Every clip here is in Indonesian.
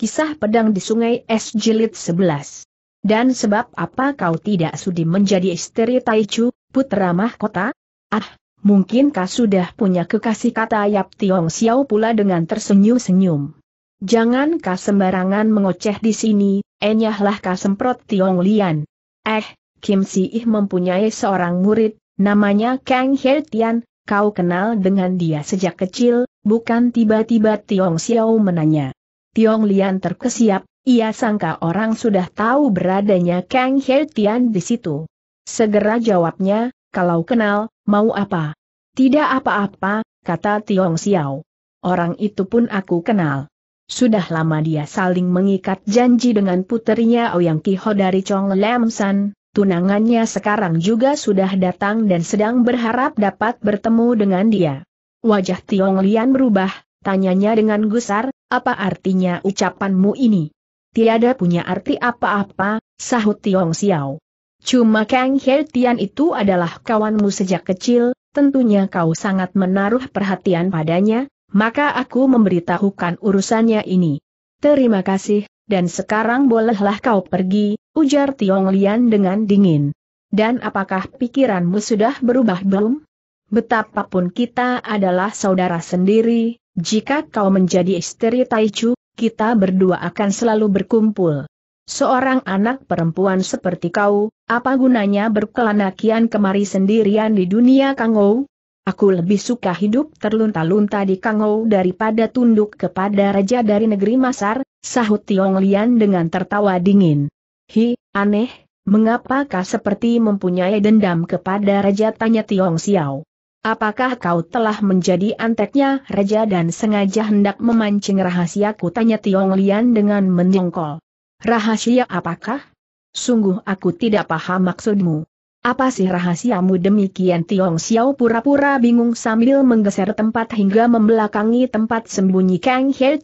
Kisah Pedang di Sungai Es Jilid 11. Dan sebab apa kau tidak sudi menjadi istri Taichu, putra mahkota? Ah, mungkin kau sudah punya kekasih kata Yap Tiong Xiao pula dengan tersenyum-senyum. Jangan kau sembarangan mengoceh di sini, enyahlah kau semprot Tiong Lian. Eh, Kim Si Ih mempunyai seorang murid, namanya Kang He Tian, kau kenal dengan dia sejak kecil, bukan tiba-tiba Tiong Xiao menanya. Tiong Lian terkesiap, ia sangka orang sudah tahu beradanya Kang He Tian di situ. Segera jawabnya, kalau kenal, mau apa? Tidak apa-apa, kata Tiong Xiao. Orang itu pun aku kenal. Sudah lama dia saling mengikat janji dengan puterinya Ouyang Kiho dari Chong Lam San, tunangannya sekarang juga sudah datang dan sedang berharap dapat bertemu dengan dia. Wajah Tiong Lian berubah, Tanyanya dengan gusar, apa artinya ucapanmu ini? Tiada punya arti apa-apa, sahut Tiong Xiao. Cuma Kang He Tian itu adalah kawanmu sejak kecil, tentunya kau sangat menaruh perhatian padanya, maka aku memberitahukan urusannya ini. Terima kasih, dan sekarang bolehlah kau pergi, ujar Tiong Lian dengan dingin. Dan apakah pikiranmu sudah berubah belum? Betapapun kita adalah saudara sendiri, jika kau menjadi istri Taichu, kita berdua akan selalu berkumpul. Seorang anak perempuan seperti kau, apa gunanya berkelana kian kemari sendirian di dunia Kangou? Aku lebih suka hidup terlunta-lunta di Kangou daripada tunduk kepada raja dari negeri Masar, sahut Tiong Lian dengan tertawa dingin. Hi, aneh, mengapakah seperti mempunyai dendam kepada raja tanya Tiong Xiao? Apakah kau telah menjadi anteknya raja dan sengaja hendak memancing rahasiaku? Tanya Tiong Lian dengan menyongkol. Rahasia apakah? Sungguh aku tidak paham maksudmu. Apa sih rahasiamu demikian Tiong Xiao pura-pura bingung sambil menggeser tempat hingga membelakangi tempat sembunyi Kang He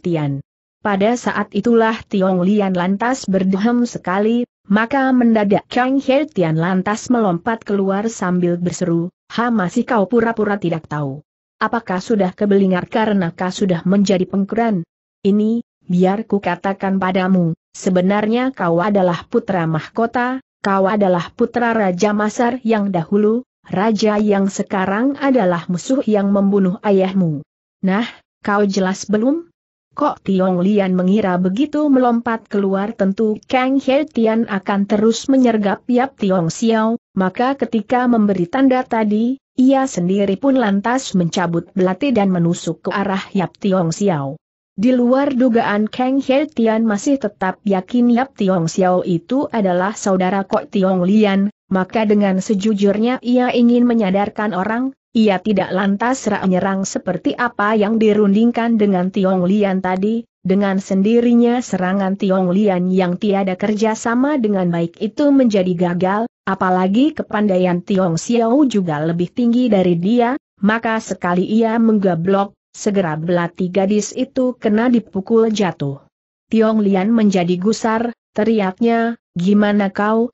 Pada saat itulah Tiong Lian lantas berdehem sekali, maka mendadak Kang He lantas melompat keluar sambil berseru, Ha masih kau pura-pura tidak tahu. Apakah sudah kebelingar karena kau sudah menjadi pengkeran? Ini, biar ku katakan padamu, sebenarnya kau adalah putra mahkota, kau adalah putra Raja Masar yang dahulu, raja yang sekarang adalah musuh yang membunuh ayahmu. Nah, kau jelas belum? Kok Tiong Lian mengira begitu melompat keluar tentu Kang He Tian akan terus menyergap Yap Tiong Xiao, maka ketika memberi tanda tadi, ia sendiri pun lantas mencabut belati dan menusuk ke arah Yap Tiong Xiao. Di luar dugaan Kang He Tian masih tetap yakin Yap Tiong Xiao itu adalah saudara Kok Tiong Lian, maka dengan sejujurnya ia ingin menyadarkan orang, ia tidak lantas menyerang seperti apa yang dirundingkan dengan Tiong Lian tadi, dengan sendirinya serangan Tiong Lian yang tiada kerja sama dengan baik itu menjadi gagal, apalagi kepandaian Tiong Xiao juga lebih tinggi dari dia, maka sekali ia menggablok, segera belati gadis itu kena dipukul jatuh. Tiong Lian menjadi gusar, teriaknya, gimana kau?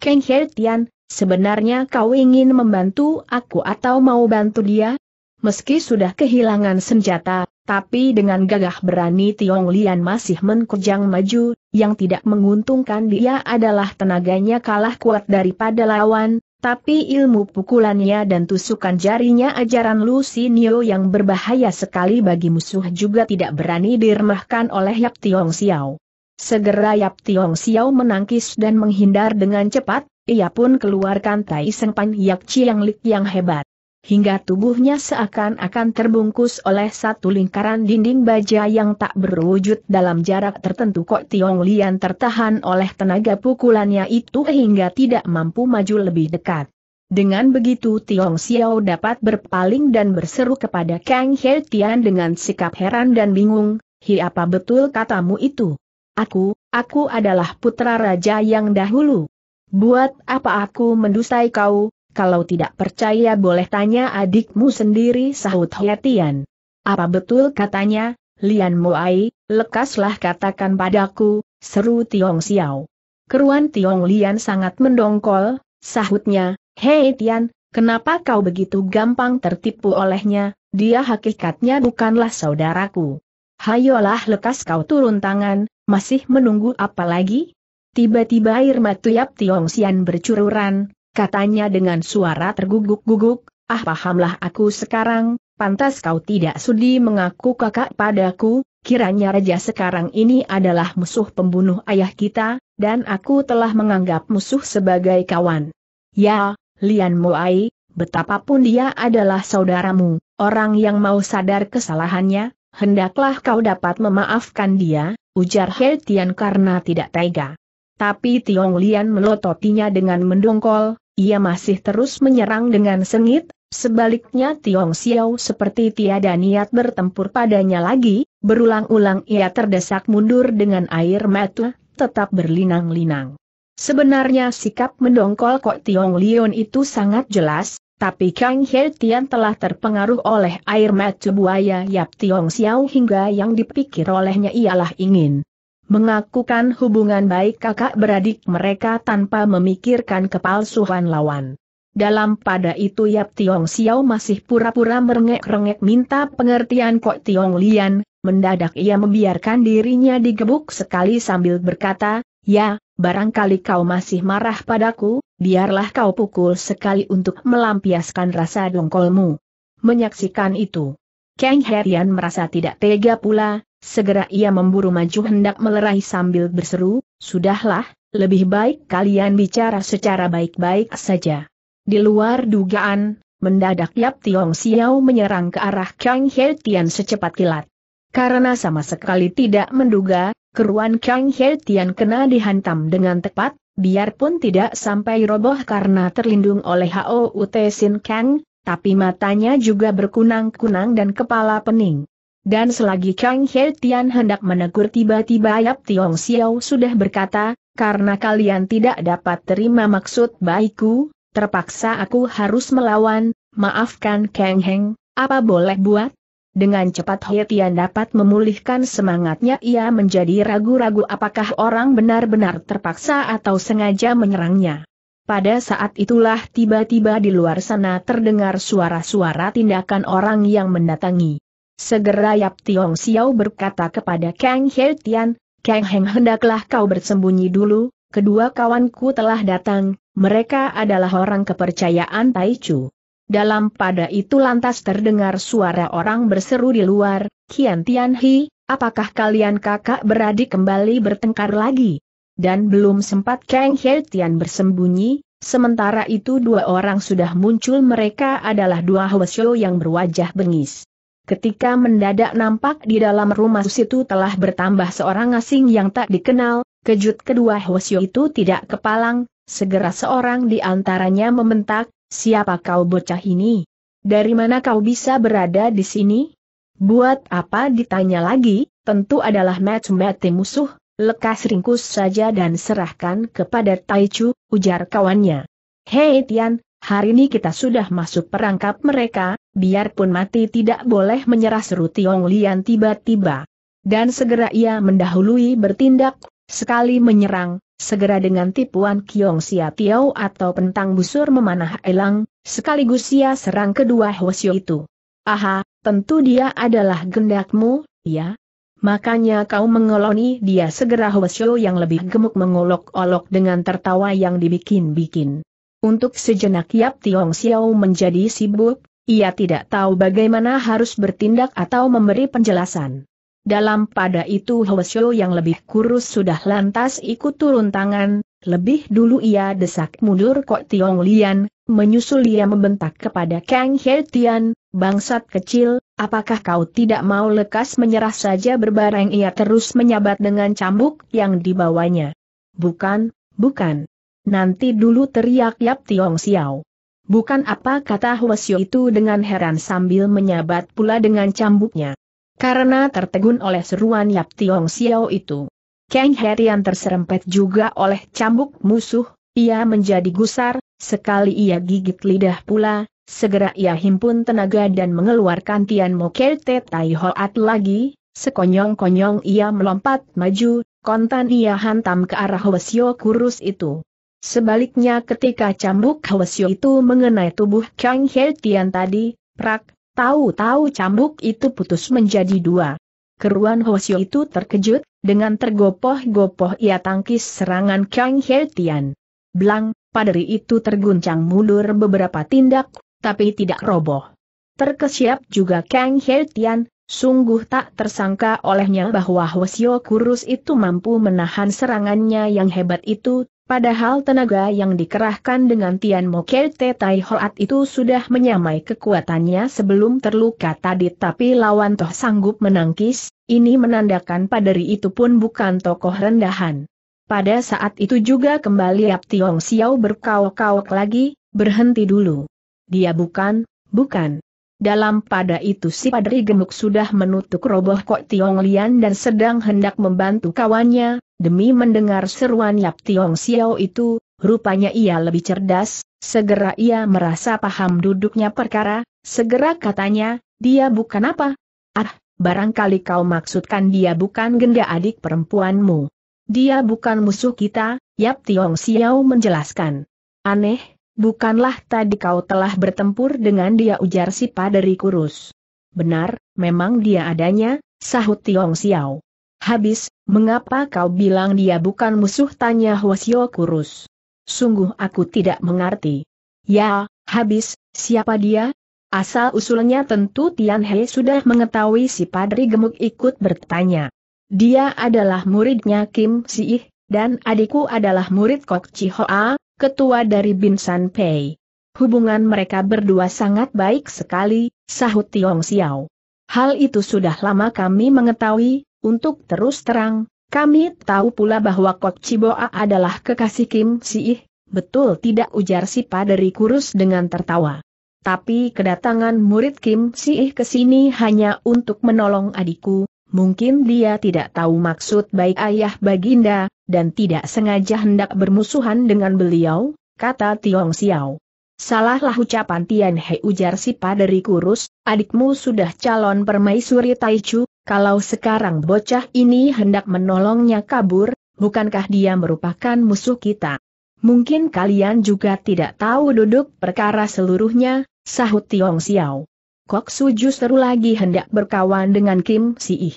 Keng He Tian, Sebenarnya kau ingin membantu aku atau mau bantu dia? Meski sudah kehilangan senjata, tapi dengan gagah berani Tiong Lian masih menkejang maju, yang tidak menguntungkan dia adalah tenaganya kalah kuat daripada lawan, tapi ilmu pukulannya dan tusukan jarinya ajaran Lusinio yang berbahaya sekali bagi musuh juga tidak berani diremahkan oleh Yap Tiong Xiao. Segera Yap Tiong Xiao menangkis dan menghindar dengan cepat, ia pun keluarkan Tai Seng Pan Yak Chiang Lik yang hebat. Hingga tubuhnya seakan-akan terbungkus oleh satu lingkaran dinding baja yang tak berwujud dalam jarak tertentu kok Tiong Lian tertahan oleh tenaga pukulannya itu hingga tidak mampu maju lebih dekat. Dengan begitu Tiong Xiao dapat berpaling dan berseru kepada Kang He Tian dengan sikap heran dan bingung, Hi apa betul katamu itu? Aku, aku adalah putra raja yang dahulu. Buat apa aku mendusai kau, kalau tidak percaya boleh tanya adikmu sendiri sahut Hiatian. Apa betul katanya, Lian Moai, lekaslah katakan padaku, seru Tiong Xiao. Keruan Tiong Lian sangat mendongkol, sahutnya, Hei Tian, kenapa kau begitu gampang tertipu olehnya, dia hakikatnya bukanlah saudaraku. Hayolah lekas kau turun tangan, masih menunggu apa lagi? Tiba-tiba air mata Yap Tiong Sian bercururan, katanya dengan suara terguguk-guguk, ah pahamlah aku sekarang, pantas kau tidak sudi mengaku kakak padaku, Kiranya raja sekarang ini adalah musuh pembunuh ayah kita, dan aku telah menganggap musuh sebagai kawan. Ya, Lian Moai, betapapun dia adalah saudaramu, orang yang mau sadar kesalahannya, Hendaklah kau dapat memaafkan dia, ujar He Tian karena tidak tega. Tapi Tiong Lian melototinya dengan mendongkol, ia masih terus menyerang dengan sengit, sebaliknya Tiong Xiao seperti tiada niat bertempur padanya lagi, berulang-ulang ia terdesak mundur dengan air mata, tetap berlinang-linang. Sebenarnya sikap mendongkol Kok Tiong Lian itu sangat jelas, tapi Kang He telah terpengaruh oleh air mata buaya Yap Tiong Xiao hingga yang dipikir olehnya ialah ingin mengakukan hubungan baik kakak beradik mereka tanpa memikirkan kepalsuan lawan. Dalam pada itu Yap Tiong Xiao masih pura-pura merengek-rengek minta pengertian Kok Tiong Lian, mendadak ia membiarkan dirinya digebuk sekali sambil berkata, Ya, barangkali kau masih marah padaku, biarlah kau pukul sekali untuk melampiaskan rasa dongkolmu. Menyaksikan itu, Kang Herian merasa tidak tega pula, segera ia memburu maju hendak melerai sambil berseru, Sudahlah, lebih baik kalian bicara secara baik-baik saja. Di luar dugaan, mendadak Yap Tiong Xiao menyerang ke arah Kang Herian secepat kilat. Karena sama sekali tidak menduga, keruan Kang He Tian kena dihantam dengan tepat, biarpun tidak sampai roboh karena terlindung oleh Ute Sin Kang, tapi matanya juga berkunang-kunang dan kepala pening. Dan selagi Kang He Tian hendak menegur tiba-tiba Yap Tiong Xiao sudah berkata, karena kalian tidak dapat terima maksud baikku, terpaksa aku harus melawan, maafkan Kang Heng, apa boleh buat? Dengan cepat Hetian Tian dapat memulihkan semangatnya ia menjadi ragu-ragu apakah orang benar-benar terpaksa atau sengaja menyerangnya. Pada saat itulah tiba-tiba di luar sana terdengar suara-suara tindakan orang yang mendatangi. Segera Yap Tiong Xiao berkata kepada Kang He Tian, Kang Heng hendaklah kau bersembunyi dulu, kedua kawanku telah datang, mereka adalah orang kepercayaan Tai Chu. Dalam pada itu lantas terdengar suara orang berseru di luar, Kian Tian Hi, apakah kalian kakak beradik kembali bertengkar lagi? Dan belum sempat Kang Hei Tian bersembunyi, sementara itu dua orang sudah muncul mereka adalah dua Hwasyo yang berwajah bengis. Ketika mendadak nampak di dalam rumah situ telah bertambah seorang asing yang tak dikenal, kejut kedua Hwasyo itu tidak kepalang, segera seorang di antaranya membentak, Siapa kau bocah ini? Dari mana kau bisa berada di sini? Buat apa ditanya lagi, tentu adalah match match musuh, lekas ringkus saja dan serahkan kepada Taichu, ujar kawannya. Hei Tian, hari ini kita sudah masuk perangkap mereka, biarpun mati tidak boleh menyerah seru Tiong Lian tiba-tiba. Dan segera ia mendahului bertindak, sekali menyerang, segera dengan tipuan Kiong Sia Tiao atau pentang busur memanah elang, sekaligus ia serang kedua Hwasyo itu. Aha, tentu dia adalah gendakmu, ya? Makanya kau mengoloni dia segera Hwasyo yang lebih gemuk mengolok-olok dengan tertawa yang dibikin-bikin. Untuk sejenak Yap Tiong Xiao menjadi sibuk, ia tidak tahu bagaimana harus bertindak atau memberi penjelasan. Dalam pada itu Hoesio yang lebih kurus sudah lantas ikut turun tangan, lebih dulu ia desak mundur Kok Tiong Lian, menyusul ia membentak kepada Kang He Tian, bangsat kecil, apakah kau tidak mau lekas menyerah saja berbareng ia terus menyabat dengan cambuk yang dibawanya. Bukan, bukan. Nanti dulu teriak Yap Tiong Xiao. Bukan apa kata Hoesio itu dengan heran sambil menyabat pula dengan cambuknya karena tertegun oleh seruan Yap Tiong Xiao itu. Kang Herian terserempet juga oleh cambuk musuh, ia menjadi gusar, sekali ia gigit lidah pula, segera ia himpun tenaga dan mengeluarkan Tian Mo Kerte Tai Hoat lagi, sekonyong-konyong ia melompat maju, kontan ia hantam ke arah Hwasyo kurus itu. Sebaliknya ketika cambuk Hwasyo itu mengenai tubuh Kang Herian tadi, prak, Tahu-tahu cambuk itu putus menjadi dua. Keruan Hosio itu terkejut, dengan tergopoh-gopoh ia tangkis serangan Kang Hertian. Blang, paderi itu terguncang mundur beberapa tindak, tapi tidak roboh. Terkesiap juga Kang Hertian, sungguh tak tersangka olehnya bahwa Hosio Kurus itu mampu menahan serangannya yang hebat itu, Padahal tenaga yang dikerahkan dengan Tian Moke Te Tai Hoat itu sudah menyamai kekuatannya sebelum terluka tadi tapi lawan toh sanggup menangkis, ini menandakan paderi itu pun bukan tokoh rendahan. Pada saat itu juga kembali Yap Tiong Xiao berkauk-kauk lagi, berhenti dulu. Dia bukan, bukan, dalam pada itu si padri gemuk sudah menutup roboh Kok Tiong Lian dan sedang hendak membantu kawannya, demi mendengar seruan Yap Tiong Xiao itu, rupanya ia lebih cerdas, segera ia merasa paham duduknya perkara, segera katanya, dia bukan apa? Ah, barangkali kau maksudkan dia bukan genda adik perempuanmu. Dia bukan musuh kita, Yap Tiong Xiao menjelaskan. Aneh, Bukanlah tadi kau telah bertempur dengan dia ujar si paderi kurus. Benar, memang dia adanya, sahut Tiong Xiao. Habis, mengapa kau bilang dia bukan musuh tanya Hwasyo kurus. Sungguh aku tidak mengerti. Ya, habis, siapa dia? Asal usulnya tentu Tian He sudah mengetahui si padri gemuk ikut bertanya. Dia adalah muridnya Kim Ih, dan adikku adalah murid Kok Chi Hoa, ketua dari Binsan Pei. Hubungan mereka berdua sangat baik sekali, sahut Tiong Xiao. Hal itu sudah lama kami mengetahui, untuk terus terang, kami tahu pula bahwa Kok Ciboa adalah kekasih Kim Siih, betul tidak ujar si paderi kurus dengan tertawa. Tapi kedatangan murid Kim Siih ke sini hanya untuk menolong adikku, Mungkin dia tidak tahu maksud baik ayah Baginda, dan tidak sengaja hendak bermusuhan dengan beliau, kata Tiong Xiao. Salahlah ucapan Tian He ujar si paderi kurus, adikmu sudah calon permaisuri Taichu, kalau sekarang bocah ini hendak menolongnya kabur, bukankah dia merupakan musuh kita? Mungkin kalian juga tidak tahu duduk perkara seluruhnya, sahut Tiong Xiao. Kok Su justru lagi hendak berkawan dengan Kim Si Ih.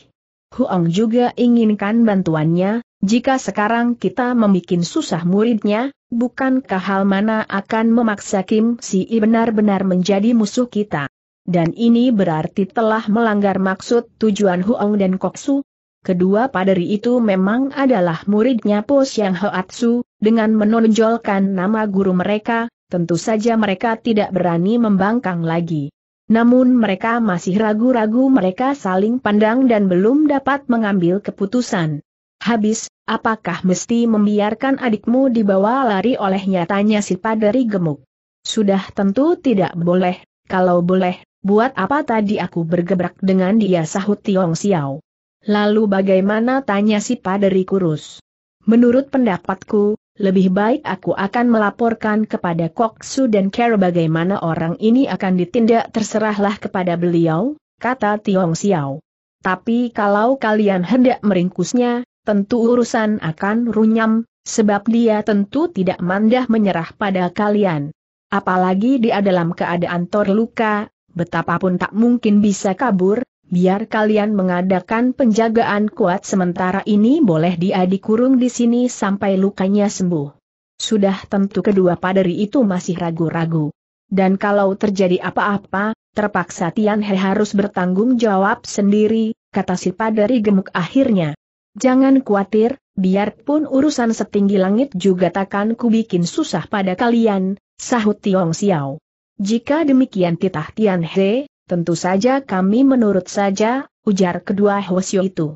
Huong juga inginkan bantuannya, jika sekarang kita membuat susah muridnya, bukankah hal mana akan memaksa Kim Si Ih benar-benar menjadi musuh kita? Dan ini berarti telah melanggar maksud tujuan Huong dan Kok Su, Kedua paderi itu memang adalah muridnya Po Siang Hoatsu, dengan menonjolkan nama guru mereka, tentu saja mereka tidak berani membangkang lagi. Namun mereka masih ragu-ragu mereka saling pandang dan belum dapat mengambil keputusan. Habis, apakah mesti membiarkan adikmu dibawa lari olehnya tanya si padari gemuk. Sudah tentu tidak boleh, kalau boleh, buat apa tadi aku bergebrak dengan dia sahut Tiong Xiao. Lalu bagaimana tanya si padari kurus. Menurut pendapatku, lebih baik aku akan melaporkan kepada Koksu dan Care bagaimana orang ini akan ditindak terserahlah kepada beliau, kata Tiong Xiao. Tapi kalau kalian hendak meringkusnya, tentu urusan akan runyam, sebab dia tentu tidak mandah menyerah pada kalian. Apalagi dia dalam keadaan terluka, betapapun tak mungkin bisa kabur, Biar kalian mengadakan penjagaan kuat sementara ini boleh dia dikurung di sini sampai lukanya sembuh. Sudah tentu kedua paderi itu masih ragu-ragu. Dan kalau terjadi apa-apa, terpaksa Tian He harus bertanggung jawab sendiri, kata si paderi gemuk akhirnya. Jangan khawatir, biarpun urusan setinggi langit juga takkan kubikin susah pada kalian, sahut Tiong Xiao. Jika demikian titah Tian He, Tentu saja kami menurut saja, ujar kedua Hwasyo itu.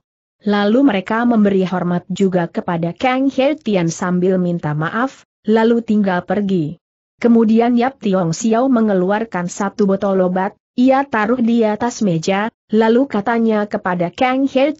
Lalu mereka memberi hormat juga kepada Kang He sambil minta maaf, lalu tinggal pergi. Kemudian Yap Tiong Xiao mengeluarkan satu botol obat, ia taruh di atas meja, lalu katanya kepada Kang He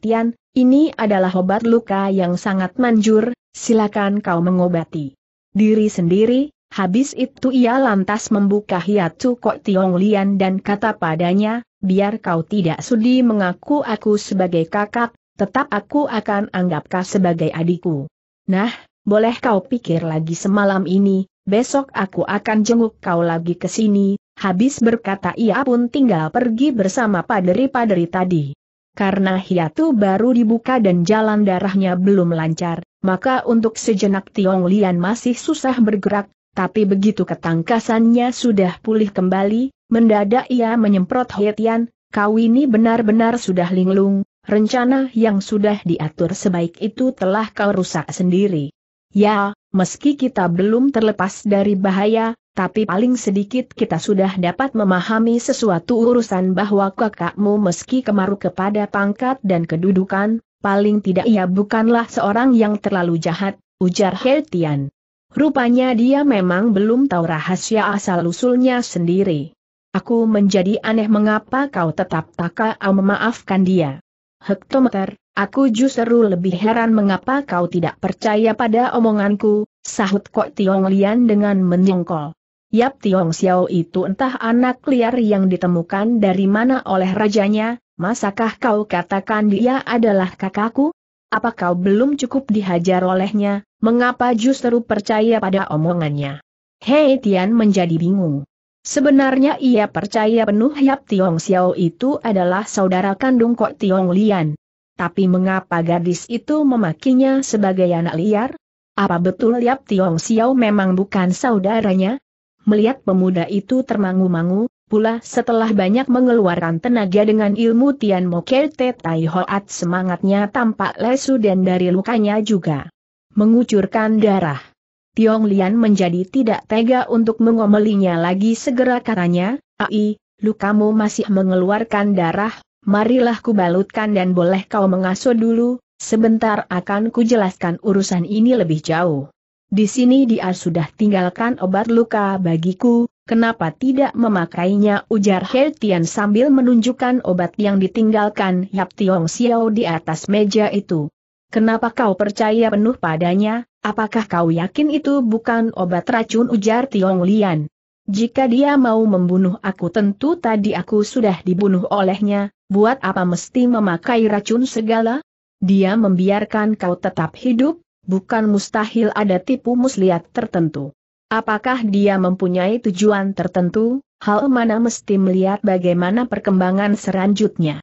ini adalah obat luka yang sangat manjur, silakan kau mengobati diri sendiri, Habis itu ia lantas membuka hiatu Kok Tiong Lian dan kata padanya, biar kau tidak sudi mengaku aku sebagai kakak, tetap aku akan anggap kau sebagai adikku. Nah, boleh kau pikir lagi semalam ini, besok aku akan jenguk kau lagi ke sini, habis berkata ia pun tinggal pergi bersama paderi-paderi tadi. Karena hiatu baru dibuka dan jalan darahnya belum lancar, maka untuk sejenak Tiong Lian masih susah bergerak, tapi begitu ketangkasannya sudah pulih kembali, mendadak ia menyemprot Hetian, kau ini benar-benar sudah linglung, rencana yang sudah diatur sebaik itu telah kau rusak sendiri. Ya, meski kita belum terlepas dari bahaya, tapi paling sedikit kita sudah dapat memahami sesuatu urusan bahwa kakakmu meski kemaru kepada pangkat dan kedudukan, paling tidak ia bukanlah seorang yang terlalu jahat, ujar Hetian. Rupanya dia memang belum tahu rahasia asal-usulnya sendiri. Aku menjadi aneh mengapa kau tetap tak kau memaafkan dia. Hektometer, aku justru lebih heran mengapa kau tidak percaya pada omonganku, sahut Kok Tiong Lian dengan menyongkol. Yap Tiong Xiao itu entah anak liar yang ditemukan dari mana oleh rajanya, masakah kau katakan dia adalah kakakku? Apa kau belum cukup dihajar olehnya, Mengapa justru percaya pada omongannya? Hei Tian menjadi bingung. Sebenarnya ia percaya penuh Yap Tiong Xiao itu adalah saudara kandung Kok Tiong Lian. Tapi mengapa gadis itu memakinya sebagai anak liar? Apa betul Yap Tiong Xiao memang bukan saudaranya? Melihat pemuda itu termangu-mangu, pula setelah banyak mengeluarkan tenaga dengan ilmu Tian Mo Te Hoat semangatnya tampak lesu dan dari lukanya juga mengucurkan darah. Tiong Lian menjadi tidak tega untuk mengomelinya lagi segera katanya, Ai, lukamu masih mengeluarkan darah, marilah kubalutkan dan boleh kau mengasuh dulu, sebentar akan kujelaskan urusan ini lebih jauh. Di sini dia sudah tinggalkan obat luka bagiku, kenapa tidak memakainya ujar He Tian sambil menunjukkan obat yang ditinggalkan Yap Tiong Xiao di atas meja itu. Kenapa kau percaya penuh padanya, apakah kau yakin itu bukan obat racun ujar Tiong Lian? Jika dia mau membunuh aku tentu tadi aku sudah dibunuh olehnya, buat apa mesti memakai racun segala? Dia membiarkan kau tetap hidup, bukan mustahil ada tipu muslihat tertentu. Apakah dia mempunyai tujuan tertentu, hal mana mesti melihat bagaimana perkembangan selanjutnya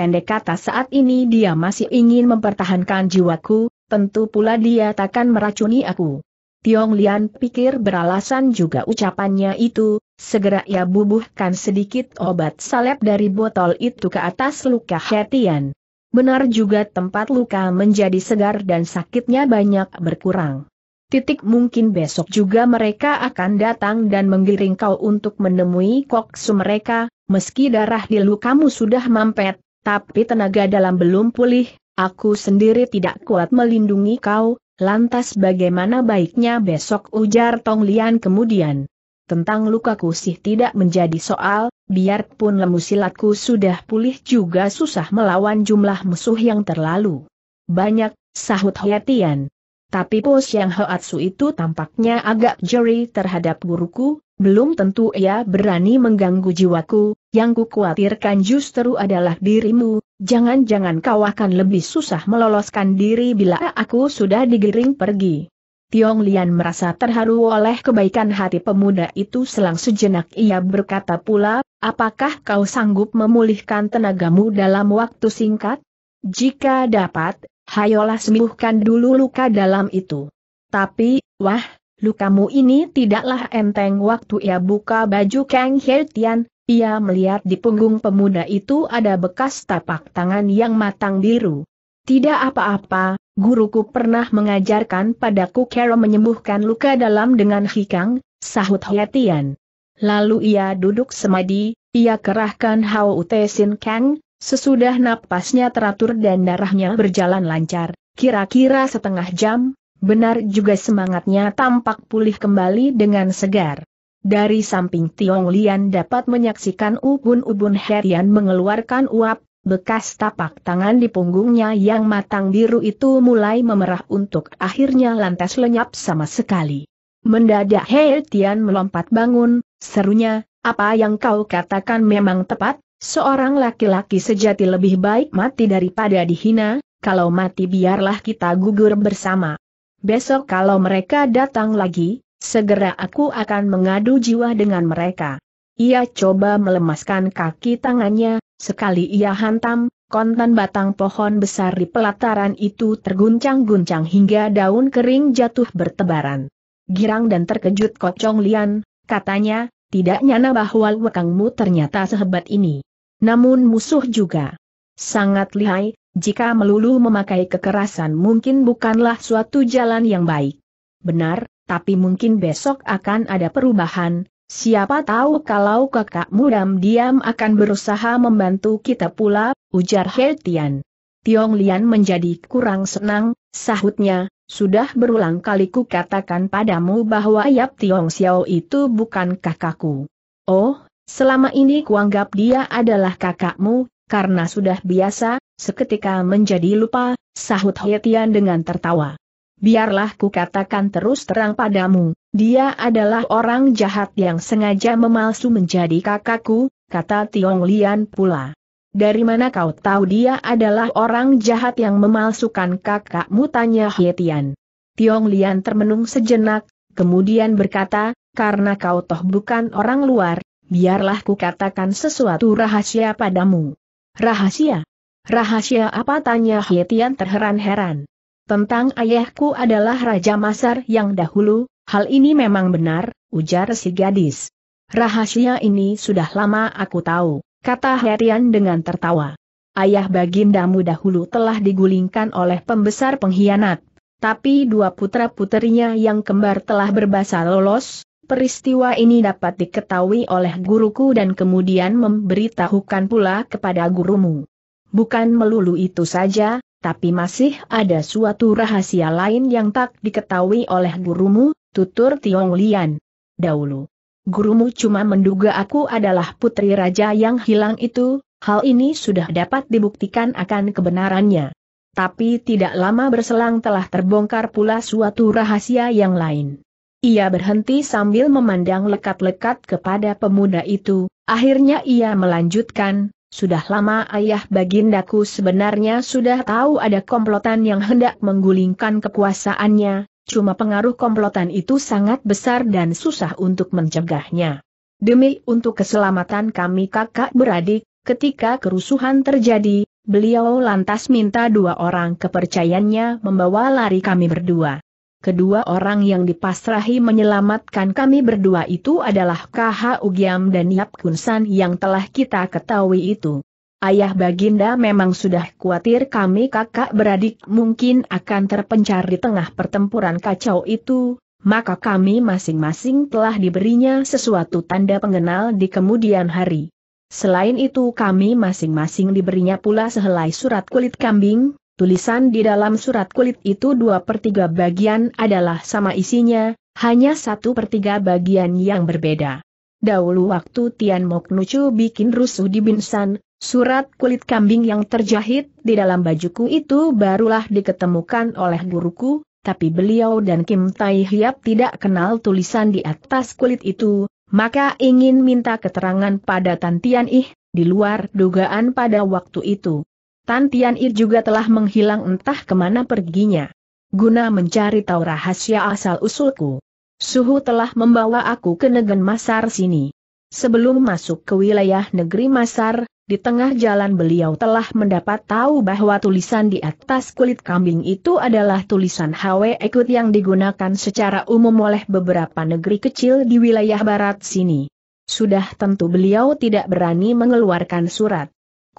pendek kata saat ini dia masih ingin mempertahankan jiwaku, tentu pula dia takkan meracuni aku. Tiong Lian pikir beralasan juga ucapannya itu, segera ia bubuhkan sedikit obat salep dari botol itu ke atas luka Hetian. Benar juga tempat luka menjadi segar dan sakitnya banyak berkurang. Titik mungkin besok juga mereka akan datang dan menggiring kau untuk menemui koksu mereka, meski darah di lukamu sudah mampet, tapi tenaga dalam belum pulih, aku sendiri tidak kuat melindungi kau, lantas bagaimana baiknya besok ujar Tong Lian kemudian. Tentang lukaku sih tidak menjadi soal, biarpun lemu silatku sudah pulih juga susah melawan jumlah musuh yang terlalu banyak, sahut Hoetian. Tapi pos yang Hoatsu itu tampaknya agak jeri terhadap guruku, belum tentu ia berani mengganggu jiwaku, yang kukhawatirkan justru adalah dirimu, jangan-jangan kau akan lebih susah meloloskan diri bila aku sudah digiring pergi. Tiong Lian merasa terharu oleh kebaikan hati pemuda itu selang sejenak ia berkata pula, apakah kau sanggup memulihkan tenagamu dalam waktu singkat? Jika dapat, hayolah sembuhkan dulu luka dalam itu. Tapi, wah, lukamu ini tidaklah enteng waktu ia buka baju Kang Hei Tian, ia melihat di punggung pemuda itu ada bekas tapak tangan yang matang biru. Tidak apa-apa, guruku pernah mengajarkan padaku cara menyembuhkan luka dalam dengan hikang, sahut Hoetian. Lalu ia duduk semadi, ia kerahkan hau Ute Sin Kang, sesudah napasnya teratur dan darahnya berjalan lancar, kira-kira setengah jam, benar juga semangatnya tampak pulih kembali dengan segar. Dari samping Tiong Lian dapat menyaksikan ubun-ubun Herian mengeluarkan uap, bekas tapak tangan di punggungnya yang matang biru itu mulai memerah untuk akhirnya lantas lenyap sama sekali. Mendadak Hei melompat bangun, serunya, apa yang kau katakan memang tepat, seorang laki-laki sejati lebih baik mati daripada dihina, kalau mati biarlah kita gugur bersama. Besok kalau mereka datang lagi, Segera aku akan mengadu jiwa dengan mereka. Ia coba melemaskan kaki tangannya, sekali ia hantam, kontan batang pohon besar di pelataran itu terguncang-guncang hingga daun kering jatuh bertebaran. Girang dan terkejut Kocong Lian, katanya, tidak nyana bahwa wakangmu ternyata sehebat ini. Namun musuh juga sangat lihai, jika melulu memakai kekerasan mungkin bukanlah suatu jalan yang baik. Benar, tapi mungkin besok akan ada perubahan, siapa tahu kalau kakak diam-diam akan berusaha membantu kita pula, ujar He Tian. Tiong Lian menjadi kurang senang, sahutnya, sudah berulang kali ku katakan padamu bahwa Yap Tiong Xiao itu bukan kakakku. Oh, selama ini kuanggap dia adalah kakakmu, karena sudah biasa, seketika menjadi lupa, sahut He dengan tertawa. Biarlah ku katakan terus terang padamu, dia adalah orang jahat yang sengaja memalsu menjadi kakakku, kata Tiong Lian pula. Dari mana kau tahu dia adalah orang jahat yang memalsukan kakakmu tanya Hietian. Tiong Lian termenung sejenak, kemudian berkata, karena kau toh bukan orang luar, biarlah ku katakan sesuatu rahasia padamu. Rahasia? Rahasia apa tanya Hietian terheran-heran. Tentang ayahku adalah Raja Masar yang dahulu, hal ini memang benar, ujar si gadis. Rahasia ini sudah lama aku tahu, kata Herian dengan tertawa. Ayah Baginda mu dahulu telah digulingkan oleh pembesar pengkhianat, tapi dua putra putrinya yang kembar telah berbahasa lolos, Peristiwa ini dapat diketahui oleh guruku dan kemudian memberitahukan pula kepada gurumu. Bukan melulu itu saja, tapi masih ada suatu rahasia lain yang tak diketahui oleh gurumu, tutur Tiong Lian. Dahulu, gurumu cuma menduga aku adalah putri raja yang hilang itu, hal ini sudah dapat dibuktikan akan kebenarannya. Tapi tidak lama berselang telah terbongkar pula suatu rahasia yang lain. Ia berhenti sambil memandang lekat-lekat kepada pemuda itu, akhirnya ia melanjutkan, sudah lama ayah bagindaku sebenarnya sudah tahu ada komplotan yang hendak menggulingkan kekuasaannya, cuma pengaruh komplotan itu sangat besar dan susah untuk mencegahnya. Demi untuk keselamatan kami kakak beradik, ketika kerusuhan terjadi, beliau lantas minta dua orang kepercayaannya membawa lari kami berdua. Kedua orang yang dipasrahi menyelamatkan kami berdua itu adalah KH Ugiam dan Yap Kunsan yang telah kita ketahui itu. Ayah Baginda memang sudah khawatir kami kakak beradik mungkin akan terpencar di tengah pertempuran kacau itu, maka kami masing-masing telah diberinya sesuatu tanda pengenal di kemudian hari. Selain itu kami masing-masing diberinya pula sehelai surat kulit kambing, tulisan di dalam surat kulit itu dua per tiga bagian adalah sama isinya, hanya satu per tiga bagian yang berbeda. Dahulu waktu Tian Mok Nucu bikin rusuh di Binsan, surat kulit kambing yang terjahit di dalam bajuku itu barulah diketemukan oleh guruku, tapi beliau dan Kim Tai Hiap tidak kenal tulisan di atas kulit itu, maka ingin minta keterangan pada Tantian Ih, di luar dugaan pada waktu itu. Tan Tian Ir juga telah menghilang entah kemana perginya. Guna mencari tahu rahasia asal-usulku. Suhu telah membawa aku ke negeri Masar sini. Sebelum masuk ke wilayah negeri Masar, di tengah jalan beliau telah mendapat tahu bahwa tulisan di atas kulit kambing itu adalah tulisan Hwe Ekut yang digunakan secara umum oleh beberapa negeri kecil di wilayah barat sini. Sudah tentu beliau tidak berani mengeluarkan surat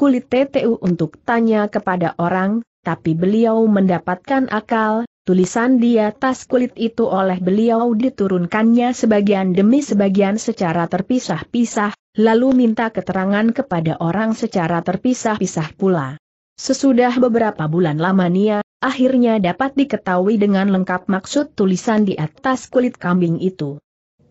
kulit TTU untuk tanya kepada orang, tapi beliau mendapatkan akal, Tulisan di atas kulit itu oleh beliau diturunkannya sebagian demi sebagian secara terpisah-pisah, lalu minta keterangan kepada orang secara terpisah-pisah pula. Sesudah beberapa bulan lamanya, akhirnya dapat diketahui dengan lengkap maksud tulisan di atas kulit kambing itu.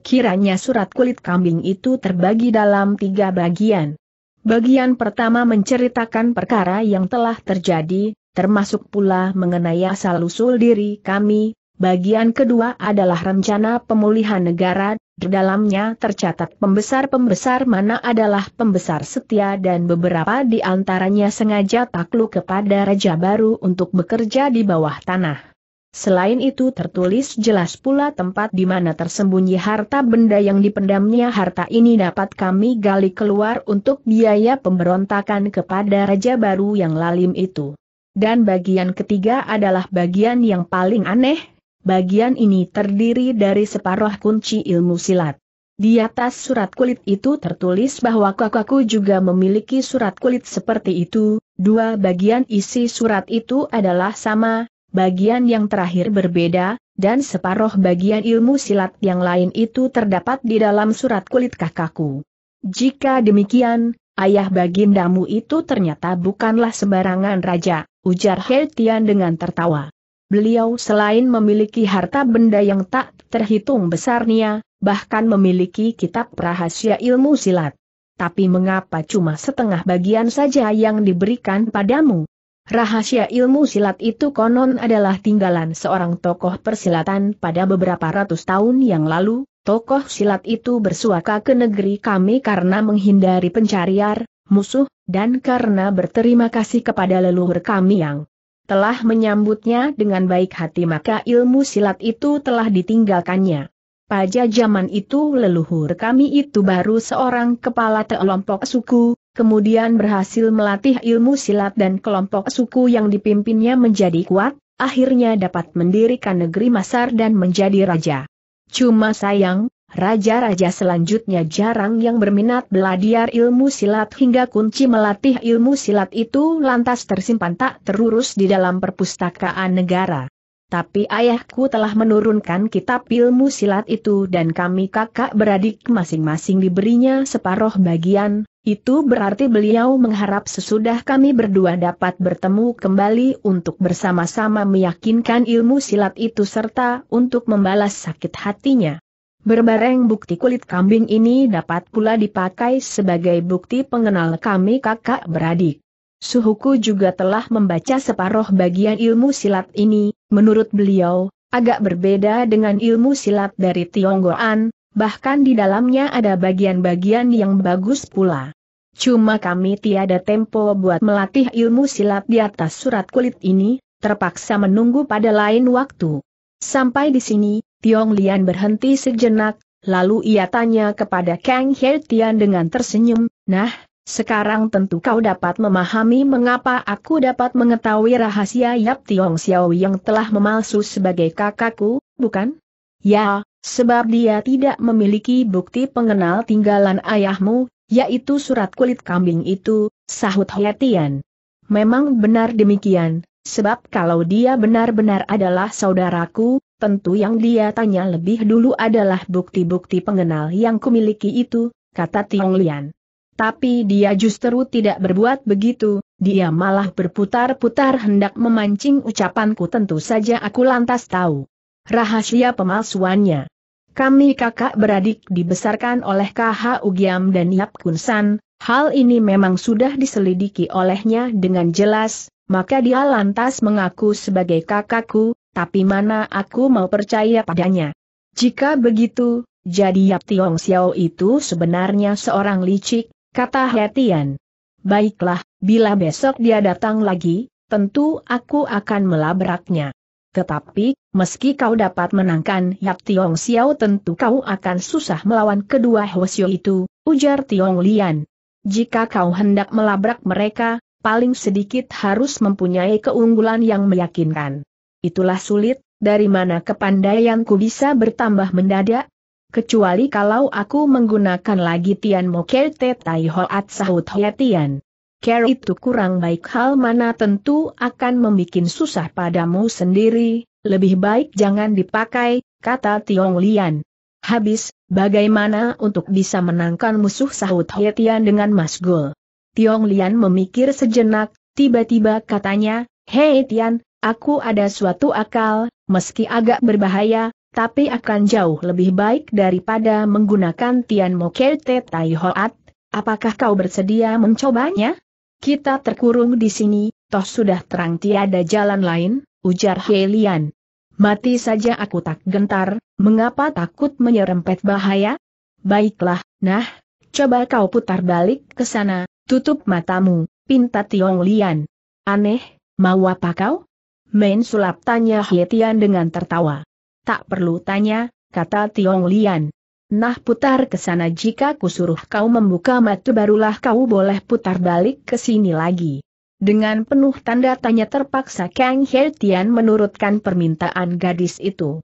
Kiranya surat kulit kambing itu terbagi dalam tiga bagian. Bagian pertama menceritakan perkara yang telah terjadi, termasuk pula mengenai asal-usul diri kami, bagian kedua adalah rencana pemulihan negara, di dalamnya tercatat pembesar-pembesar mana adalah pembesar setia dan beberapa di antaranya sengaja takluk kepada Raja Baru untuk bekerja di bawah tanah. Selain itu tertulis jelas pula tempat di mana tersembunyi harta benda yang dipendamnya harta ini dapat kami gali keluar untuk biaya pemberontakan kepada Raja Baru yang lalim itu. Dan bagian ketiga adalah bagian yang paling aneh, bagian ini terdiri dari separuh kunci ilmu silat. Di atas surat kulit itu tertulis bahwa kakakku juga memiliki surat kulit seperti itu, dua bagian isi surat itu adalah sama, bagian yang terakhir berbeda, dan separuh bagian ilmu silat yang lain itu terdapat di dalam surat kulit kakakku. Jika demikian, ayah bagindamu itu ternyata bukanlah sembarangan raja, ujar Heltian dengan tertawa. Beliau selain memiliki harta benda yang tak terhitung besarnya, bahkan memiliki kitab rahasia ilmu silat. Tapi mengapa cuma setengah bagian saja yang diberikan padamu? Rahasia ilmu silat itu konon adalah tinggalan seorang tokoh persilatan pada beberapa ratus tahun yang lalu, tokoh silat itu bersuaka ke negeri kami karena menghindari pencariar, musuh, dan karena berterima kasih kepada leluhur kami yang telah menyambutnya dengan baik hati maka ilmu silat itu telah ditinggalkannya. Pada zaman itu leluhur kami itu baru seorang kepala kelompok suku, kemudian berhasil melatih ilmu silat dan kelompok suku yang dipimpinnya menjadi kuat, akhirnya dapat mendirikan negeri Masar dan menjadi raja. Cuma sayang, raja-raja selanjutnya jarang yang berminat belajar ilmu silat hingga kunci melatih ilmu silat itu lantas tersimpan tak terurus di dalam perpustakaan negara. Tapi ayahku telah menurunkan kitab ilmu silat itu dan kami kakak beradik masing-masing diberinya separoh bagian, itu berarti beliau mengharap sesudah kami berdua dapat bertemu kembali untuk bersama-sama meyakinkan ilmu silat itu serta untuk membalas sakit hatinya. Berbareng bukti kulit kambing ini dapat pula dipakai sebagai bukti pengenal kami kakak beradik. Suhuku juga telah membaca separuh bagian ilmu silat ini, menurut beliau, agak berbeda dengan ilmu silat dari Tionggoan, bahkan di dalamnya ada bagian-bagian yang bagus pula. Cuma kami tiada tempo buat melatih ilmu silat di atas surat kulit ini, terpaksa menunggu pada lain waktu. Sampai di sini, Tiong Lian berhenti sejenak, lalu ia tanya kepada Kang Tian dengan tersenyum, Nah, sekarang tentu kau dapat memahami mengapa aku dapat mengetahui rahasia Yap Tiong Xiao yang telah memalsu sebagai kakakku, bukan? Ya, sebab dia tidak memiliki bukti pengenal tinggalan ayahmu, yaitu surat kulit kambing itu, sahut Hetian. Memang benar demikian, sebab kalau dia benar-benar adalah saudaraku, tentu yang dia tanya lebih dulu adalah bukti-bukti pengenal yang kumiliki itu, kata Tiong Lian. Tapi dia justru tidak berbuat begitu, dia malah berputar-putar hendak memancing ucapanku tentu saja aku lantas tahu rahasia pemalsuannya. Kami kakak beradik dibesarkan oleh KH Ugiam dan Yap Kunsan, hal ini memang sudah diselidiki olehnya dengan jelas, maka dia lantas mengaku sebagai kakakku, tapi mana aku mau percaya padanya. Jika begitu, jadi Yap Tiong Xiao itu sebenarnya seorang licik, kata Hetian. Baiklah, bila besok dia datang lagi, tentu aku akan melabraknya. Tetapi, meski kau dapat menangkan Yap Tiong Xiao tentu kau akan susah melawan kedua Hwasyo itu, ujar Tiong Lian. Jika kau hendak melabrak mereka, paling sedikit harus mempunyai keunggulan yang meyakinkan. Itulah sulit, dari mana kepandaianku bisa bertambah mendadak? Kecuali kalau aku menggunakan lagi Tian Mo Mokerte Tai Hoat Sahut Tian care itu kurang baik hal mana tentu akan membuat susah padamu sendiri, lebih baik jangan dipakai, kata Tiong Lian. Habis, bagaimana untuk bisa menangkan musuh sahut Hetian dengan masgul? Tiong Lian memikir sejenak, tiba-tiba katanya, Hei Tian, aku ada suatu akal, meski agak berbahaya, tapi akan jauh lebih baik daripada menggunakan Tian Mokete Tai Hoat, apakah kau bersedia mencobanya? Kita terkurung di sini, toh sudah terang tiada jalan lain, ujar Helian. Mati saja aku tak gentar, mengapa takut menyerempet bahaya? Baiklah, nah, coba kau putar balik ke sana, tutup matamu, pinta Tiong Lian. Aneh, mau apa kau? Main sulap tanya Hetian dengan tertawa. Tak perlu tanya, kata Tiong Lian. Nah putar ke sana jika kusuruh kau membuka mata barulah kau boleh putar balik ke sini lagi. Dengan penuh tanda tanya terpaksa Kang He menurutkan permintaan gadis itu.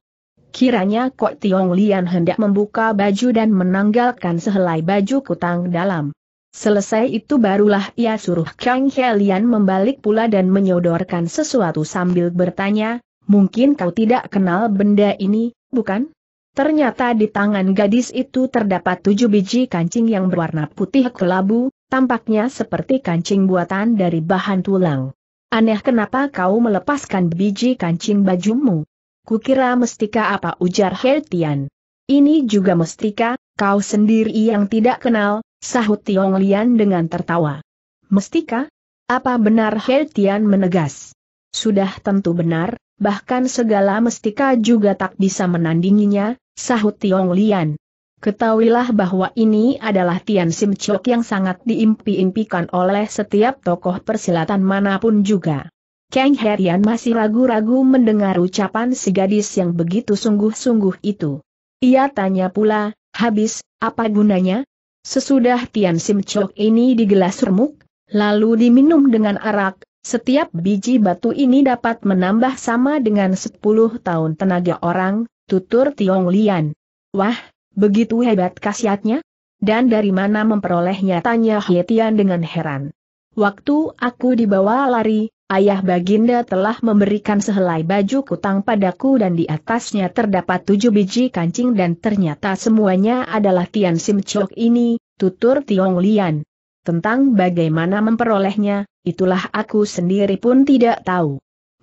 Kiranya Kok Tiong Lian hendak membuka baju dan menanggalkan sehelai baju kutang dalam. Selesai itu barulah ia suruh Kang Helian membalik pula dan menyodorkan sesuatu sambil bertanya, mungkin kau tidak kenal benda ini, bukan? Ternyata di tangan gadis itu terdapat tujuh biji kancing yang berwarna putih kelabu, tampaknya seperti kancing buatan dari bahan tulang. Aneh kenapa kau melepaskan biji kancing bajumu? Kukira mestika apa ujar Heltian. Ini juga mestika, kau sendiri yang tidak kenal, sahut Tiong Lian dengan tertawa. Mestika? Apa benar Heltian menegas? Sudah tentu benar, bahkan segala mestika juga tak bisa menandinginya, Sahut Tiong Lian. Ketahuilah bahwa ini adalah Tian Sim Chok yang sangat diimpi-impikan oleh setiap tokoh persilatan manapun juga. Kang Herian masih ragu-ragu mendengar ucapan si gadis yang begitu sungguh-sungguh itu. Ia tanya pula, habis, apa gunanya? Sesudah Tian Sim Chok ini digelas remuk, lalu diminum dengan arak, setiap biji batu ini dapat menambah sama dengan 10 tahun tenaga orang, tutur Tiong Lian. Wah, begitu hebat khasiatnya? Dan dari mana memperolehnya tanya Hietian dengan heran. Waktu aku dibawa lari, ayah Baginda telah memberikan sehelai baju kutang padaku dan di atasnya terdapat tujuh biji kancing dan ternyata semuanya adalah Tian Sim Chok ini, tutur Tiong Lian. Tentang bagaimana memperolehnya, itulah aku sendiri pun tidak tahu.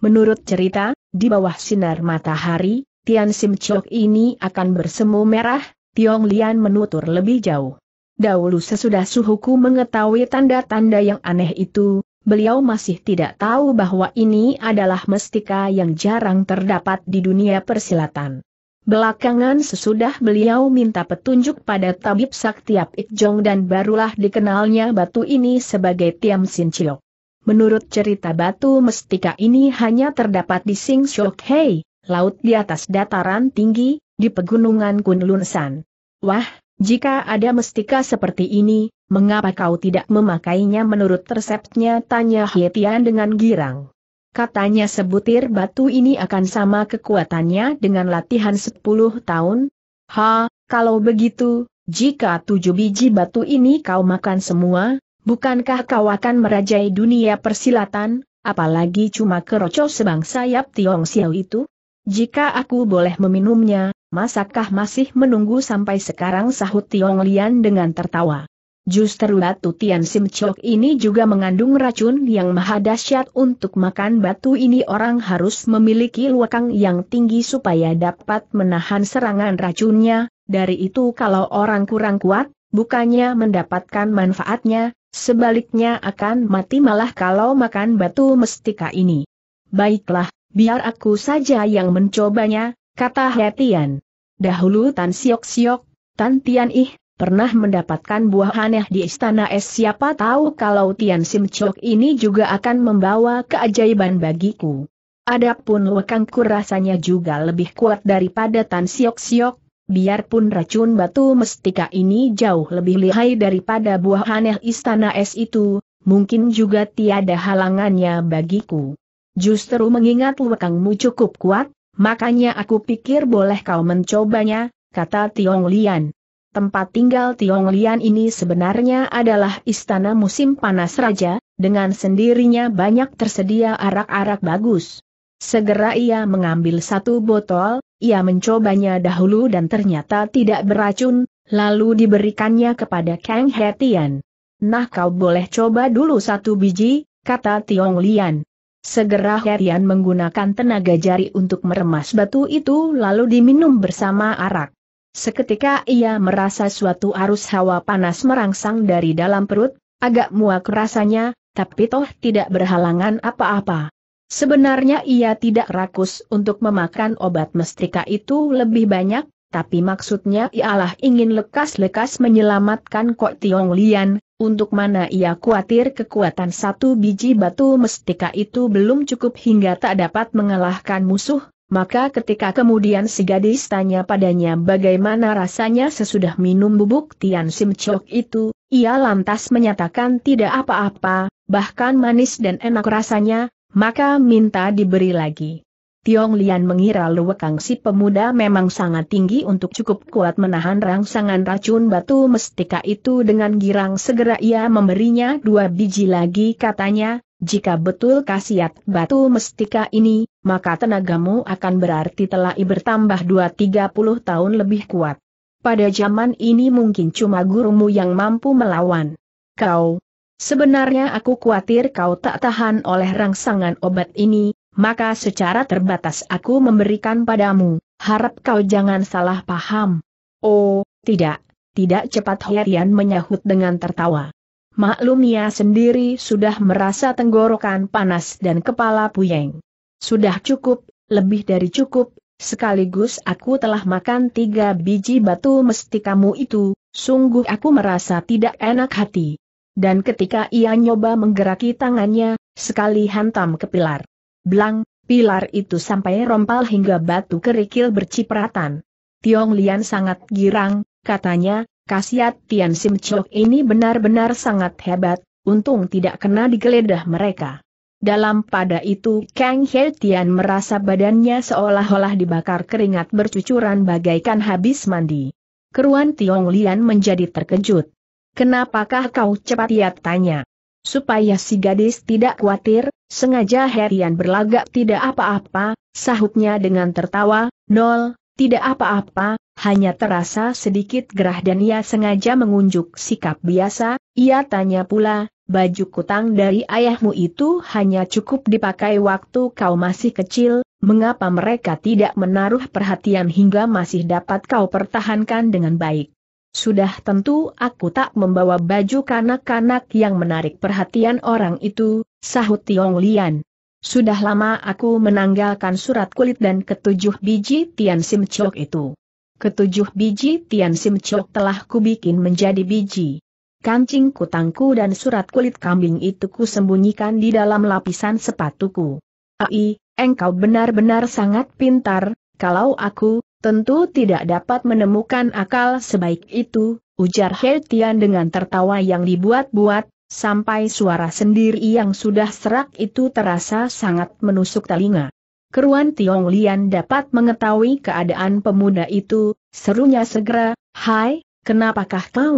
Menurut cerita, di bawah sinar matahari, Tian Sim Chok ini akan bersemu merah, Tiong Lian menutur lebih jauh. Dahulu sesudah suhuku mengetahui tanda-tanda yang aneh itu, beliau masih tidak tahu bahwa ini adalah mestika yang jarang terdapat di dunia persilatan. Belakangan sesudah beliau minta petunjuk pada tabib Saktiap Ikjong dan barulah dikenalnya batu ini sebagai Tiam Sin Chiok. Menurut cerita batu mestika ini hanya terdapat di Sing Shok Hei, laut di atas dataran tinggi, di pegunungan Kunlunsan. Wah, jika ada mestika seperti ini, mengapa kau tidak memakainya menurut resepnya tanya Hietian dengan girang. Katanya sebutir batu ini akan sama kekuatannya dengan latihan 10 tahun. Ha, kalau begitu, jika tujuh biji batu ini kau makan semua, bukankah kau akan merajai dunia persilatan, apalagi cuma keroco sebang sayap Tiong Xiao itu? Jika aku boleh meminumnya, masakah masih menunggu sampai sekarang sahut Tiong Lian dengan tertawa. Justru batu Tian Sim Chok ini juga mengandung racun yang maha dahsyat untuk makan batu ini orang harus memiliki luakang yang tinggi supaya dapat menahan serangan racunnya, dari itu kalau orang kurang kuat, bukannya mendapatkan manfaatnya, sebaliknya akan mati malah kalau makan batu mestika ini. Baiklah, Biar aku saja yang mencobanya, kata Hetian. Dahulu Tan Siok Siok, Tan Tian Ih, pernah mendapatkan buah aneh di istana es siapa tahu kalau Tian Sim Chok ini juga akan membawa keajaiban bagiku. Adapun lekangku rasanya juga lebih kuat daripada Tan Siok Siok, biarpun racun batu mestika ini jauh lebih lihai daripada buah aneh istana es itu, mungkin juga tiada halangannya bagiku. Justru mengingat lekangmu cukup kuat, makanya aku pikir boleh kau mencobanya, kata Tiong Lian. Tempat tinggal Tiong Lian ini sebenarnya adalah istana musim panas raja, dengan sendirinya banyak tersedia arak-arak bagus. Segera ia mengambil satu botol, ia mencobanya dahulu dan ternyata tidak beracun, lalu diberikannya kepada Kang Hetian. Nah kau boleh coba dulu satu biji, kata Tiong Lian. Segera Herian menggunakan tenaga jari untuk meremas batu itu lalu diminum bersama arak. Seketika ia merasa suatu arus hawa panas merangsang dari dalam perut, agak muak rasanya, tapi toh tidak berhalangan apa-apa. Sebenarnya ia tidak rakus untuk memakan obat mestika itu lebih banyak, tapi maksudnya ialah ingin lekas-lekas menyelamatkan Kok Tiong Lian, untuk mana ia khawatir kekuatan satu biji batu mestika itu belum cukup hingga tak dapat mengalahkan musuh, maka ketika kemudian si gadis tanya padanya bagaimana rasanya sesudah minum bubuk Tian Sim Chok itu, ia lantas menyatakan tidak apa-apa, bahkan manis dan enak rasanya, maka minta diberi lagi. Tiong Lian mengira luwekang si pemuda memang sangat tinggi untuk cukup kuat menahan rangsangan racun batu mestika itu dengan girang segera ia memberinya dua biji lagi katanya, jika betul khasiat batu mestika ini, maka tenagamu akan berarti telah bertambah dua tiga puluh tahun lebih kuat. Pada zaman ini mungkin cuma gurumu yang mampu melawan. Kau, sebenarnya aku khawatir kau tak tahan oleh rangsangan obat ini, maka secara terbatas aku memberikan padamu, harap kau jangan salah paham. Oh, tidak, tidak cepat Hoerian menyahut dengan tertawa. Maklumnya sendiri sudah merasa tenggorokan panas dan kepala puyeng. Sudah cukup, lebih dari cukup, sekaligus aku telah makan tiga biji batu mesti kamu itu, sungguh aku merasa tidak enak hati. Dan ketika ia nyoba menggeraki tangannya, sekali hantam ke pilar. Blang, pilar itu sampai rompal hingga batu kerikil bercipratan. Tiong Lian sangat girang, katanya, Kasiat Tian Sim Chok ini benar-benar sangat hebat, untung tidak kena digeledah mereka. Dalam pada itu Kang He Tian merasa badannya seolah-olah dibakar keringat bercucuran bagaikan habis mandi. Keruan Tiong Lian menjadi terkejut. Kenapakah kau cepat ia tanya? Supaya si gadis tidak khawatir, Sengaja Herian berlagak tidak apa-apa, sahutnya dengan tertawa, nol, tidak apa-apa, hanya terasa sedikit gerah dan ia sengaja mengunjuk sikap biasa, ia tanya pula, baju kutang dari ayahmu itu hanya cukup dipakai waktu kau masih kecil, mengapa mereka tidak menaruh perhatian hingga masih dapat kau pertahankan dengan baik? Sudah tentu aku tak membawa baju kanak-kanak yang menarik perhatian orang itu, Sahut Tiong Lian. Sudah lama aku menanggalkan surat kulit dan ketujuh biji Tian Sim Chok itu. Ketujuh biji Tian Sim Chok telah kubikin menjadi biji. Kancing kutangku dan surat kulit kambing itu kusembunyikan di dalam lapisan sepatuku. Ai, engkau benar-benar sangat pintar, kalau aku, tentu tidak dapat menemukan akal sebaik itu, ujar He Tian dengan tertawa yang dibuat-buat, sampai suara sendiri yang sudah serak itu terasa sangat menusuk telinga. Keruan Tiong Lian dapat mengetahui keadaan pemuda itu, serunya segera, Hai, kenapakah kau?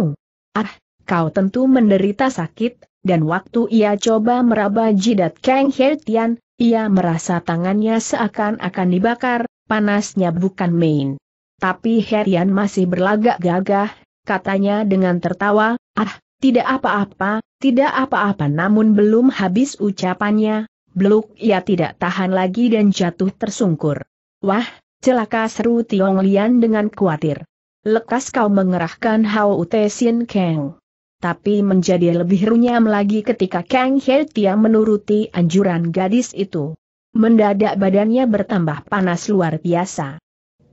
Ah, kau tentu menderita sakit, dan waktu ia coba meraba jidat Kang Hertian, ia merasa tangannya seakan-akan dibakar, panasnya bukan main. Tapi Herian masih berlagak gagah, katanya dengan tertawa, ah, tidak apa-apa, tidak apa-apa namun belum habis ucapannya, bluk ia tidak tahan lagi dan jatuh tersungkur. Wah, celaka seru Tiong Lian dengan khawatir. Lekas kau mengerahkan Hao Ute Sin Kang. Tapi menjadi lebih runyam lagi ketika Kang He Tia menuruti anjuran gadis itu. Mendadak badannya bertambah panas luar biasa.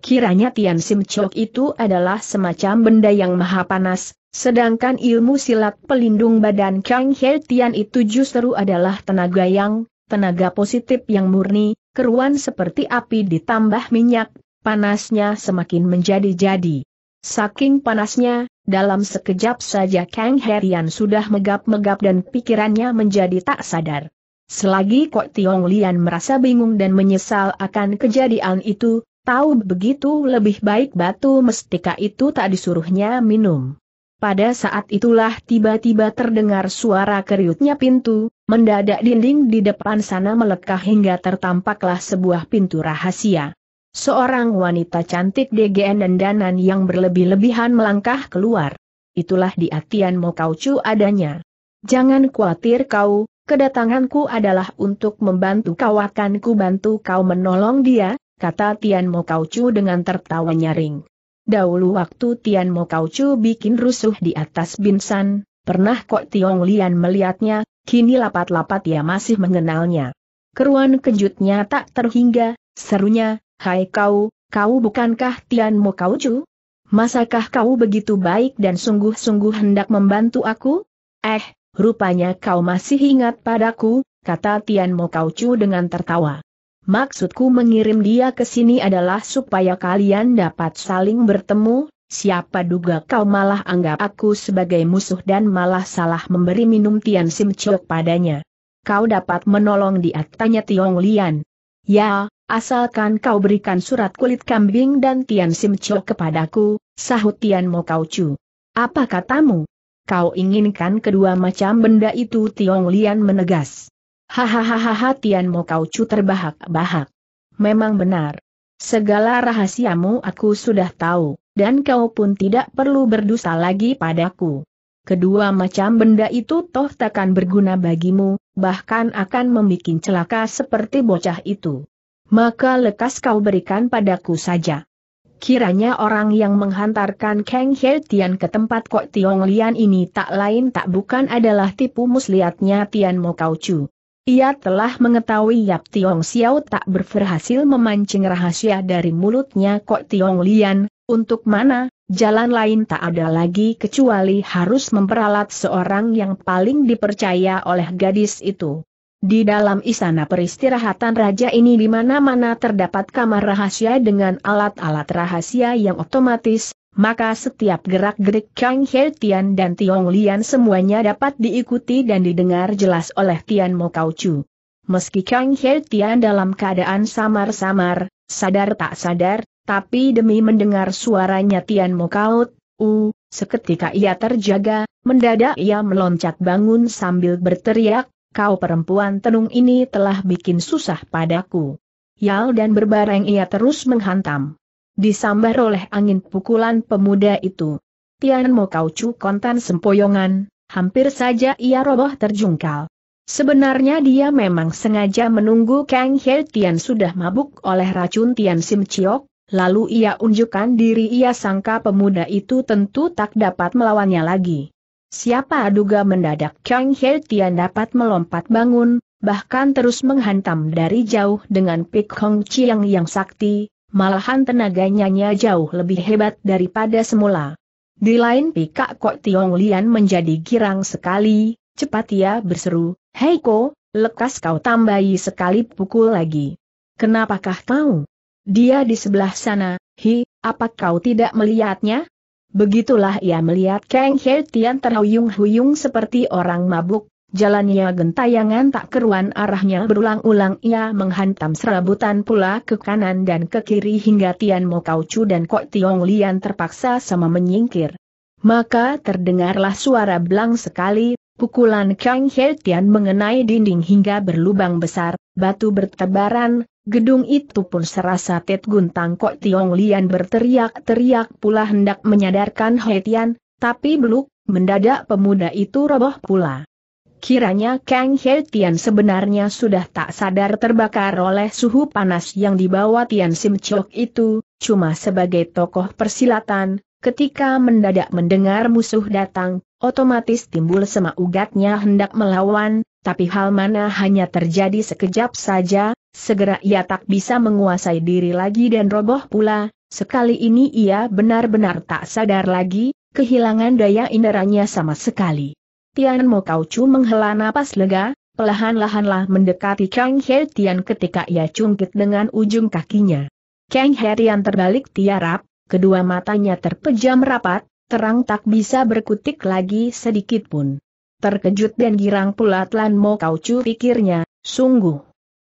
Kiranya Tian Sim Chok itu adalah semacam benda yang maha panas, Sedangkan ilmu silat pelindung badan Kang He Tian itu justru adalah tenaga yang, tenaga positif yang murni, keruan seperti api ditambah minyak, panasnya semakin menjadi-jadi. Saking panasnya, dalam sekejap saja Kang Herian sudah megap-megap dan pikirannya menjadi tak sadar. Selagi Kok Tiong Lian merasa bingung dan menyesal akan kejadian itu, tahu begitu lebih baik batu mestika itu tak disuruhnya minum. Pada saat itulah tiba-tiba terdengar suara keriutnya pintu, mendadak dinding di depan sana melekah hingga tertampaklah sebuah pintu rahasia. Seorang wanita cantik DGN dan danan yang berlebih-lebihan melangkah keluar. Itulah dia Tian Mo adanya. Jangan khawatir kau, kedatanganku adalah untuk membantu kau akan ku bantu kau menolong dia, kata Tian Mo Chu dengan tertawa nyaring. Dahulu waktu Tian Mo Kau Chu bikin rusuh di atas Binsan, pernah kok Tiong Lian melihatnya, kini lapat-lapat ia masih mengenalnya. Keruan kejutnya tak terhingga, serunya, Hai kau, kau bukankah Tian Mo Kau Chu? Masakah kau begitu baik dan sungguh-sungguh hendak membantu aku? Eh, rupanya kau masih ingat padaku, kata Tian Mo Kau Chu dengan tertawa. Maksudku mengirim dia ke sini adalah supaya kalian dapat saling bertemu, siapa duga kau malah anggap aku sebagai musuh dan malah salah memberi minum Tian Sim Chok padanya. Kau dapat menolong dia tanya Tiong Lian. Ya, asalkan kau berikan surat kulit kambing dan Tian Sim Chok kepadaku, sahut Tian Mo Kau Chu. Apa katamu? Kau inginkan kedua macam benda itu Tiong Lian menegas. Hahaha Tian Mo Kaucu terbahak-bahak. Memang benar. Segala rahasiamu aku sudah tahu, dan kau pun tidak perlu berdosa lagi padaku. Kedua macam benda itu toh takkan berguna bagimu, bahkan akan membuat celaka seperti bocah itu. Maka lekas kau berikan padaku saja. Kiranya orang yang menghantarkan Kang He Tian ke tempat Kok Tiong Lian ini tak lain tak bukan adalah tipu muslihatnya Tian Mo Kau Chu. Ia telah mengetahui Yap Tiong Xiao tak berhasil memancing rahasia dari mulutnya Kok Tiong Lian, untuk mana, jalan lain tak ada lagi kecuali harus memperalat seorang yang paling dipercaya oleh gadis itu. Di dalam istana peristirahatan raja ini di mana-mana terdapat kamar rahasia dengan alat-alat rahasia yang otomatis, maka setiap gerak-gerik Kang He Tian dan Tiong Lian semuanya dapat diikuti dan didengar jelas oleh Tian Mo Kau Chu. Meski Kang He Tian dalam keadaan samar-samar, sadar tak sadar, tapi demi mendengar suaranya Tian Mo Kau, u, seketika ia terjaga, mendadak ia meloncat bangun sambil berteriak, kau perempuan tenung ini telah bikin susah padaku. Yal dan berbareng ia terus menghantam disambar oleh angin pukulan pemuda itu. Tian Mo kauchu kontan sempoyongan, hampir saja ia roboh terjungkal. Sebenarnya dia memang sengaja menunggu Kang He Tian sudah mabuk oleh racun Tian Sim Chiok, lalu ia unjukkan diri ia sangka pemuda itu tentu tak dapat melawannya lagi. Siapa aduga mendadak Kang He Tian dapat melompat bangun, bahkan terus menghantam dari jauh dengan Pik Hong Chiang yang sakti, malahan tenaganya jauh lebih hebat daripada semula. Di lain pihak Kok Tiong Lian menjadi girang sekali, cepat ia berseru, Hei Ko, lekas kau tambahi sekali pukul lagi. Kenapakah kau? Dia di sebelah sana, hi, apa kau tidak melihatnya? Begitulah ia melihat Kang He Tian terhuyung-huyung seperti orang mabuk, Jalannya gentayangan tak keruan arahnya berulang-ulang ia menghantam serabutan pula ke kanan dan ke kiri hingga Tian Mo Chu dan Kok Tiong Lian terpaksa sama menyingkir. Maka terdengarlah suara belang sekali, pukulan Kang He Tian mengenai dinding hingga berlubang besar, batu bertebaran, gedung itu pun serasa tet guntang Kok Tiong Lian berteriak-teriak pula hendak menyadarkan He Tian, tapi beluk, mendadak pemuda itu roboh pula. Kiranya Kang He Tian sebenarnya sudah tak sadar terbakar oleh suhu panas yang dibawa Tian Sim Chok itu, cuma sebagai tokoh persilatan, ketika mendadak mendengar musuh datang, otomatis timbul semak ugatnya hendak melawan, tapi hal mana hanya terjadi sekejap saja, segera ia tak bisa menguasai diri lagi dan roboh pula, sekali ini ia benar-benar tak sadar lagi, kehilangan daya inderanya sama sekali. Tian Mo Kau Chu menghela napas lega, pelahan-lahanlah mendekati Kang He Tian ketika ia cungkit dengan ujung kakinya. Kang He Tian terbalik tiarap, kedua matanya terpejam rapat, terang tak bisa berkutik lagi sedikit pun. Terkejut dan girang pula Tian Mo Kau Chu pikirnya, sungguh.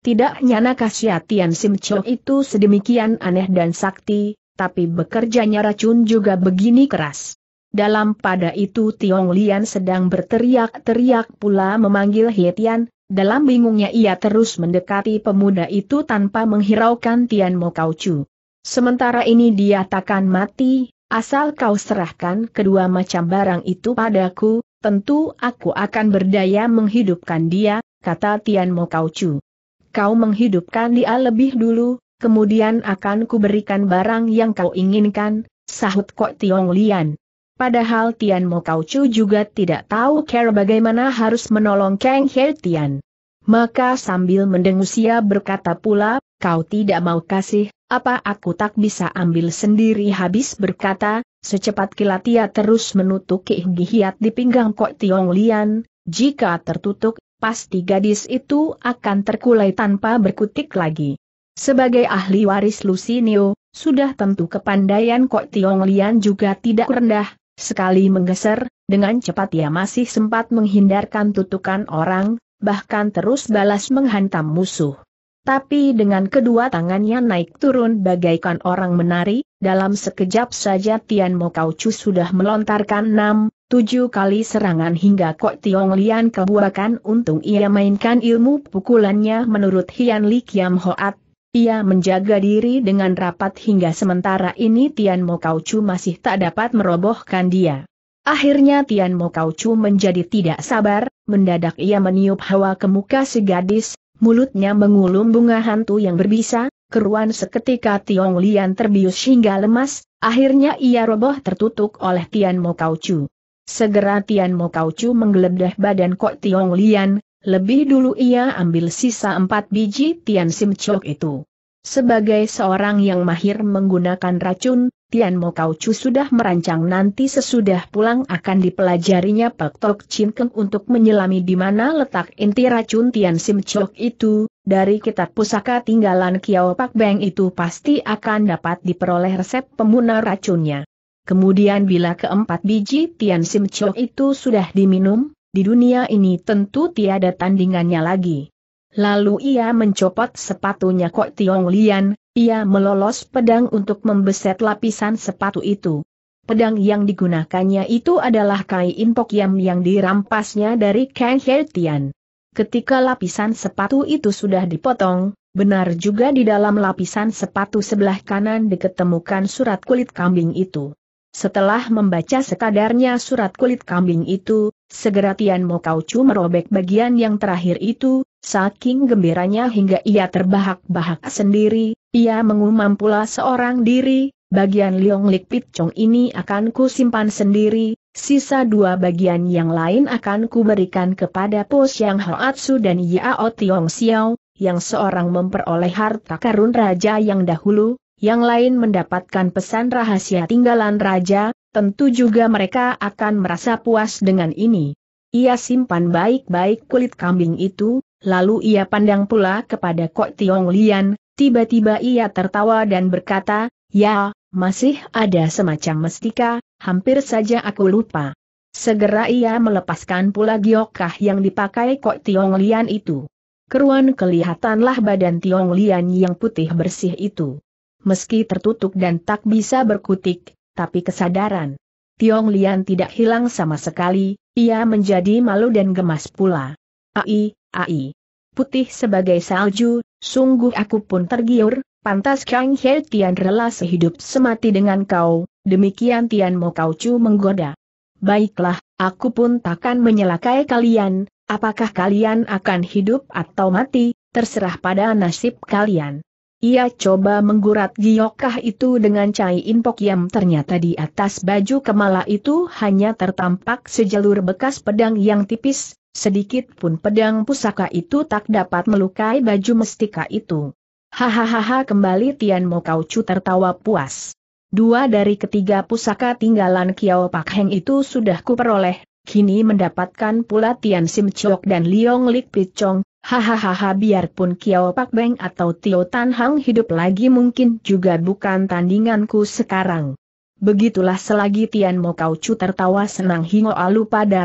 Tidak nyana Tian Sim Cho itu sedemikian aneh dan sakti, tapi bekerjanya racun juga begini keras. Dalam pada itu Tiong Lian sedang berteriak-teriak pula memanggil Hetian, dalam bingungnya ia terus mendekati pemuda itu tanpa menghiraukan Tian Mo Kau Chu. Sementara ini dia takkan mati, asal kau serahkan kedua macam barang itu padaku, tentu aku akan berdaya menghidupkan dia, kata Tian Mo Kau Chu. Kau menghidupkan dia lebih dulu, kemudian akan kuberikan barang yang kau inginkan, sahut Kok Tiong Lian. Padahal Tian Mo Kau Chu juga tidak tahu cara bagaimana harus menolong Kang He Tian. Maka sambil mendengus ia berkata pula, kau tidak mau kasih, apa aku tak bisa ambil sendiri habis berkata, secepat kilat ia terus menutupi gihiat di pinggang Kok Tiong Lian, jika tertutup, pasti gadis itu akan terkulai tanpa berkutik lagi. Sebagai ahli waris Lusinio, sudah tentu kepandaian Kok Tiong Lian juga tidak rendah, Sekali menggeser, dengan cepat ia masih sempat menghindarkan tutukan orang, bahkan terus balas menghantam musuh. Tapi dengan kedua tangannya naik turun bagaikan orang menari, dalam sekejap saja Tian Mo Kau Chu sudah melontarkan enam, tujuh kali serangan hingga Kok Tiong Lian kebuakan untung ia mainkan ilmu pukulannya menurut Hian Li Kiam Hoat, ia menjaga diri dengan rapat hingga sementara ini Tian Mokauchu masih tak dapat merobohkan dia. Akhirnya Tian Mokauchu menjadi tidak sabar, mendadak ia meniup hawa ke muka si gadis, mulutnya mengulum bunga hantu yang berbisa, keruan seketika Tiong Lian terbius hingga lemas, akhirnya ia roboh tertutup oleh Tian Mokauchu. Segera Tian Mokauchu menggeledah badan Kok Tiong Lian, lebih dulu ia ambil sisa empat biji Tian Sim Chok itu. Sebagai seorang yang mahir menggunakan racun, Tian Mo Kau Chu sudah merancang nanti sesudah pulang akan dipelajarinya Pak Tok Chin Keng untuk menyelami di mana letak inti racun Tian Sim Chok itu, dari kitab pusaka tinggalan Kiao Pak Beng itu pasti akan dapat diperoleh resep pemuna racunnya. Kemudian bila keempat biji Tian Sim Chok itu sudah diminum, di dunia ini tentu tiada tandingannya lagi. Lalu ia mencopot sepatunya Kok Tiong Lian, ia melolos pedang untuk membeset lapisan sepatu itu. Pedang yang digunakannya itu adalah Kai Impok Yam yang dirampasnya dari Kang Hertian. Ketika lapisan sepatu itu sudah dipotong, benar juga di dalam lapisan sepatu sebelah kanan diketemukan surat kulit kambing itu. Setelah membaca sekadarnya surat kulit kambing itu, segera Tian Mo Chu merobek bagian yang terakhir itu, saking gembiranya hingga ia terbahak-bahak sendiri, ia mengumam pula seorang diri, bagian Liong Lik Pit Chong ini akan ku simpan sendiri, sisa dua bagian yang lain akan ku berikan kepada Po Siang Hoatsu dan Yao Tiong Xiao, yang seorang memperoleh harta karun raja yang dahulu, yang lain mendapatkan pesan rahasia tinggalan raja, tentu juga mereka akan merasa puas dengan ini. Ia simpan baik-baik kulit kambing itu, lalu ia pandang pula kepada Kok Tiong Lian, tiba-tiba ia tertawa dan berkata, Ya, masih ada semacam mestika, hampir saja aku lupa. Segera ia melepaskan pula giokah yang dipakai Kok Tiong Lian itu. Keruan kelihatanlah badan Tiong Lian yang putih bersih itu meski tertutup dan tak bisa berkutik, tapi kesadaran. Tiong Lian tidak hilang sama sekali, ia menjadi malu dan gemas pula. Ai, ai. Putih sebagai salju, sungguh aku pun tergiur, pantas Kang He Tian rela sehidup semati dengan kau, demikian Tian Mo Kau Chu menggoda. Baiklah, aku pun takkan menyelakai kalian, apakah kalian akan hidup atau mati, terserah pada nasib kalian. Ia coba menggurat giokah itu dengan cai impok yang ternyata di atas baju kemala itu hanya tertampak sejalur bekas pedang yang tipis, sedikit pun pedang pusaka itu tak dapat melukai baju mestika itu. Hahaha kembali Tian Mo cu tertawa puas. Dua dari ketiga pusaka tinggalan Kiao Pak Heng itu sudah kuperoleh, Kini mendapatkan pula Tian Sim Chok dan Liong Lik Pichong, hahaha biarpun Kiao Pak Beng atau Tio Tan Hang hidup lagi mungkin juga bukan tandinganku sekarang. Begitulah selagi Tian Mo Kau Chu tertawa senang hingga alu pada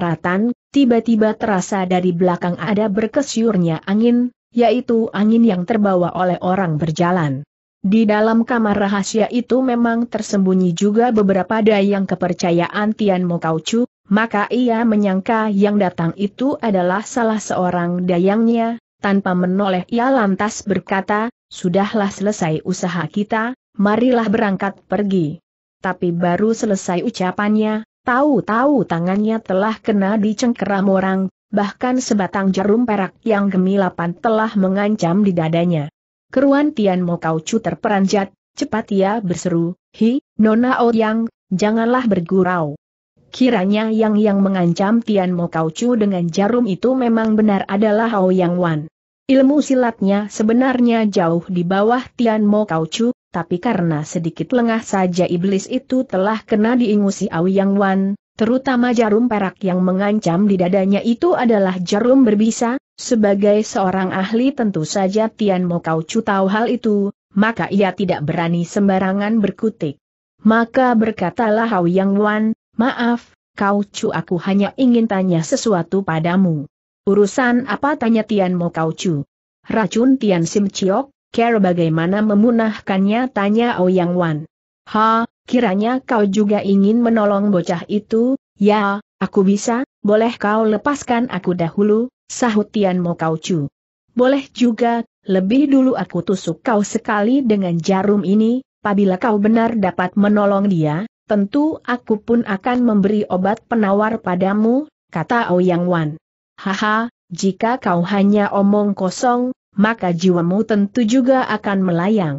tiba-tiba terasa dari belakang ada berkesyurnya angin, yaitu angin yang terbawa oleh orang berjalan. Di dalam kamar rahasia itu memang tersembunyi juga beberapa dayang kepercayaan Tian Mo Kau Chu, maka ia menyangka yang datang itu adalah salah seorang dayangnya, tanpa menoleh ia lantas berkata, sudahlah selesai usaha kita, marilah berangkat pergi. Tapi baru selesai ucapannya, tahu-tahu tangannya telah kena dicengkeram orang, bahkan sebatang jarum perak yang gemilapan telah mengancam di dadanya. Keruan Tian Mo Chu terperanjat, cepat ia berseru, Hi, Nona Ouyang, janganlah bergurau. Kiranya yang yang mengancam Tian Mo Kau Chu dengan jarum itu memang benar adalah Hao Yang Wan. Ilmu silatnya sebenarnya jauh di bawah Tian Mo Kau Chu, tapi karena sedikit lengah saja iblis itu telah kena diingusi Hao Yang Wan, terutama jarum perak yang mengancam di dadanya itu adalah jarum berbisa, sebagai seorang ahli tentu saja Tian Mo Kau Chu tahu hal itu, maka ia tidak berani sembarangan berkutik. Maka berkatalah Hao Yang Wan, Maaf, kau cu aku hanya ingin tanya sesuatu padamu. Urusan apa tanya Tian Mo kau cu? Racun Tian Sim Chiok, care bagaimana memunahkannya tanya Ouyang Wan. Ha, kiranya kau juga ingin menolong bocah itu, ya, aku bisa, boleh kau lepaskan aku dahulu, sahut Tian Mo kau cu. Boleh juga, lebih dulu aku tusuk kau sekali dengan jarum ini, apabila kau benar dapat menolong dia, tentu aku pun akan memberi obat penawar padamu, kata Ouyang Wan. Haha, jika kau hanya omong kosong, maka jiwamu tentu juga akan melayang.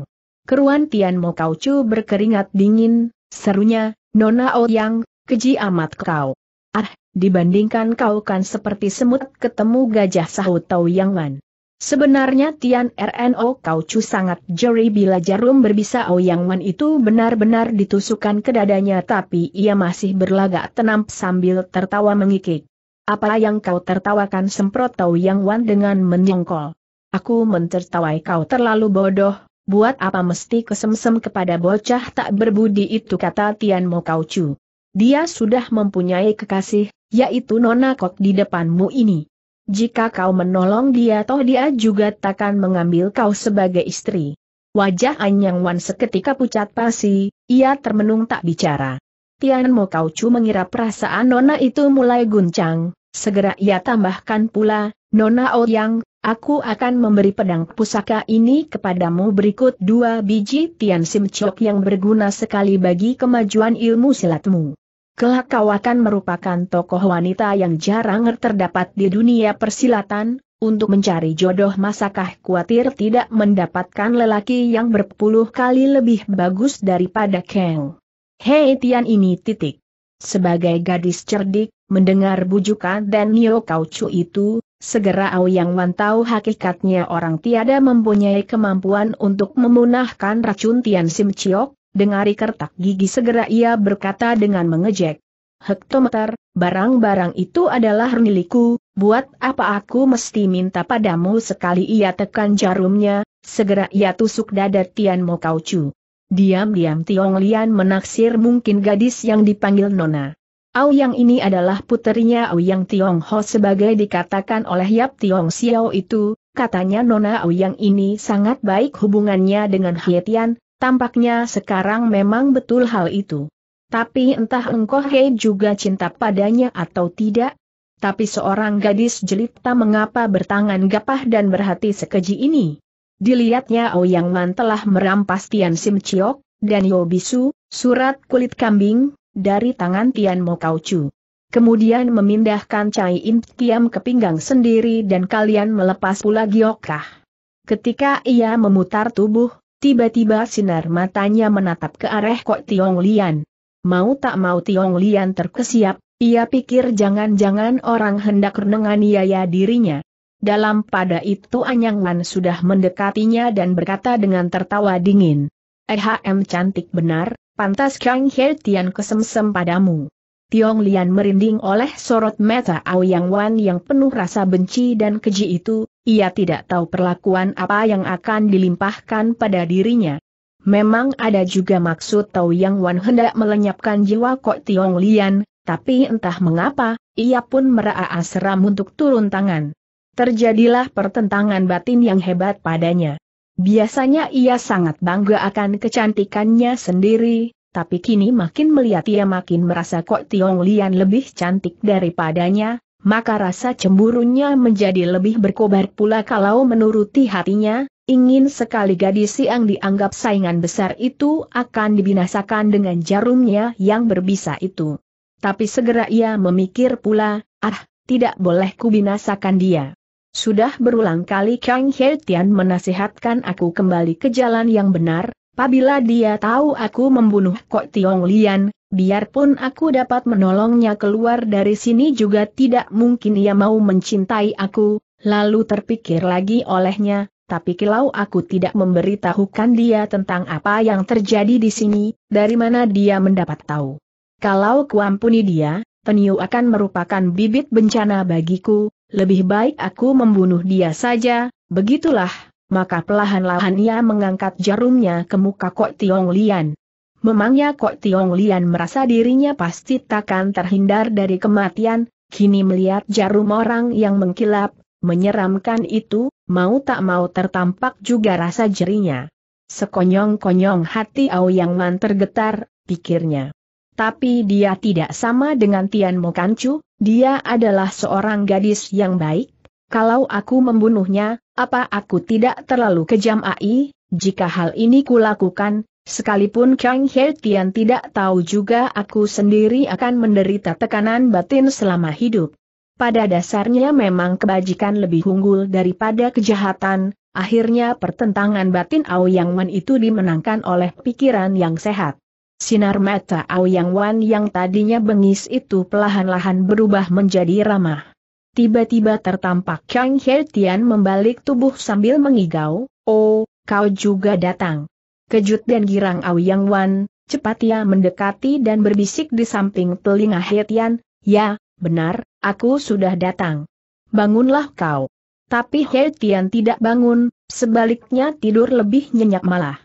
Keruan Tian Mo Kaucu berkeringat dingin, serunya, Nona Ouyang, keji amat kau. Ah, dibandingkan kau kan seperti semut ketemu gajah sahut Ouyang Wan. Sebenarnya Tian RNO Chu sangat jeri bila jarum berbisa Ouyang Wan itu benar-benar ditusukkan ke dadanya tapi ia masih berlagak tenang sambil tertawa mengikik. Apa yang kau tertawakan semprot Ouyang Wan dengan menyongkol. Aku mencertawai kau terlalu bodoh, buat apa mesti kesemsem kepada bocah tak berbudi itu kata Tian Mo Kau Chu. Dia sudah mempunyai kekasih, yaitu Nona Kok di depanmu ini. Jika kau menolong dia toh dia juga takkan mengambil kau sebagai istri. Wajah Anyang Wan seketika pucat pasi, ia termenung tak bicara. Tian Mo Kau Chu mengira perasaan Nona itu mulai guncang, segera ia tambahkan pula, Nona Ouyang, aku akan memberi pedang pusaka ini kepadamu berikut dua biji Tian Sim Chok yang berguna sekali bagi kemajuan ilmu silatmu. Kelak kau akan merupakan tokoh wanita yang jarang terdapat di dunia persilatan, untuk mencari jodoh masakah khawatir tidak mendapatkan lelaki yang berpuluh kali lebih bagus daripada Kang. Hei Tian ini titik. Sebagai gadis cerdik, mendengar bujukan dan Nio Kaucu itu, segera Aoyang Wan tahu hakikatnya orang tiada mempunyai kemampuan untuk memunahkan racun Tian Sim Chiok, Dengari kertak gigi segera ia berkata dengan mengejek. Hektometer, barang-barang itu adalah milikku, buat apa aku mesti minta padamu sekali ia tekan jarumnya, segera ia tusuk dada Tian Mo Kaucu. Diam-diam Tiong Lian menaksir mungkin gadis yang dipanggil Nona. Au yang ini adalah puterinya Au yang Tiong Ho sebagai dikatakan oleh Yap Tiong Xiao itu, katanya Nona Au yang ini sangat baik hubungannya dengan Hietian, Tampaknya sekarang memang betul hal itu. Tapi entah engkau hei juga cinta padanya atau tidak, tapi seorang gadis jelita mengapa bertangan gapah dan berhati sekeji ini? Dilihatnya Ouyang Man telah merampas Tian Sim Chiok, dan Yobisu, surat kulit kambing, dari tangan Tian Mo Kau Chu. Kemudian memindahkan Chai In Tiam ke pinggang sendiri dan kalian melepas pula Giokah. Ketika ia memutar tubuh, Tiba-tiba sinar matanya menatap ke arah Kok Tiong Lian. Mau tak mau Tiong Lian terkesiap, ia pikir jangan-jangan orang hendak renenganiaya dirinya. Dalam pada itu Anyang Lan sudah mendekatinya dan berkata dengan tertawa dingin. Ehm cantik benar, pantas Kang He Tian kesemsem padamu. Tiong Lian merinding oleh sorot mata Ao Wan yang penuh rasa benci dan keji itu, ia tidak tahu perlakuan apa yang akan dilimpahkan pada dirinya. Memang ada juga maksud tahu Yang Wan hendak melenyapkan jiwa Kok Tiong Lian, tapi entah mengapa, ia pun merasa seram untuk turun tangan. Terjadilah pertentangan batin yang hebat padanya. Biasanya ia sangat bangga akan kecantikannya sendiri, tapi kini makin melihat ia makin merasa Kok Tiong Lian lebih cantik daripadanya, maka rasa cemburunya menjadi lebih berkobar pula kalau menuruti hatinya, ingin sekali gadis yang dianggap saingan besar itu akan dibinasakan dengan jarumnya yang berbisa itu. Tapi segera ia memikir pula, ah, tidak boleh kubinasakan dia. Sudah berulang kali Kang He Tian menasihatkan aku kembali ke jalan yang benar, apabila dia tahu aku membunuh Kok Tiong Lian, Biarpun aku dapat menolongnya keluar dari sini juga tidak mungkin ia mau mencintai aku, lalu terpikir lagi olehnya, tapi kilau aku tidak memberitahukan dia tentang apa yang terjadi di sini, dari mana dia mendapat tahu. Kalau kuampuni dia, Penyu akan merupakan bibit bencana bagiku, lebih baik aku membunuh dia saja, begitulah, maka pelahan-lahan ia mengangkat jarumnya ke muka Kok Tiong Lian. Memangnya kok Tiong Lian merasa dirinya pasti takkan terhindar dari kematian, kini melihat jarum orang yang mengkilap, menyeramkan itu, mau tak mau tertampak juga rasa jerinya. Sekonyong-konyong hati Ao Yang Man tergetar, pikirnya. Tapi dia tidak sama dengan Tian Kancu, dia adalah seorang gadis yang baik. Kalau aku membunuhnya, apa aku tidak terlalu kejam ai? Jika hal ini kulakukan, Sekalipun Kang He Tian tidak tahu juga aku sendiri akan menderita tekanan batin selama hidup. Pada dasarnya memang kebajikan lebih unggul daripada kejahatan, akhirnya pertentangan batin Ao Yang Wan itu dimenangkan oleh pikiran yang sehat. Sinar mata Ao Yang Wan yang tadinya bengis itu pelahan lahan berubah menjadi ramah. Tiba-tiba tertampak Kang He Tian membalik tubuh sambil mengigau, Oh, kau juga datang. Kejut dan girang Aoyang Wan, cepat ia mendekati dan berbisik di samping telinga Hetian, ya, benar, aku sudah datang. Bangunlah kau. Tapi Hetian tidak bangun, sebaliknya tidur lebih nyenyak malah.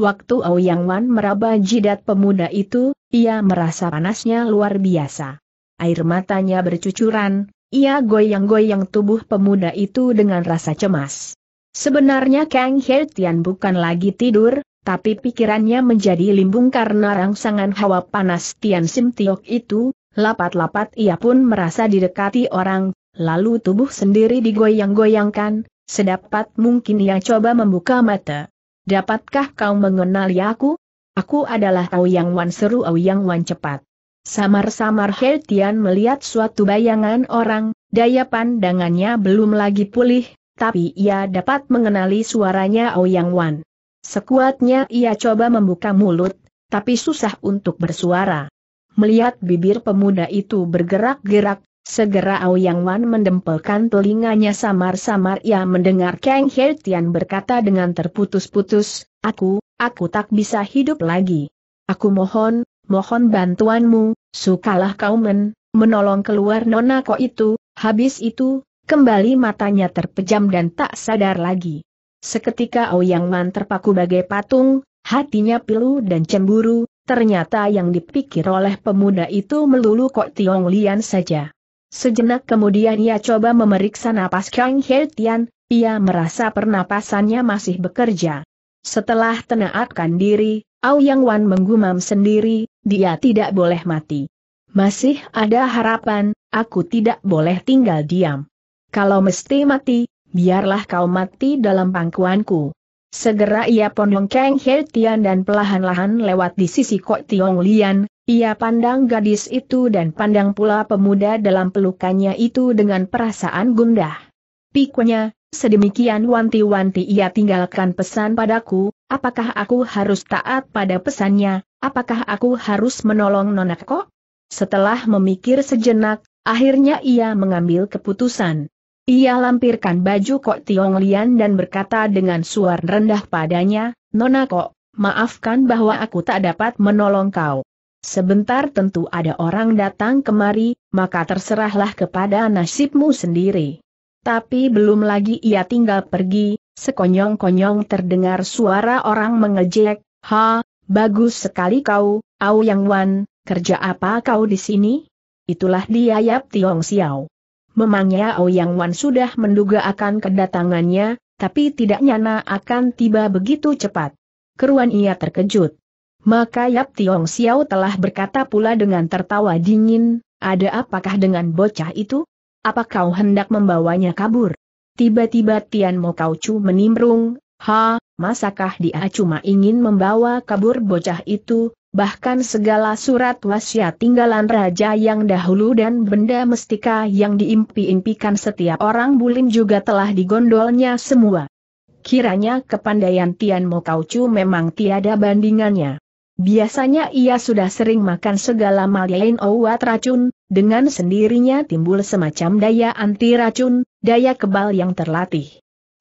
Waktu Aoyang Wan meraba jidat pemuda itu, ia merasa panasnya luar biasa. Air matanya bercucuran, ia goyang-goyang tubuh pemuda itu dengan rasa cemas. Sebenarnya Kang Tian bukan lagi tidur, tapi pikirannya menjadi limbung karena rangsangan hawa panas Tian Sim Tiok itu, lapat-lapat ia pun merasa didekati orang, lalu tubuh sendiri digoyang-goyangkan, sedapat mungkin ia coba membuka mata. Dapatkah kau mengenali aku? Aku adalah Au Yang Wan seru Au Yang Wan cepat. Samar-samar He Tian melihat suatu bayangan orang, daya pandangannya belum lagi pulih, tapi ia dapat mengenali suaranya Ao Yang Wan. Sekuatnya ia coba membuka mulut, tapi susah untuk bersuara. Melihat bibir pemuda itu bergerak-gerak, segera Aoyang Wan mendempelkan telinganya samar-samar ia mendengar Kang He Tian berkata dengan terputus-putus, Aku, aku tak bisa hidup lagi. Aku mohon, mohon bantuanmu, sukalah kau men, menolong keluar nona kok itu, habis itu, kembali matanya terpejam dan tak sadar lagi. Seketika Ouyang Man terpaku bagai patung, hatinya pilu dan cemburu, ternyata yang dipikir oleh pemuda itu melulu kok Tiong Lian saja. Sejenak kemudian ia coba memeriksa napas Kang He Tian, ia merasa pernapasannya masih bekerja. Setelah tenaatkan diri, Auyang Wan menggumam sendiri, dia tidak boleh mati. Masih ada harapan, aku tidak boleh tinggal diam. Kalau mesti mati, biarlah kau mati dalam pangkuanku. Segera ia pondong Kang He Tian dan pelahan-lahan lewat di sisi Kok Tiong Lian, ia pandang gadis itu dan pandang pula pemuda dalam pelukannya itu dengan perasaan gundah. Pikunya, sedemikian wanti-wanti ia tinggalkan pesan padaku, apakah aku harus taat pada pesannya, apakah aku harus menolong Nona Kok? Setelah memikir sejenak, akhirnya ia mengambil keputusan. Ia lampirkan baju Kok Tiong Lian dan berkata dengan suar rendah padanya, Nona Kok, maafkan bahwa aku tak dapat menolong kau. Sebentar tentu ada orang datang kemari, maka terserahlah kepada nasibmu sendiri. Tapi belum lagi ia tinggal pergi, sekonyong-konyong terdengar suara orang mengejek, Ha, bagus sekali kau, Au Yang Wan, kerja apa kau di sini? Itulah dia Yap Tiong Xiao. Memangnya Yang Wan sudah menduga akan kedatangannya, tapi tidak nyana akan tiba begitu cepat. Keruan ia terkejut. Maka Yap Tiong Xiao telah berkata pula dengan tertawa dingin, ada apakah dengan bocah itu? Apa kau hendak membawanya kabur? Tiba-tiba Tian Mo Kau Chu menimbrung, ha, masakah dia cuma ingin membawa kabur bocah itu, bahkan segala surat wasiat tinggalan raja yang dahulu dan benda mestika yang diimpi-impikan setiap orang bulim juga telah digondolnya semua. Kiranya kepandaian Tian Mo Chu memang tiada bandingannya. Biasanya ia sudah sering makan segala malain obat racun, dengan sendirinya timbul semacam daya anti racun, daya kebal yang terlatih.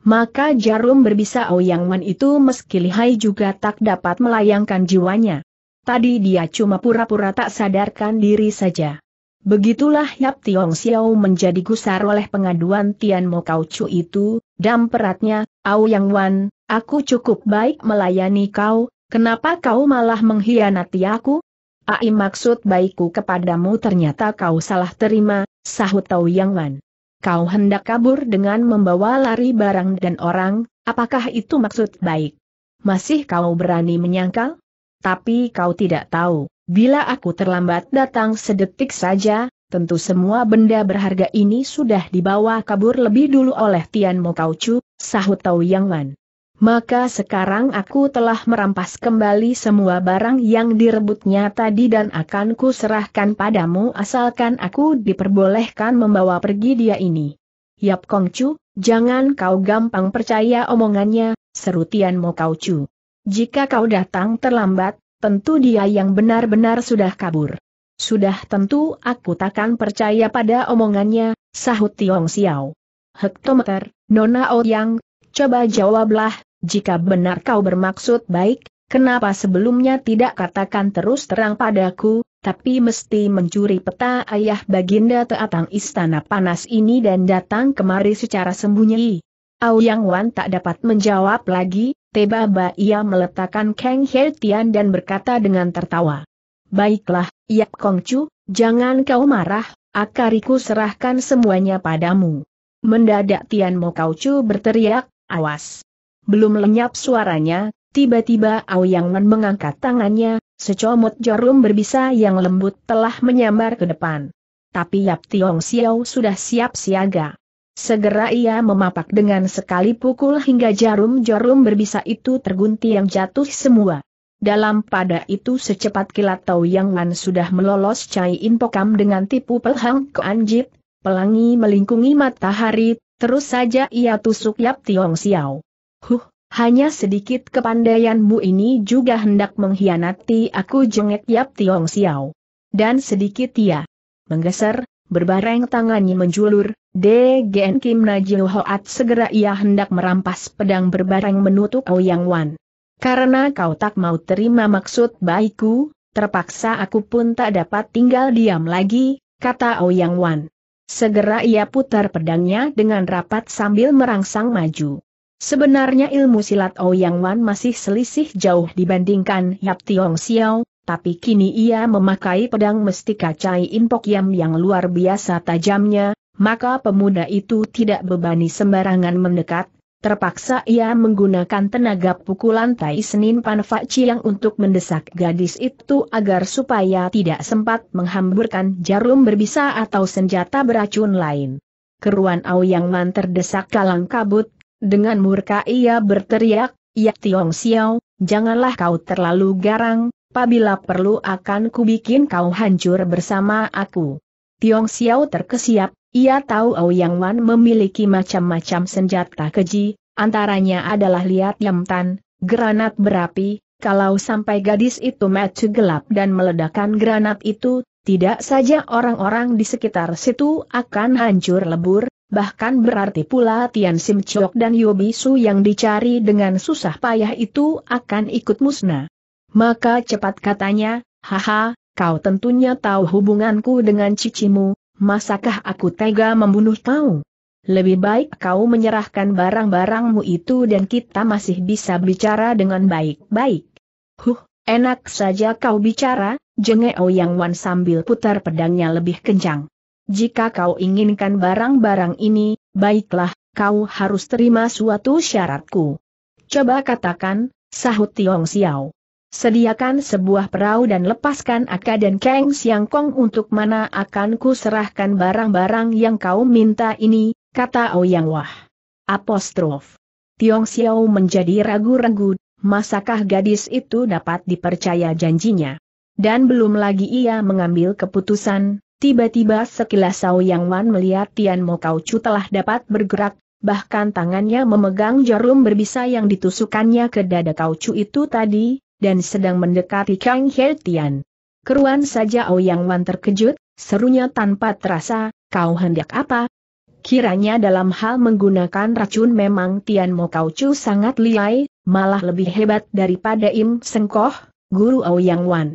Maka jarum berbisa Ouyang Wan itu meski lihai juga tak dapat melayangkan jiwanya. Tadi dia cuma pura-pura tak sadarkan diri saja. Begitulah Yap Tiong Xiao menjadi gusar oleh pengaduan Tian Mo Kau Chu itu, Dan peratnya, Au Yang Wan, aku cukup baik melayani kau, kenapa kau malah mengkhianati aku? Ai maksud baikku kepadamu ternyata kau salah terima, sahut Au Yang Wan. Kau hendak kabur dengan membawa lari barang dan orang, apakah itu maksud baik? Masih kau berani menyangkal? tapi kau tidak tahu, bila aku terlambat datang sedetik saja, tentu semua benda berharga ini sudah dibawa kabur lebih dulu oleh Tian Mo Kau Chu. sahut Tau Yang Wan. Maka sekarang aku telah merampas kembali semua barang yang direbutnya tadi dan akan kuserahkan padamu asalkan aku diperbolehkan membawa pergi dia ini. Yap Kong Chu, jangan kau gampang percaya omongannya, seru Tian Mo Kau Chu. Jika kau datang terlambat, tentu dia yang benar-benar sudah kabur. Sudah tentu aku takkan percaya pada omongannya, sahut Tiong Xiao. Hektometer, Nona Ouyang, coba jawablah, jika benar kau bermaksud baik, kenapa sebelumnya tidak katakan terus terang padaku, tapi mesti mencuri peta ayah baginda teatang istana panas ini dan datang kemari secara sembunyi. Ouyang Wan tak dapat menjawab lagi, Tiba-tiba ia meletakkan Kang He Tian dan berkata dengan tertawa. Baiklah, Yap Kong Chu, jangan kau marah, akariku serahkan semuanya padamu. Mendadak Tian Mo Kau Chu berteriak, awas. Belum lenyap suaranya, tiba-tiba Auyangan mengangkat tangannya, secomot jarum berbisa yang lembut telah menyambar ke depan. Tapi Yap Tiong Xiao sudah siap siaga. Segera ia memapak dengan sekali pukul hingga jarum-jarum berbisa itu tergunti yang jatuh semua. Dalam pada itu secepat kilat Tau Yang Wan sudah melolos Cai In Pokam dengan tipu pelhang ke anjit, pelangi melingkungi matahari, terus saja ia tusuk Yap Tiong Xiao. Huh, hanya sedikit kepandaianmu ini juga hendak mengkhianati aku jengek Yap Tiong Xiao. Dan sedikit ia menggeser, Berbareng tangannya menjulur, DGN Kim Najiu Hoat segera ia hendak merampas pedang berbareng menutup Ouyang Wan. Karena kau tak mau terima maksud baikku, terpaksa aku pun tak dapat tinggal diam lagi, kata Ouyang Wan. Segera ia putar pedangnya dengan rapat sambil merangsang maju. Sebenarnya ilmu silat Ouyang Wan masih selisih jauh dibandingkan Yap Tiong Xiao, tapi kini ia memakai pedang mestika Cai Impok Yam yang luar biasa tajamnya, maka pemuda itu tidak bebani sembarangan mendekat, Terpaksa ia menggunakan tenaga pukulan Tai Senin Panfa Fak untuk mendesak gadis itu agar supaya tidak sempat menghamburkan jarum berbisa atau senjata beracun lain. Keruan Yang Man terdesak kalang kabut, dengan murka ia berteriak, Ya Tiong Xiao, janganlah kau terlalu garang, Pabila perlu akan kubikin kau hancur bersama aku. Tiong Xiao terkesiap, ia tahu Yang Wan memiliki macam-macam senjata keji, antaranya adalah liat yamtan, granat berapi, kalau sampai gadis itu mati gelap dan meledakkan granat itu, tidak saja orang-orang di sekitar situ akan hancur lebur, bahkan berarti pula Tian Sim Chok dan Yobisu yang dicari dengan susah payah itu akan ikut musnah. Maka cepat katanya, haha, kau tentunya tahu hubunganku dengan cicimu, masakah aku tega membunuh kau? Lebih baik kau menyerahkan barang-barangmu itu dan kita masih bisa bicara dengan baik-baik. Huh, enak saja kau bicara, jengek Yang Wan sambil putar pedangnya lebih kencang. Jika kau inginkan barang-barang ini, baiklah, kau harus terima suatu syaratku. Coba katakan, sahut Tiong Xiao. Sediakan sebuah perahu dan lepaskan Aka dan Kang Siang Kong untuk mana akan ku serahkan barang-barang yang kau minta ini, kata Ouyang Wah. Apostrof. Tiong Xiao menjadi ragu-ragu, masakah gadis itu dapat dipercaya janjinya? Dan belum lagi ia mengambil keputusan, tiba-tiba sekilas Sao Yang Wan melihat Tian Mo Chu telah dapat bergerak, bahkan tangannya memegang jarum berbisa yang ditusukannya ke dada Kau Chu itu tadi, dan sedang mendekati Kang He Tian. Keruan saja Ouyang Wan terkejut, serunya tanpa terasa, kau hendak apa? Kiranya dalam hal menggunakan racun memang Tian Mo Kau Chu sangat liai, malah lebih hebat daripada Im Sengkoh, guru Ouyang Wan.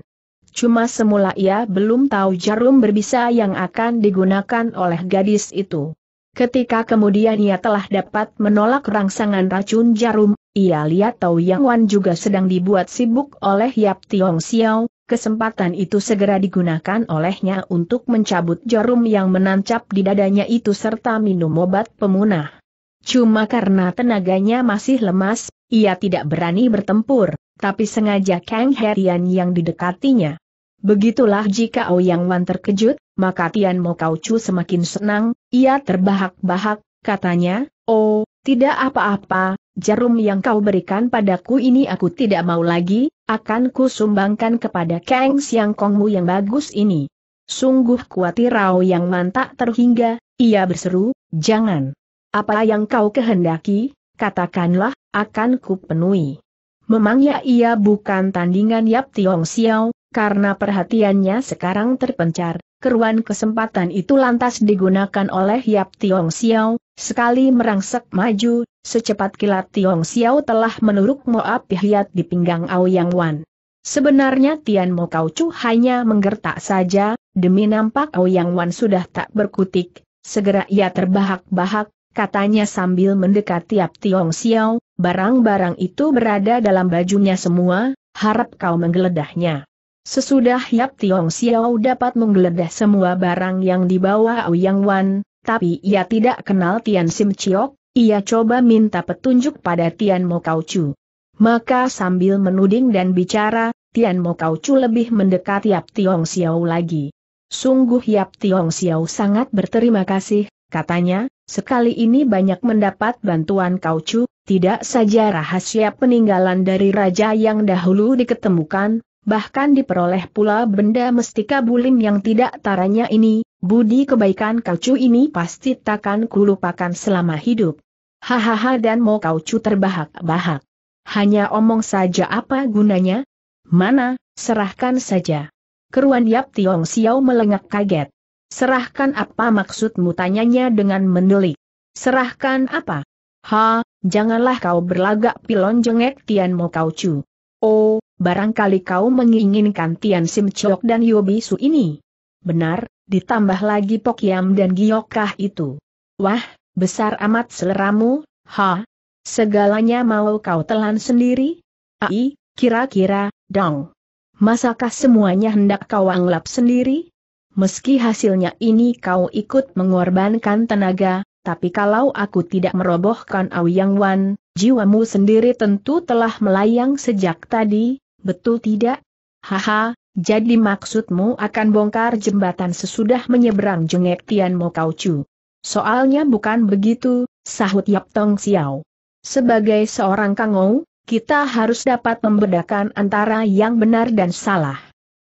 Cuma semula ia belum tahu jarum berbisa yang akan digunakan oleh gadis itu. Ketika kemudian ia telah dapat menolak rangsangan racun jarum, ia lihat Tau Yang Wan juga sedang dibuat sibuk oleh Yap Tiong Xiao, kesempatan itu segera digunakan olehnya untuk mencabut jarum yang menancap di dadanya itu serta minum obat pemunah. Cuma karena tenaganya masih lemas, ia tidak berani bertempur, tapi sengaja Kang Herian yang didekatinya. Begitulah jika Ouyang Wan terkejut, maka Tian Mo Chu semakin senang, ia terbahak-bahak, katanya, oh, tidak apa-apa, jarum yang kau berikan padaku ini aku tidak mau lagi, akan ku sumbangkan kepada Kang Siang Kongmu yang bagus ini. Sungguh kuatir Rao yang mantak terhingga, ia berseru, jangan. Apa yang kau kehendaki, katakanlah, akan ku penuhi. Memangnya ia bukan tandingan Yap Tiong Xiao, karena perhatiannya sekarang terpencar, keruan kesempatan itu lantas digunakan oleh Yap Tiong Xiao, sekali merangsek maju, secepat kilat Tiong Xiao telah menuruk Moab Pihiat di pinggang Aoyang Wan. Sebenarnya Tian Mo Kau Chu hanya menggertak saja, demi nampak Aoyang Wan sudah tak berkutik, segera ia terbahak-bahak, katanya sambil mendekati Yap Tiong Xiao, barang-barang itu berada dalam bajunya semua, harap kau menggeledahnya. Sesudah Yap Tiong Xiao dapat menggeledah semua barang yang dibawa Ouyang Wan, tapi ia tidak kenal Tian Sim Chiok, ia coba minta petunjuk pada Tian Mo Kau Chu. Maka sambil menuding dan bicara, Tian Mo Kau Chu lebih mendekati Yap Tiong Xiao lagi. Sungguh Yap Tiong Xiao sangat berterima kasih, katanya, sekali ini banyak mendapat bantuan Kau Chu, tidak saja rahasia peninggalan dari raja yang dahulu diketemukan, bahkan diperoleh pula benda mestika bulim yang tidak taranya ini, budi kebaikan kau kaucu ini pasti takkan kulupakan selama hidup. Hahaha dan mau kau cu terbahak-bahak. Hanya omong saja apa gunanya? Mana, serahkan saja. Keruan Yap Tiong Xiao melengak kaget. Serahkan apa maksudmu tanyanya dengan mendelik. Serahkan apa? Ha, janganlah kau berlagak pilon jengek Tian Mo cu. Oh, barangkali kau menginginkan Tian Sim Chok dan Yobi Su ini. Benar, ditambah lagi yam dan Giokah itu. Wah, besar amat seleramu, ha? Segalanya mau kau telan sendiri? Ai, kira-kira, dong. Masakah semuanya hendak kau anglap sendiri? Meski hasilnya ini kau ikut mengorbankan tenaga, tapi kalau aku tidak merobohkan Aoyang Wan, jiwamu sendiri tentu telah melayang sejak tadi, betul tidak? Haha, jadi maksudmu akan bongkar jembatan sesudah menyeberang jengek Tian Mo Kau Chu. Soalnya bukan begitu, sahut Yap Tong Xiao. Sebagai seorang kangou, kita harus dapat membedakan antara yang benar dan salah.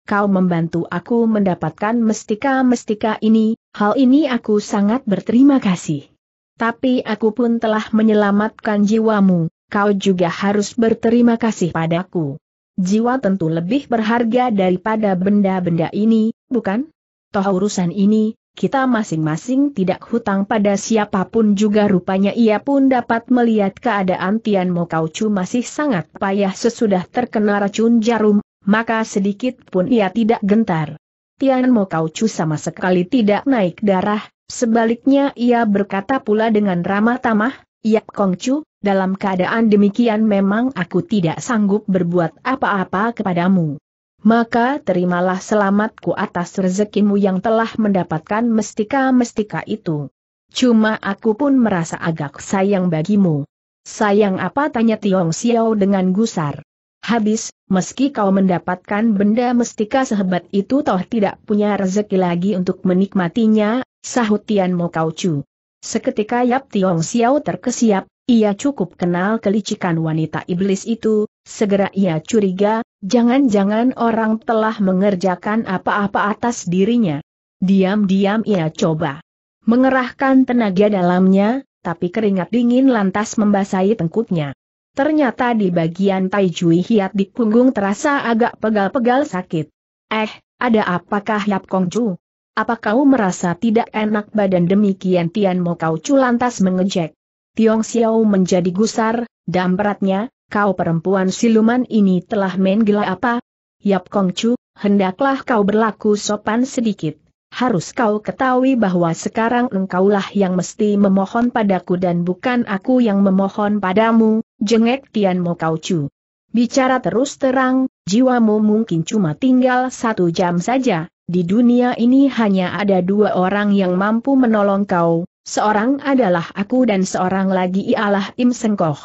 Kau membantu aku mendapatkan mestika-mestika ini, hal ini aku sangat berterima kasih. Tapi aku pun telah menyelamatkan jiwamu, kau juga harus berterima kasih padaku. Jiwa tentu lebih berharga daripada benda-benda ini, bukan? Toh urusan ini, kita masing-masing tidak hutang pada siapapun juga rupanya ia pun dapat melihat keadaan Tian Chu masih sangat payah sesudah terkena racun jarum, maka sedikit pun ia tidak gentar. Tian Chu sama sekali tidak naik darah, sebaliknya ia berkata pula dengan ramah tamah, Yap Chu. Dalam keadaan demikian memang aku tidak sanggup berbuat apa-apa kepadamu. Maka terimalah selamatku atas rezekimu yang telah mendapatkan mestika-mestika itu. Cuma aku pun merasa agak sayang bagimu. Sayang apa tanya Tiong Xiao dengan gusar. Habis, meski kau mendapatkan benda mestika sehebat itu toh tidak punya rezeki lagi untuk menikmatinya, sahut Tian Mo Kau Chu. Seketika Yap Tiong Xiao terkesiap, ia cukup kenal kelicikan wanita iblis itu, segera ia curiga, jangan-jangan orang telah mengerjakan apa-apa atas dirinya. Diam-diam ia coba mengerahkan tenaga dalamnya, tapi keringat dingin lantas membasahi tengkuknya. Ternyata di bagian tai Jui Hiat di punggung terasa agak pegal-pegal sakit. Eh, ada apakah Yap Kong Kongju? Apa kau merasa tidak enak badan demikian Tian Mo Kau culantas lantas mengejek? Tiong Xiao menjadi gusar, dan beratnya, kau perempuan siluman ini telah main gila apa? Yap Kong Chu, hendaklah kau berlaku sopan sedikit. Harus kau ketahui bahwa sekarang engkaulah yang mesti memohon padaku dan bukan aku yang memohon padamu, jengek Tian Mo Kau Chu. Bicara terus terang, jiwamu mungkin cuma tinggal satu jam saja, di dunia ini hanya ada dua orang yang mampu menolong kau, Seorang adalah aku dan seorang lagi ialah Im Sengkoh.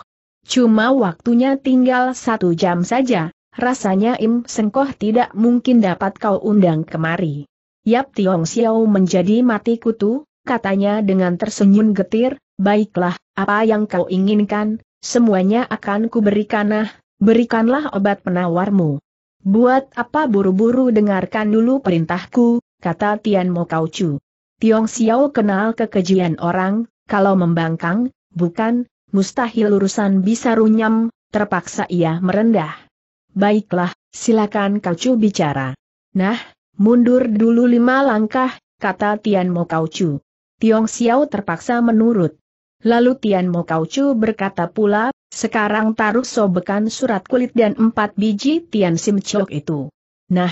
Cuma waktunya tinggal satu jam saja, rasanya Im Sengkoh tidak mungkin dapat kau undang kemari. Yap Tiong Xiao menjadi mati kutu, katanya dengan tersenyum getir, baiklah, apa yang kau inginkan, semuanya akan kuberikanlah. berikanlah obat penawarmu. Buat apa buru-buru dengarkan dulu perintahku, kata Tian Mo Kau Chu. Tiong Xiao kenal kekejian orang, kalau membangkang, bukan, mustahil urusan bisa runyam, terpaksa ia merendah. Baiklah, silakan kau Kaucu bicara. Nah, mundur dulu lima langkah, kata Tian Mo Kaucu. Tiong Xiao terpaksa menurut. Lalu Tian Mo Kaucu berkata pula, sekarang taruh sobekan surat kulit dan empat biji Tian Sim Chok itu. Nah,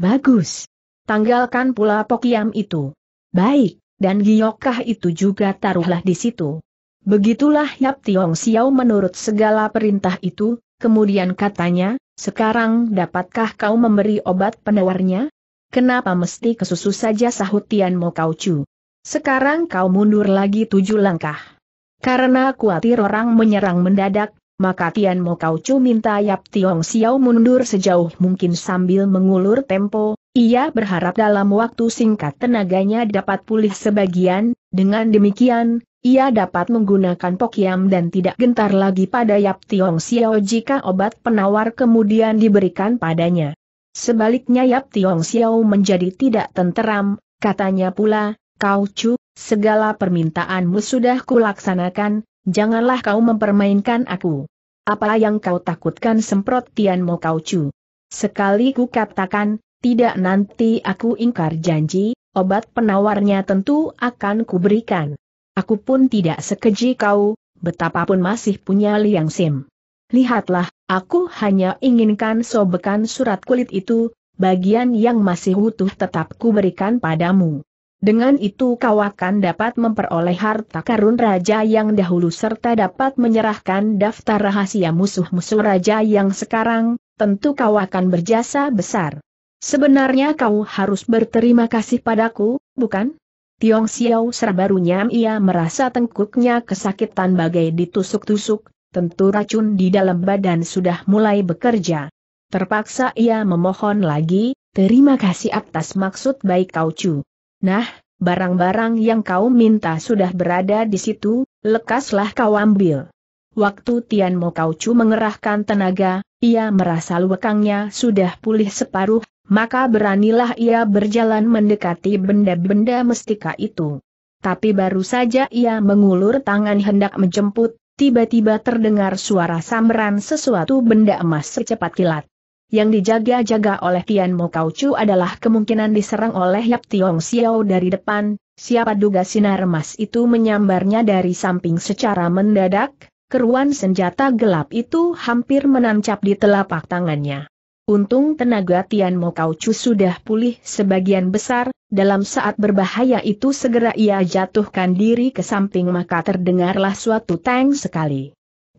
bagus. Tanggalkan pula pokiam itu. Baik, dan giokkah itu juga taruhlah di situ. Begitulah Yap Tiong Xiao menurut segala perintah itu, kemudian katanya, sekarang dapatkah kau memberi obat penawarnya? Kenapa mesti kesusu saja sahut Tian Mo Kau Chu? Sekarang kau mundur lagi tujuh langkah. Karena khawatir orang menyerang mendadak, maka Tian Mo Kau Chu minta Yap Tiong Xiao mundur sejauh mungkin sambil mengulur tempo, ia berharap dalam waktu singkat tenaganya dapat pulih sebagian, dengan demikian, ia dapat menggunakan pokiam dan tidak gentar lagi pada Yap Tiong Xiao jika obat penawar kemudian diberikan padanya. Sebaliknya Yap Tiong Xiao menjadi tidak tenteram, katanya pula, Kau Chu, segala permintaanmu sudah kulaksanakan, janganlah kau mempermainkan aku. Apa yang kau takutkan semprot Tian Mo Kau Chu? Sekali ku katakan, tidak nanti aku ingkar janji, obat penawarnya tentu akan kuberikan. Aku pun tidak sekeji kau, betapapun masih punya liang sim. Lihatlah, aku hanya inginkan sobekan surat kulit itu, bagian yang masih utuh tetap kuberikan padamu. Dengan itu kau akan dapat memperoleh harta karun raja yang dahulu serta dapat menyerahkan daftar rahasia musuh-musuh raja yang sekarang, tentu kau akan berjasa besar. Sebenarnya kau harus berterima kasih padaku, bukan? Tiong Xiao serbarunya ia merasa tengkuknya kesakitan bagai ditusuk-tusuk, tentu racun di dalam badan sudah mulai bekerja. Terpaksa ia memohon lagi, terima kasih atas maksud baik kau cu. Nah, barang-barang yang kau minta sudah berada di situ, lekaslah kau ambil. Waktu Tian Mo Kau Chu mengerahkan tenaga, ia merasa lekangnya sudah pulih separuh, maka beranilah ia berjalan mendekati benda-benda mestika itu. Tapi baru saja ia mengulur tangan hendak menjemput, tiba-tiba terdengar suara samran sesuatu benda emas secepat kilat. Yang dijaga-jaga oleh Tian Mo Chu adalah kemungkinan diserang oleh Yap Tiong Xiao dari depan, siapa duga sinar emas itu menyambarnya dari samping secara mendadak, keruan senjata gelap itu hampir menancap di telapak tangannya. Untung tenaga Tian Mo Kau Chu sudah pulih sebagian besar, dalam saat berbahaya itu segera ia jatuhkan diri ke samping maka terdengarlah suatu tang sekali.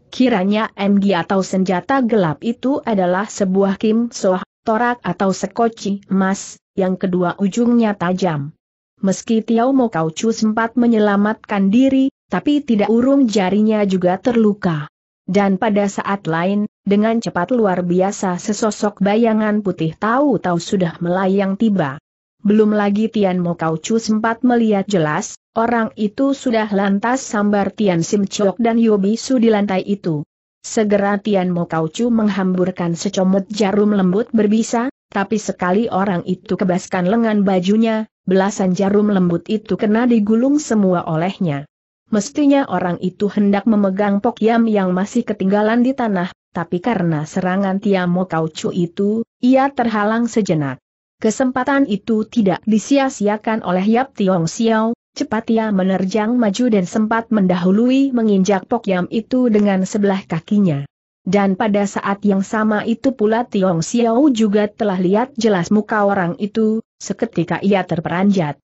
Kiranya MG atau senjata gelap itu adalah sebuah kim soh, torak atau sekoci emas, yang kedua ujungnya tajam. Meski Tiao Mo Kau Chu sempat menyelamatkan diri, tapi tidak urung jarinya juga terluka. Dan pada saat lain, dengan cepat luar biasa sesosok bayangan putih tahu-tahu sudah melayang tiba. Belum lagi Tian Mo Chu sempat melihat jelas, orang itu sudah lantas sambar Tian Sim Chok dan Yobi Su di lantai itu. Segera Tian Mo Chu menghamburkan secomot jarum lembut berbisa, tapi sekali orang itu kebaskan lengan bajunya, belasan jarum lembut itu kena digulung semua olehnya. Mestinya orang itu hendak memegang pokyam yang masih ketinggalan di tanah, tapi karena serangan Tiamo Kaucu itu, ia terhalang sejenak. Kesempatan itu tidak disia-siakan oleh Yap Tiong Xiao, cepat ia menerjang maju dan sempat mendahului menginjak Pok Yam itu dengan sebelah kakinya. Dan pada saat yang sama itu pula Tiong Xiao juga telah lihat jelas muka orang itu, seketika ia terperanjat.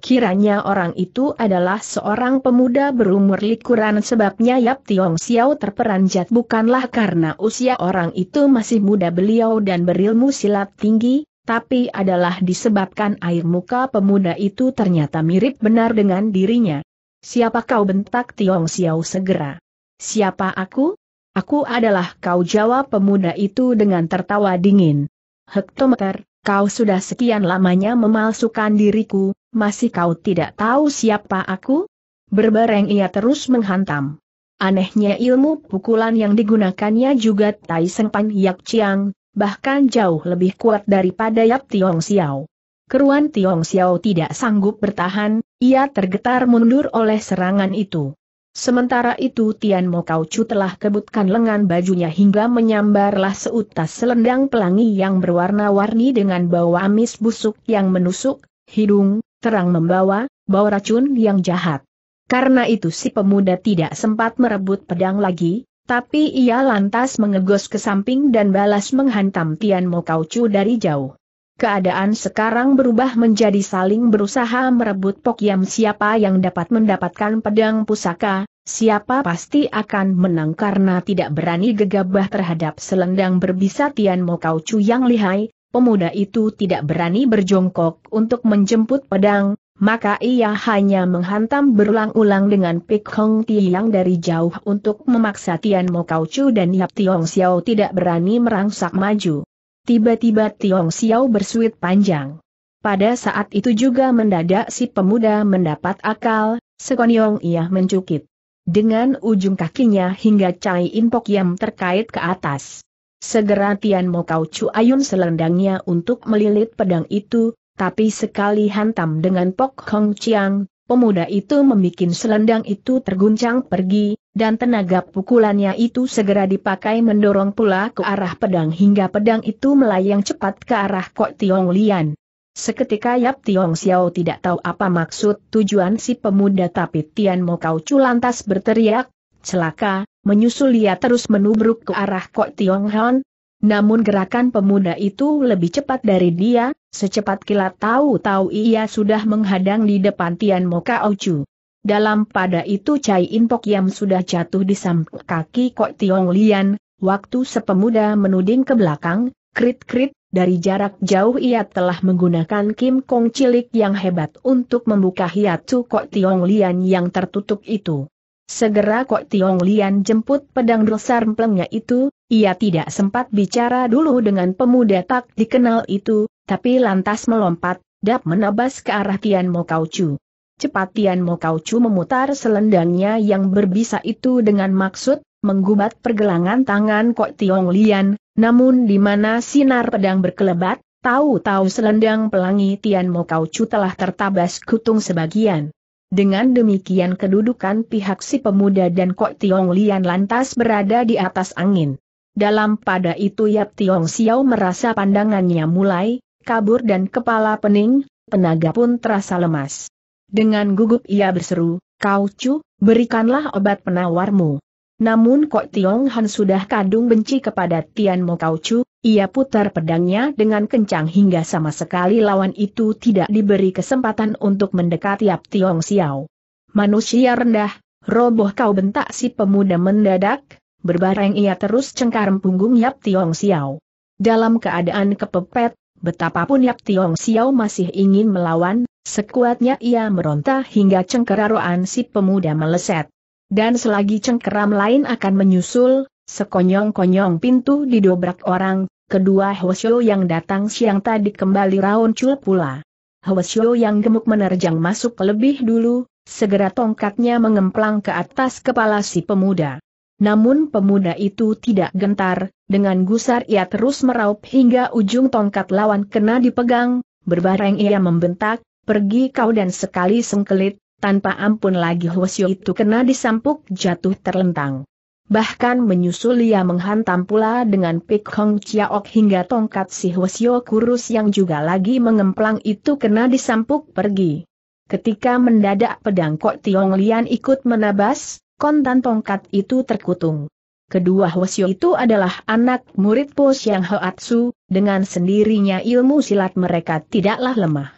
Kiranya orang itu adalah seorang pemuda berumur likuran sebabnya Yap Tiong Xiao terperanjat bukanlah karena usia orang itu masih muda beliau dan berilmu silat tinggi, tapi adalah disebabkan air muka pemuda itu ternyata mirip benar dengan dirinya. Siapa kau bentak Tiong Xiao segera? Siapa aku? Aku adalah kau jawab pemuda itu dengan tertawa dingin. Hektometer, kau sudah sekian lamanya memalsukan diriku, masih kau tidak tahu siapa aku? Berbareng ia terus menghantam. Anehnya ilmu pukulan yang digunakannya juga Tai Seng Pan Yak Chiang, bahkan jauh lebih kuat daripada Yap Tiong Xiao. Keruan Tiong Xiao tidak sanggup bertahan, ia tergetar mundur oleh serangan itu. Sementara itu Tian Mo Chu telah kebutkan lengan bajunya hingga menyambarlah seutas selendang pelangi yang berwarna-warni dengan bau amis busuk yang menusuk, hidung, terang membawa, bau racun yang jahat. Karena itu si pemuda tidak sempat merebut pedang lagi, tapi ia lantas mengegos ke samping dan balas menghantam Tian Mo Chu dari jauh. Keadaan sekarang berubah menjadi saling berusaha merebut Pokyam siapa yang dapat mendapatkan pedang pusaka, siapa pasti akan menang karena tidak berani gegabah terhadap selendang berbisa Tian Mo Kau Chu yang lihai, pemuda itu tidak berani berjongkok untuk menjemput pedang, maka ia hanya menghantam berulang-ulang dengan Pik Hong Tiang dari jauh untuk memaksa Tian Mo Kau Chu dan Yap Tiong Xiao tidak berani merangsak maju. Tiba-tiba Tiong Xiao bersuit panjang. Pada saat itu juga mendadak si pemuda mendapat akal, sekonyong ia mencukit. Dengan ujung kakinya hingga Cai pok Yam terkait ke atas. Segera Tian Mo Kau Chu Ayun selendangnya untuk melilit pedang itu, tapi sekali hantam dengan Pok Hong Chiang, Pemuda itu membuat selendang itu terguncang pergi, dan tenaga pukulannya itu segera dipakai mendorong pula ke arah pedang hingga pedang itu melayang cepat ke arah Kok Tiong Lian. Seketika Yap Tiong Xiao tidak tahu apa maksud tujuan si pemuda tapi Tian Mo Kau Chu lantas berteriak, celaka, menyusul ia terus menubruk ke arah Kok Tiong Han. Namun gerakan pemuda itu lebih cepat dari dia, Secepat kilat tahu-tahu ia sudah menghadang di depan Tian Moka Ocu. Dalam pada itu Cai Inpok Yam sudah jatuh di samping kaki Kok Tiong Lian, waktu sepemuda menuding ke belakang, krit-krit, dari jarak jauh ia telah menggunakan Kim Kong cilik yang hebat untuk membuka hiatu Kok Tiong Lian yang tertutup itu. Segera Kok Tiong Lian jemput pedang dosar plengnya itu, ia tidak sempat bicara dulu dengan pemuda tak dikenal itu, tapi lantas melompat, dap menabas ke arah Tian Mo Chu. Cepat Tian Mo Chu memutar selendangnya yang berbisa itu dengan maksud, menggubat pergelangan tangan Kok Tiong Lian, namun di mana sinar pedang berkelebat, tahu-tahu selendang pelangi Tian Mo Chu telah tertabas kutung sebagian. Dengan demikian kedudukan pihak si pemuda dan Kok Tiong Lian lantas berada di atas angin. Dalam pada itu Yap Tiong Xiao merasa pandangannya mulai, kabur dan kepala pening, penaga pun terasa lemas. Dengan gugup ia berseru, kau cu, berikanlah obat penawarmu. Namun Kok Tiong Han sudah kadung benci kepada Tian Mo Kau Chu, ia putar pedangnya dengan kencang hingga sama sekali lawan itu tidak diberi kesempatan untuk mendekati Ap Tiong Xiao. Manusia rendah, roboh kau bentak si pemuda mendadak, berbareng ia terus cengkaram punggung Yap Tiong Xiao. Dalam keadaan kepepet, Betapapun Yap Tiong Xiao masih ingin melawan, sekuatnya ia meronta hingga cengkeraroan si pemuda meleset. Dan selagi cengkeram lain akan menyusul, sekonyong-konyong pintu didobrak orang, kedua Hwasyo yang datang siang tadi kembali rauncul pula. Hwasyo yang gemuk menerjang masuk lebih dulu, segera tongkatnya mengemplang ke atas kepala si pemuda. Namun pemuda itu tidak gentar, dengan gusar ia terus meraup hingga ujung tongkat lawan kena dipegang, berbareng ia membentak, pergi kau dan sekali sengkelit, tanpa ampun lagi Hwasyo itu kena disampuk jatuh terlentang. Bahkan menyusul ia menghantam pula dengan Pik Hong Chiaok hingga tongkat si Hwasyo kurus yang juga lagi mengemplang itu kena disampuk pergi. Ketika mendadak pedang Kok Tiong Lian ikut menabas, kontan tongkat itu terkutung. Kedua Hwasyo itu adalah anak murid Po Siang Hoatsu, dengan sendirinya ilmu silat mereka tidaklah lemah.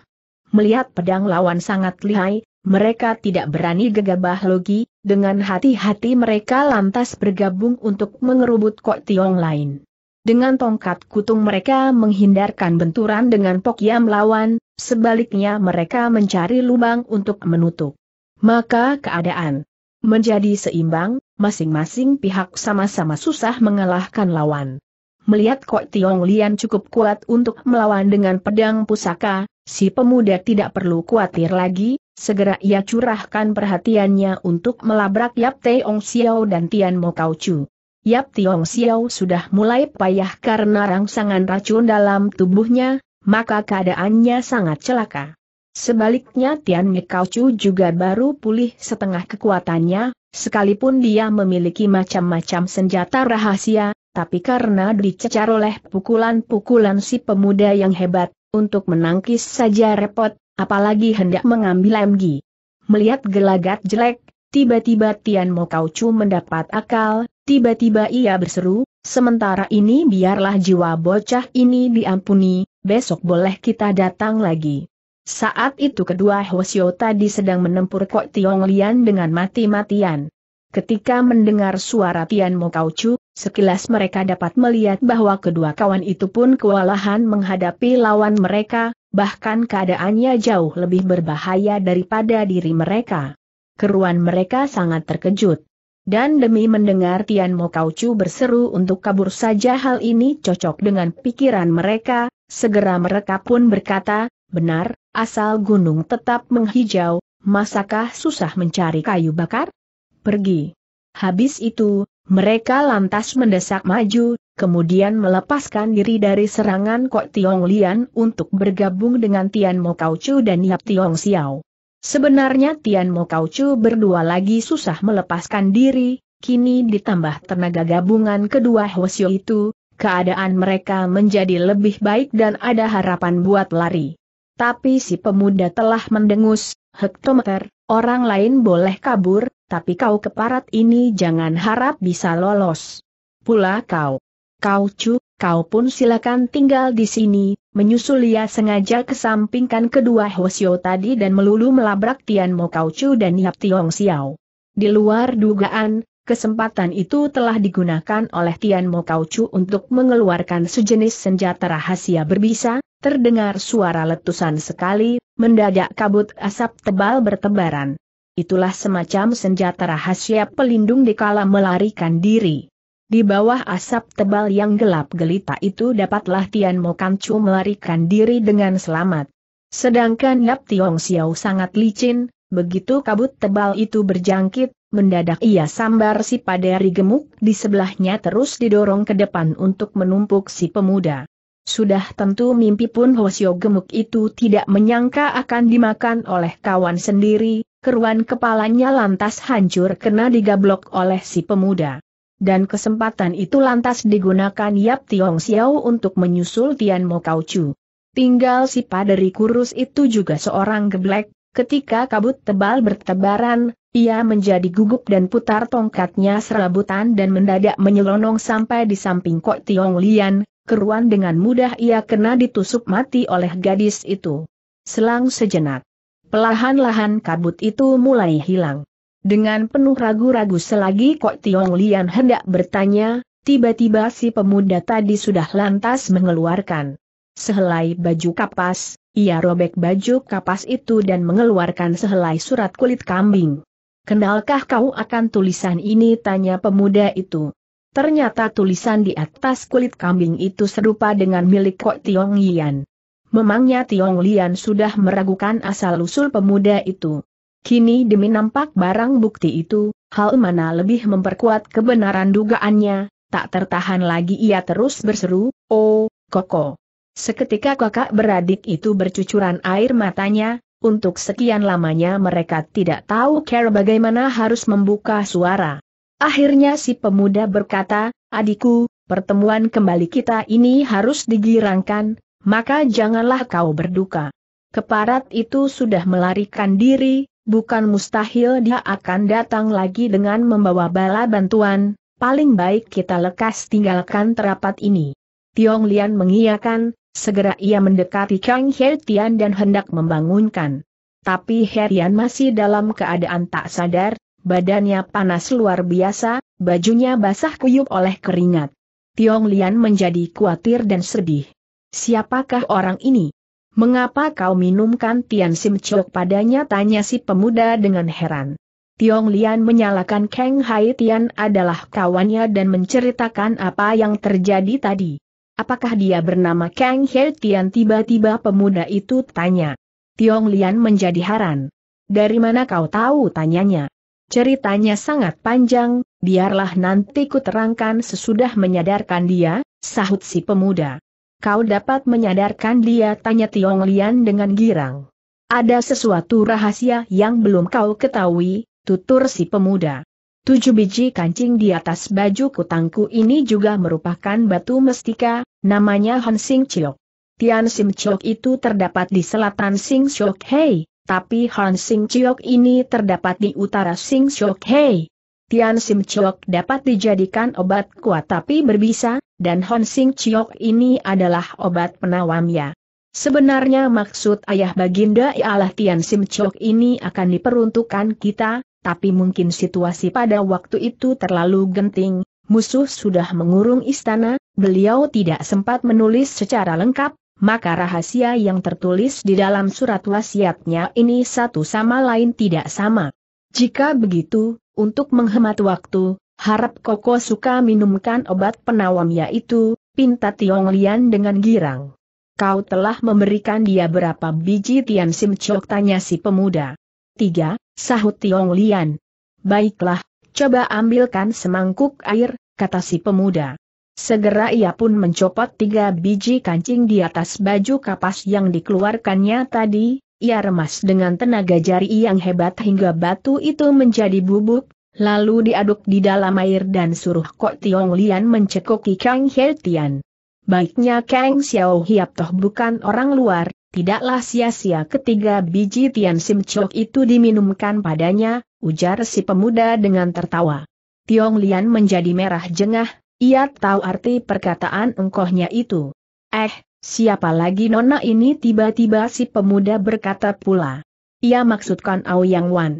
Melihat pedang lawan sangat lihai, mereka tidak berani gegabah logi, dengan hati-hati mereka lantas bergabung untuk mengerubut Kok Tiong lain. Dengan tongkat kutung mereka menghindarkan benturan dengan Pokyam lawan, sebaliknya mereka mencari lubang untuk menutup. Maka keadaan Menjadi seimbang, masing-masing pihak sama-sama susah mengalahkan lawan. Melihat Kok Tiong Lian cukup kuat untuk melawan dengan pedang pusaka, si pemuda tidak perlu khawatir lagi, segera ia curahkan perhatiannya untuk melabrak Yap Teong Xiao dan Tian Mo Kau Chu. Yap Tiong Xiao sudah mulai payah karena rangsangan racun dalam tubuhnya, maka keadaannya sangat celaka. Sebaliknya Tian Mekaucu juga baru pulih setengah kekuatannya, sekalipun dia memiliki macam-macam senjata rahasia, tapi karena dicecar oleh pukulan-pukulan si pemuda yang hebat, untuk menangkis saja repot, apalagi hendak mengambil MG. Melihat gelagat jelek, tiba-tiba Tian Mekaucu mendapat akal, tiba-tiba ia berseru, Sementara ini biarlah jiwa bocah ini diampuni, besok boleh kita datang lagi. Saat itu kedua Hwasyo tadi sedang menempur Kok Tiong Lian dengan mati-matian. Ketika mendengar suara Tian Mo Kau Chu, sekilas mereka dapat melihat bahwa kedua kawan itu pun kewalahan menghadapi lawan mereka, bahkan keadaannya jauh lebih berbahaya daripada diri mereka. Keruan mereka sangat terkejut. Dan demi mendengar Tian Mo Kau Chu berseru untuk kabur saja hal ini cocok dengan pikiran mereka, segera mereka pun berkata, Benar, asal gunung tetap menghijau, masakah susah mencari kayu bakar? Pergi. Habis itu, mereka lantas mendesak maju, kemudian melepaskan diri dari serangan Kok Tiong Lian untuk bergabung dengan Tian Mo Kau Chu dan Yap Tiong Xiao. Sebenarnya Tian Mo Kau Chu berdua lagi susah melepaskan diri, kini ditambah tenaga gabungan kedua Hwasyo itu, keadaan mereka menjadi lebih baik dan ada harapan buat lari tapi si pemuda telah mendengus, hektometer, orang lain boleh kabur, tapi kau keparat ini jangan harap bisa lolos. Pula kau. Kau cu, kau pun silakan tinggal di sini, menyusul ia sengaja kesampingkan kedua Hosio tadi dan melulu melabrak Tian Mo Kau Chu dan Yap Tiong Xiao. Di luar dugaan, kesempatan itu telah digunakan oleh Tian Mo Kau Chu untuk mengeluarkan sejenis senjata rahasia berbisa, Terdengar suara letusan sekali, mendadak kabut asap tebal bertebaran. Itulah semacam senjata rahasia pelindung di kala melarikan diri. Di bawah asap tebal yang gelap gelita itu dapatlah Tian Mo Kancu melarikan diri dengan selamat. Sedangkan Yap Tiong Xiao sangat licin, begitu kabut tebal itu berjangkit, mendadak ia sambar si paderi gemuk di sebelahnya terus didorong ke depan untuk menumpuk si pemuda. Sudah tentu mimpi pun Hosio gemuk itu tidak menyangka akan dimakan oleh kawan sendiri, keruan kepalanya lantas hancur kena digablok oleh si pemuda. Dan kesempatan itu lantas digunakan Yap Tiong Xiao untuk menyusul Tian Mo Kau Chu. Tinggal si paderi kurus itu juga seorang geblek, ketika kabut tebal bertebaran, ia menjadi gugup dan putar tongkatnya serabutan dan mendadak menyelonong sampai di samping Kok Tiong Lian, keruan dengan mudah ia kena ditusuk mati oleh gadis itu. Selang sejenak. Pelahan-lahan kabut itu mulai hilang. Dengan penuh ragu-ragu selagi Kok Tiong Lian hendak bertanya, tiba-tiba si pemuda tadi sudah lantas mengeluarkan sehelai baju kapas, ia robek baju kapas itu dan mengeluarkan sehelai surat kulit kambing. Kenalkah kau akan tulisan ini? tanya pemuda itu. Ternyata tulisan di atas kulit kambing itu serupa dengan milik Kok Tiong Lian. Memangnya Tiong Lian sudah meragukan asal-usul pemuda itu. Kini demi nampak barang bukti itu, hal mana lebih memperkuat kebenaran dugaannya, tak tertahan lagi ia terus berseru, Oh, Koko. Seketika kakak beradik itu bercucuran air matanya, untuk sekian lamanya mereka tidak tahu cara bagaimana harus membuka suara. Akhirnya si pemuda berkata, adikku, pertemuan kembali kita ini harus digirangkan, maka janganlah kau berduka. Keparat itu sudah melarikan diri, bukan mustahil dia akan datang lagi dengan membawa bala bantuan, paling baik kita lekas tinggalkan terapat ini. Tiong Lian mengiyakan, segera ia mendekati Kang Hertian dan hendak membangunkan. Tapi Herian masih dalam keadaan tak sadar, Badannya panas luar biasa, bajunya basah kuyup oleh keringat. Tiong Lian menjadi khawatir dan sedih. Siapakah orang ini? Mengapa kau minumkan Tian Sim Chok padanya tanya si pemuda dengan heran. Tiong Lian menyalakan Kang Hai Tian adalah kawannya dan menceritakan apa yang terjadi tadi. Apakah dia bernama Kang Hai Tian tiba-tiba pemuda itu tanya. Tiong Lian menjadi heran. Dari mana kau tahu tanyanya? Ceritanya sangat panjang, biarlah nanti ku terangkan sesudah menyadarkan dia, sahut si pemuda. Kau dapat menyadarkan dia tanya Tiong Lian dengan girang. Ada sesuatu rahasia yang belum kau ketahui, tutur si pemuda. Tujuh biji kancing di atas baju kutangku ini juga merupakan batu mestika, namanya Hansing Chiok. Tian Sim Chiok itu terdapat di selatan Sing Chiok Hei, tapi Han Sing Chiok ini terdapat di utara Sing Chiok Hei. Tian Sim Chiok dapat dijadikan obat kuat tapi berbisa, dan Han Sing Chiok ini adalah obat penawamnya. Sebenarnya maksud ayah baginda ialah Tian Sim Chiok ini akan diperuntukkan kita, tapi mungkin situasi pada waktu itu terlalu genting, musuh sudah mengurung istana, beliau tidak sempat menulis secara lengkap, maka rahasia yang tertulis di dalam surat wasiatnya ini satu sama lain tidak sama. Jika begitu, untuk menghemat waktu, harap Koko suka minumkan obat penawam yaitu, pinta Tiong Lian dengan girang. Kau telah memberikan dia berapa biji Tian Sim Chok tanya si pemuda. Tiga, sahut Tiong Lian. Baiklah, coba ambilkan semangkuk air, kata si pemuda. Segera ia pun mencopot tiga biji kancing di atas baju kapas yang dikeluarkannya tadi, ia remas dengan tenaga jari yang hebat hingga batu itu menjadi bubuk, lalu diaduk di dalam air dan suruh Kok Tiong Lian mencekoki Kang He Tian. Baiknya Kang Xiao Hiap toh bukan orang luar, tidaklah sia-sia ketiga biji Tian Sim Chok itu diminumkan padanya, ujar si pemuda dengan tertawa. Tiong Lian menjadi merah jengah, ia tahu arti perkataan engkohnya itu. Eh, siapa lagi nona ini tiba-tiba si pemuda berkata pula. Ia maksudkan Yang Wan.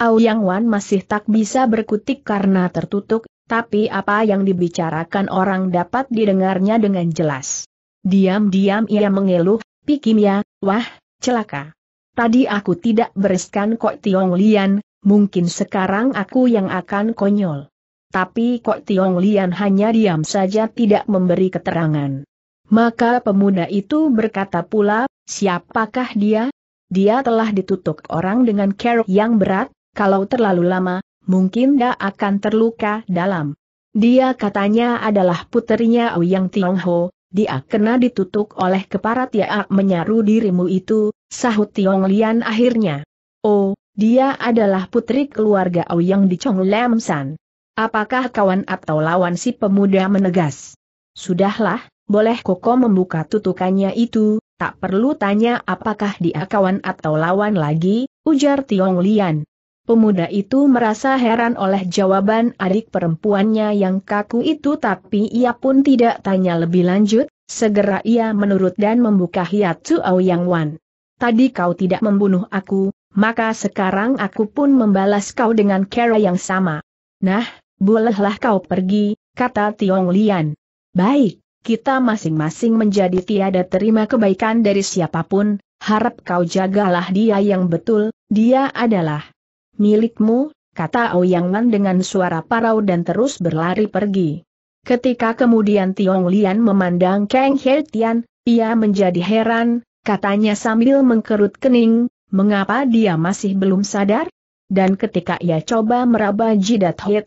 Yang Wan masih tak bisa berkutik karena tertutup, tapi apa yang dibicarakan orang dapat didengarnya dengan jelas. Diam-diam ia mengeluh, ya, wah, celaka. Tadi aku tidak bereskan kok Tiong Lian, mungkin sekarang aku yang akan konyol tapi Kok Tiong Lian hanya diam saja tidak memberi keterangan. Maka pemuda itu berkata pula, siapakah dia? Dia telah ditutup orang dengan kerok yang berat, kalau terlalu lama, mungkin dia akan terluka dalam. Dia katanya adalah puterinya Ouyang Ho. dia kena ditutup oleh keparat tiak menyaru dirimu itu, sahut Tiong Lian akhirnya. Oh, dia adalah putri keluarga Ouyang di Chong Lam San. Apakah kawan atau lawan si pemuda menegas? Sudahlah, boleh Koko membuka tutukannya itu, tak perlu tanya apakah dia kawan atau lawan lagi, ujar Tiong Lian. Pemuda itu merasa heran oleh jawaban adik perempuannya yang kaku itu tapi ia pun tidak tanya lebih lanjut, segera ia menurut dan membuka hiatsu Aoyang Yang Wan. Tadi kau tidak membunuh aku, maka sekarang aku pun membalas kau dengan cara yang sama. Nah, Bolehlah kau pergi, kata Tiong Lian. Baik, kita masing-masing menjadi tiada terima kebaikan dari siapapun, harap kau jagalah dia yang betul, dia adalah milikmu, kata Wan dengan suara parau dan terus berlari pergi. Ketika kemudian Tiong Lian memandang Kang He Tian, ia menjadi heran, katanya sambil mengkerut kening, mengapa dia masih belum sadar? Dan ketika ia coba meraba jidat He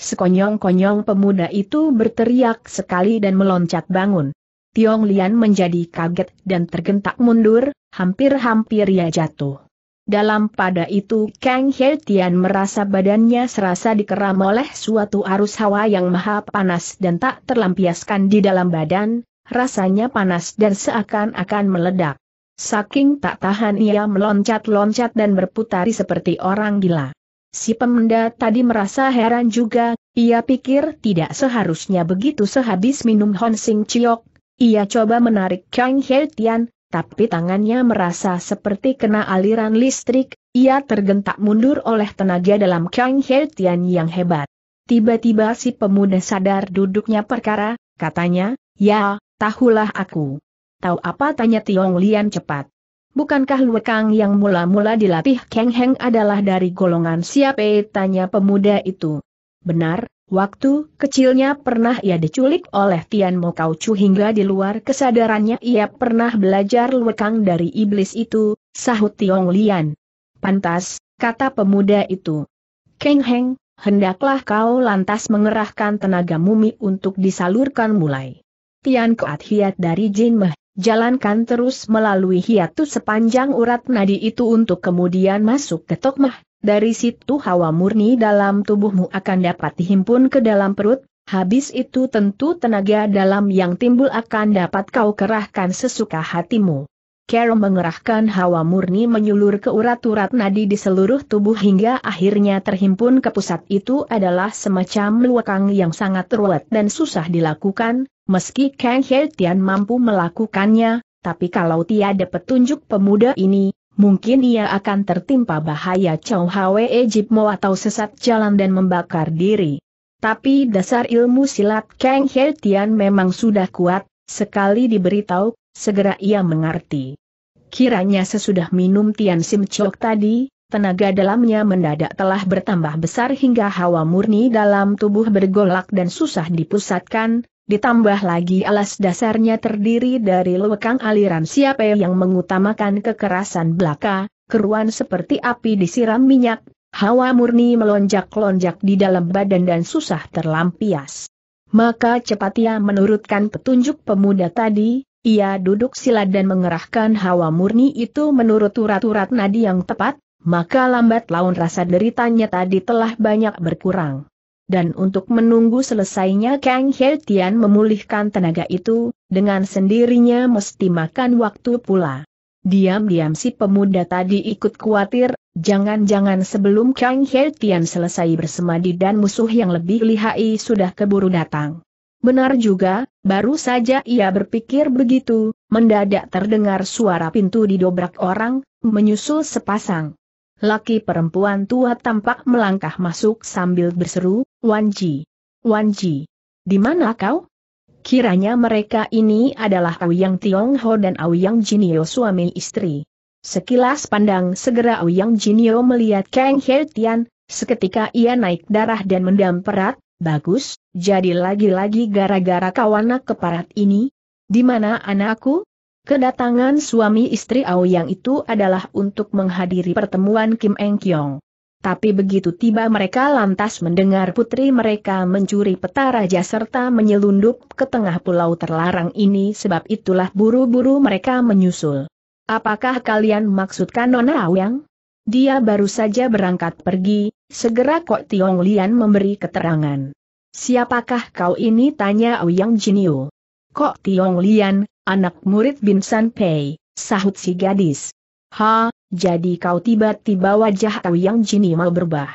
Sekonyong-konyong pemuda itu berteriak sekali dan meloncat bangun. Tiong Lian menjadi kaget dan tergentak mundur, hampir-hampir ia jatuh. Dalam pada itu Kang He Tian merasa badannya serasa dikeram oleh suatu arus hawa yang maha panas dan tak terlampiaskan di dalam badan, rasanya panas dan seakan-akan meledak. Saking tak tahan ia meloncat-loncat dan berputar seperti orang gila. Si pemenda tadi merasa heran juga, ia pikir tidak seharusnya begitu sehabis minum Hon Sing Chiok, ia coba menarik Kang He Tian, tapi tangannya merasa seperti kena aliran listrik, ia tergentak mundur oleh tenaga dalam Kang He Tian yang hebat. Tiba-tiba si pemuda sadar duduknya perkara, katanya, ya, tahulah aku. Tahu apa tanya Tiong Lian cepat. Bukankah Luekang yang mula-mula dilatih Kang Heng adalah dari golongan siapa? Tanya pemuda itu. Benar, waktu kecilnya pernah ia diculik oleh Tian Mo Kau Chu hingga di luar kesadarannya ia pernah belajar Luekang dari iblis itu, sahut Tiong Lian. Pantas, kata pemuda itu. Kang Heng, hendaklah kau lantas mengerahkan tenaga mumi untuk disalurkan mulai. Tian Kuat Hiat dari Jin Meh jalankan terus melalui hiatus sepanjang urat nadi itu untuk kemudian masuk ke tokmah, dari situ hawa murni dalam tubuhmu akan dapat dihimpun ke dalam perut, habis itu tentu tenaga dalam yang timbul akan dapat kau kerahkan sesuka hatimu. Carol mengerahkan hawa murni menyulur ke urat-urat nadi di seluruh tubuh hingga akhirnya terhimpun ke pusat itu adalah semacam luakang yang sangat ruwet dan susah dilakukan, Meski Kang He Tian mampu melakukannya, tapi kalau tiada petunjuk pemuda ini, mungkin ia akan tertimpa bahaya Chow Hwe Ejipmo atau sesat jalan dan membakar diri. Tapi dasar ilmu silat Kang He Tian memang sudah kuat, sekali diberitahu, segera ia mengerti. Kiranya sesudah minum Tian Sim Chok tadi, tenaga dalamnya mendadak telah bertambah besar hingga hawa murni dalam tubuh bergolak dan susah dipusatkan, Ditambah lagi alas dasarnya terdiri dari lekang aliran siapa yang mengutamakan kekerasan belaka, keruan seperti api disiram minyak, hawa murni melonjak-lonjak di dalam badan dan susah terlampias. Maka cepat ia menurutkan petunjuk pemuda tadi, ia duduk sila dan mengerahkan hawa murni itu menurut urat-urat nadi yang tepat, maka lambat laun rasa deritanya tadi telah banyak berkurang dan untuk menunggu selesainya Kang He Tian memulihkan tenaga itu, dengan sendirinya mesti makan waktu pula. Diam-diam si pemuda tadi ikut khawatir, jangan-jangan sebelum Kang He Tian selesai bersemadi dan musuh yang lebih lihai sudah keburu datang. Benar juga, baru saja ia berpikir begitu, mendadak terdengar suara pintu didobrak orang, menyusul sepasang Laki perempuan tua tampak melangkah masuk sambil berseru, Wanji. Wanji. Di mana kau? Kiranya mereka ini adalah Auyang Ho dan Auyang Jinio suami istri. Sekilas pandang segera Auyang Jinio melihat Kang He Tian, seketika ia naik darah dan mendam perat, bagus, jadi lagi-lagi gara-gara kawanak keparat ini? Di mana anakku? Kedatangan suami istri yang itu adalah untuk menghadiri pertemuan Kim Eng Kyong. Tapi begitu tiba mereka lantas mendengar putri mereka mencuri peta raja serta menyelundup ke tengah pulau terlarang ini sebab itulah buru-buru mereka menyusul. Apakah kalian maksudkan Nona Aoyang? Dia baru saja berangkat pergi, segera Kok Tiong Lian memberi keterangan. Siapakah kau ini tanya Aoyang Jinio. Kok Tiong Lian, anak murid Bin San Pei, sahut si gadis. Ha, jadi kau tiba-tiba wajah kau yang jini mau berubah.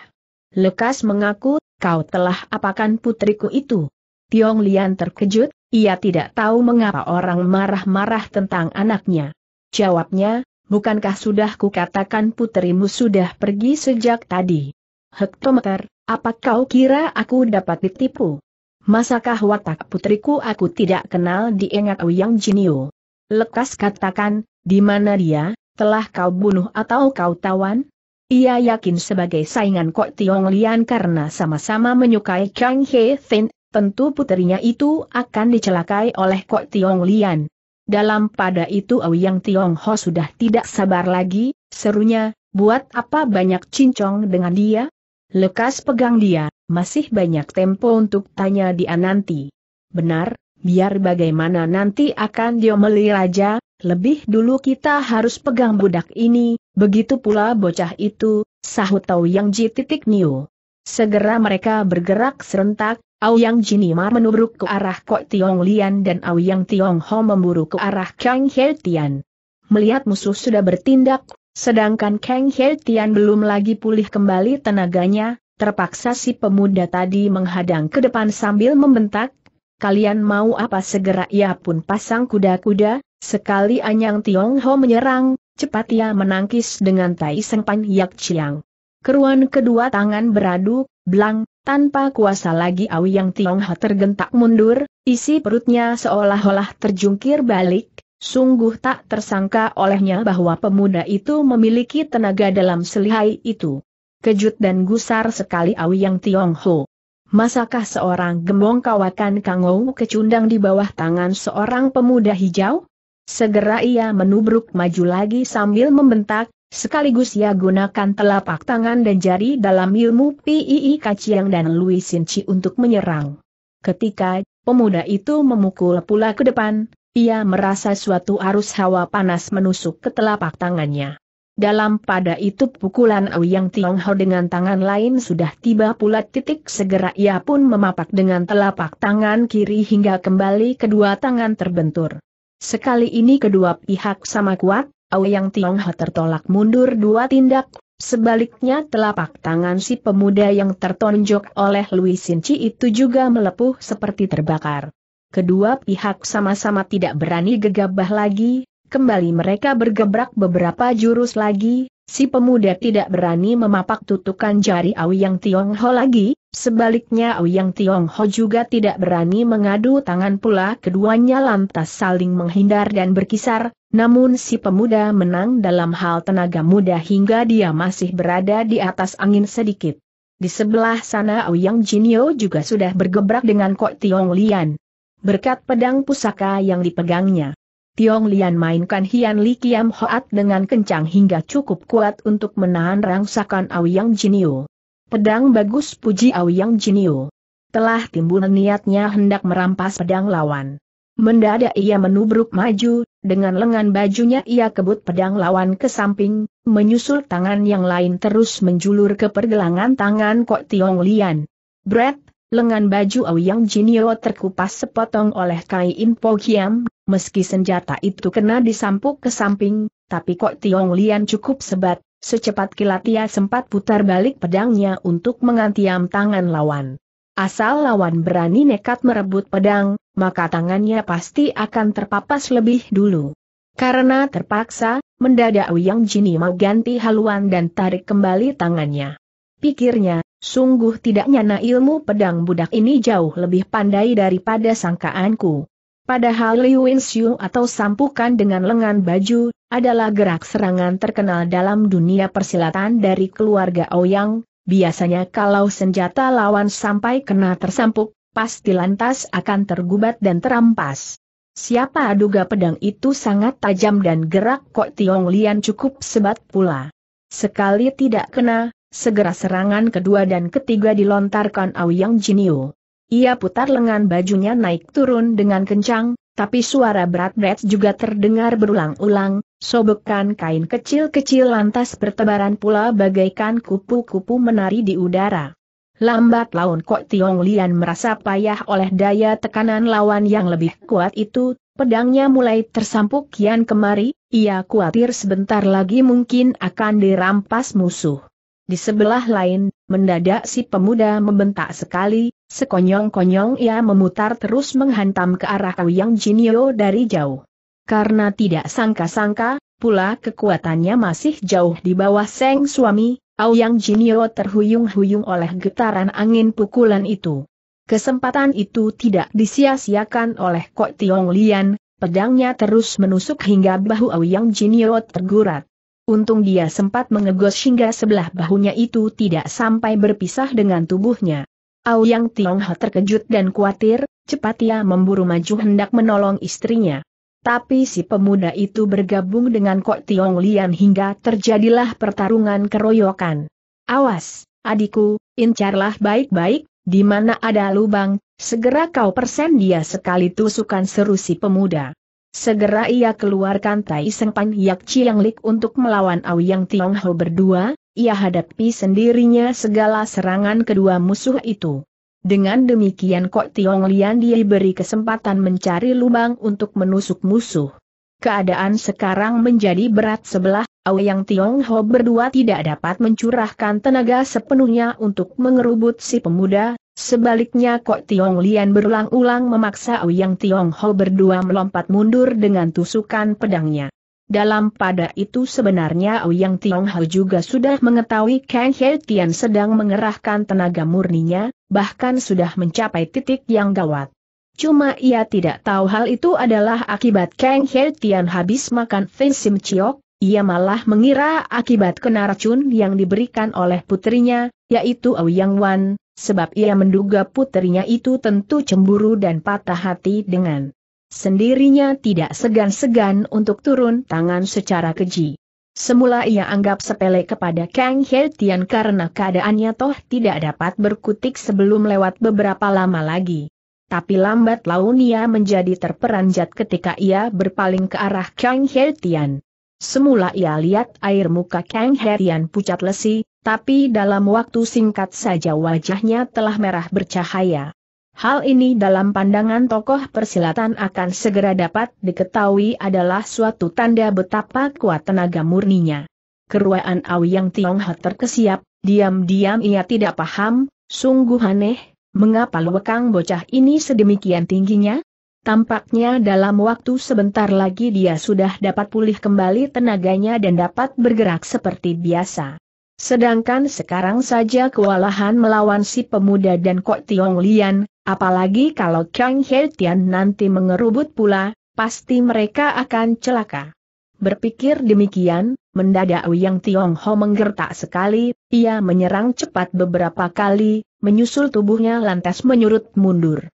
Lekas mengaku, kau telah apakan putriku itu. Tiong Lian terkejut, ia tidak tahu mengapa orang marah-marah tentang anaknya. Jawabnya, bukankah sudah kukatakan putrimu sudah pergi sejak tadi? Hektometer, apa kau kira aku dapat ditipu? Masakah watak putriku aku tidak kenal diingat Engak Jinio? Lekas katakan, di mana dia, telah kau bunuh atau kau tawan? Ia yakin sebagai saingan Kok Tiong Lian karena sama-sama menyukai Chang He Thin, tentu putrinya itu akan dicelakai oleh Kok Tiong Lian. Dalam pada itu Auyang Tiong Ho sudah tidak sabar lagi, serunya, buat apa banyak cincong dengan dia? Lekas pegang dia, masih banyak tempo untuk tanya dia nanti. Benar, biar bagaimana nanti akan diomeli raja, lebih dulu kita harus pegang budak ini, begitu pula bocah itu, sahut Tau Yang Ji titik Niu. Segera mereka bergerak serentak, Aoyang Jinimar menubruk ke arah Kok Tiong Lian dan Aoyang Tiong Ho memburu ke arah Kang He Tian. Melihat musuh sudah bertindak, Sedangkan Kang Hei Tian belum lagi pulih kembali tenaganya, terpaksa si pemuda tadi menghadang ke depan sambil membentak, kalian mau apa segera ia ya pun pasang kuda-kuda, sekali Anyang Tiong Ho menyerang, cepat ia menangkis dengan tai Pan yak Chiang. Keruan kedua tangan beradu, blang, tanpa kuasa lagi Awi Yang Tiong Ho tergentak mundur, isi perutnya seolah-olah terjungkir balik, Sungguh tak tersangka olehnya bahwa pemuda itu memiliki tenaga dalam selihai itu. Kejut dan gusar sekali awi Awiang Tiongho. Masakah seorang gembong kawakan kangou kecundang di bawah tangan seorang pemuda hijau? Segera ia menubruk maju lagi sambil membentak, sekaligus ia gunakan telapak tangan dan jari dalam ilmu PII Kaciang dan Louis Sinci untuk menyerang. Ketika pemuda itu memukul pula ke depan, ia merasa suatu arus hawa panas menusuk ke telapak tangannya. Dalam pada itu pukulan Yang Tiongho dengan tangan lain sudah tiba pula titik segera ia pun memapak dengan telapak tangan kiri hingga kembali kedua tangan terbentur. Sekali ini kedua pihak sama kuat, Yang Tiongho tertolak mundur dua tindak, sebaliknya telapak tangan si pemuda yang tertonjok oleh Louis Sinci itu juga melepuh seperti terbakar kedua pihak sama-sama tidak berani gegabah lagi, kembali mereka bergebrak beberapa jurus lagi, si pemuda tidak berani memapak tutukan jari Aoyang ho lagi, sebaliknya Aoyang ho juga tidak berani mengadu tangan pula keduanya lantas saling menghindar dan berkisar, namun si pemuda menang dalam hal tenaga muda hingga dia masih berada di atas angin sedikit. Di sebelah sana Aoyang Jinyo juga sudah bergebrak dengan Kok Tiong Lian berkat pedang pusaka yang dipegangnya. Tiong Lian mainkan Hian Li Kiam Hoat dengan kencang hingga cukup kuat untuk menahan rangsakan Aoyang Jinio. Pedang bagus puji Aoyang Jinio. Telah timbul niatnya hendak merampas pedang lawan. Mendadak ia menubruk maju, dengan lengan bajunya ia kebut pedang lawan ke samping, menyusul tangan yang lain terus menjulur ke pergelangan tangan Kok Tiong Lian. Brett, Lengan baju yang Jinio terkupas sepotong oleh kain Kiam, meski senjata itu kena disampuk ke samping, tapi kok Tiong Lian cukup sebat, secepat kilat ia sempat putar balik pedangnya untuk mengantiam tangan lawan. Asal lawan berani nekat merebut pedang, maka tangannya pasti akan terpapas lebih dulu. Karena terpaksa, mendadak Wiyang Jinio mau ganti haluan dan tarik kembali tangannya. Pikirnya, sungguh tidak nyana ilmu pedang budak ini jauh lebih pandai daripada sangkaanku. Padahal Liu Winshu atau sampukan dengan lengan baju, adalah gerak serangan terkenal dalam dunia persilatan dari keluarga Ouyang, biasanya kalau senjata lawan sampai kena tersampuk, pasti lantas akan tergubat dan terampas. Siapa duga pedang itu sangat tajam dan gerak kok Tiong Lian cukup sebat pula. Sekali tidak kena, Segera serangan kedua dan ketiga dilontarkan Auyang Jinio. Ia putar lengan bajunya naik turun dengan kencang, tapi suara berat berat juga terdengar berulang-ulang, sobekan kain kecil-kecil lantas bertebaran pula bagaikan kupu-kupu menari di udara. Lambat laun Kok Tiong Lian merasa payah oleh daya tekanan lawan yang lebih kuat itu, pedangnya mulai tersampuk kian kemari, ia khawatir sebentar lagi mungkin akan dirampas musuh. Di sebelah lain, mendadak si pemuda membentak sekali, sekonyong-konyong ia memutar terus menghantam ke arah Yang Jinio dari jauh. Karena tidak sangka-sangka, pula kekuatannya masih jauh di bawah Seng suami, Auyang Jinio terhuyung-huyung oleh getaran angin pukulan itu. Kesempatan itu tidak disia-siakan oleh Kok Tiong Lian, pedangnya terus menusuk hingga bahu Auyang Jinio tergurat. Untung dia sempat mengegos hingga sebelah bahunya itu tidak sampai berpisah dengan tubuhnya. Auyang Tiongho terkejut dan khawatir, cepat ia memburu maju hendak menolong istrinya. Tapi si pemuda itu bergabung dengan Kok Tiong Lian hingga terjadilah pertarungan keroyokan. Awas, adikku, incarlah baik-baik, di mana ada lubang, segera kau persen dia sekali tusukan seru si pemuda. Segera ia keluarkan Tai Seng Pan Yak Chiang Lik untuk melawan Aoyang Ho berdua, ia hadapi sendirinya segala serangan kedua musuh itu. Dengan demikian Kok Tiong Lian diberi kesempatan mencari lubang untuk menusuk musuh. Keadaan sekarang menjadi berat sebelah, Aoyang Ho berdua tidak dapat mencurahkan tenaga sepenuhnya untuk mengerubut si pemuda, Sebaliknya Kok Tiong Lian berulang-ulang memaksa Uyang Tiong Ho berdua melompat mundur dengan tusukan pedangnya. Dalam pada itu sebenarnya Uyang Tiong Ho juga sudah mengetahui Kang He Tian sedang mengerahkan tenaga murninya, bahkan sudah mencapai titik yang gawat. Cuma ia tidak tahu hal itu adalah akibat Kang He Tian habis makan Fen Sim Chiok, ia malah mengira akibat kena racun yang diberikan oleh putrinya, yaitu Uyang Wan, sebab ia menduga putrinya itu tentu cemburu dan patah hati dengan sendirinya tidak segan-segan untuk turun tangan secara keji. Semula ia anggap sepele kepada Kang Heltian karena keadaannya toh tidak dapat berkutik sebelum lewat beberapa lama lagi. Tapi lambat laun ia menjadi terperanjat ketika ia berpaling ke arah Kang Heltian. Semula ia lihat air muka Kang Heltian pucat lesi, tapi dalam waktu singkat saja wajahnya telah merah bercahaya. Hal ini dalam pandangan tokoh persilatan akan segera dapat diketahui adalah suatu tanda betapa kuat tenaga murninya. Keruaan Auyang Tiongho terkesiap, diam-diam ia tidak paham, sungguh aneh, mengapa lewekang bocah ini sedemikian tingginya? Tampaknya dalam waktu sebentar lagi dia sudah dapat pulih kembali tenaganya dan dapat bergerak seperti biasa. Sedangkan sekarang saja kewalahan melawan si pemuda dan Kok Tiong Lian, apalagi kalau Kang He Tian nanti mengerubut pula, pasti mereka akan celaka. Berpikir demikian, mendadak Wiyang Ho menggertak sekali, ia menyerang cepat beberapa kali, menyusul tubuhnya lantas menyurut mundur.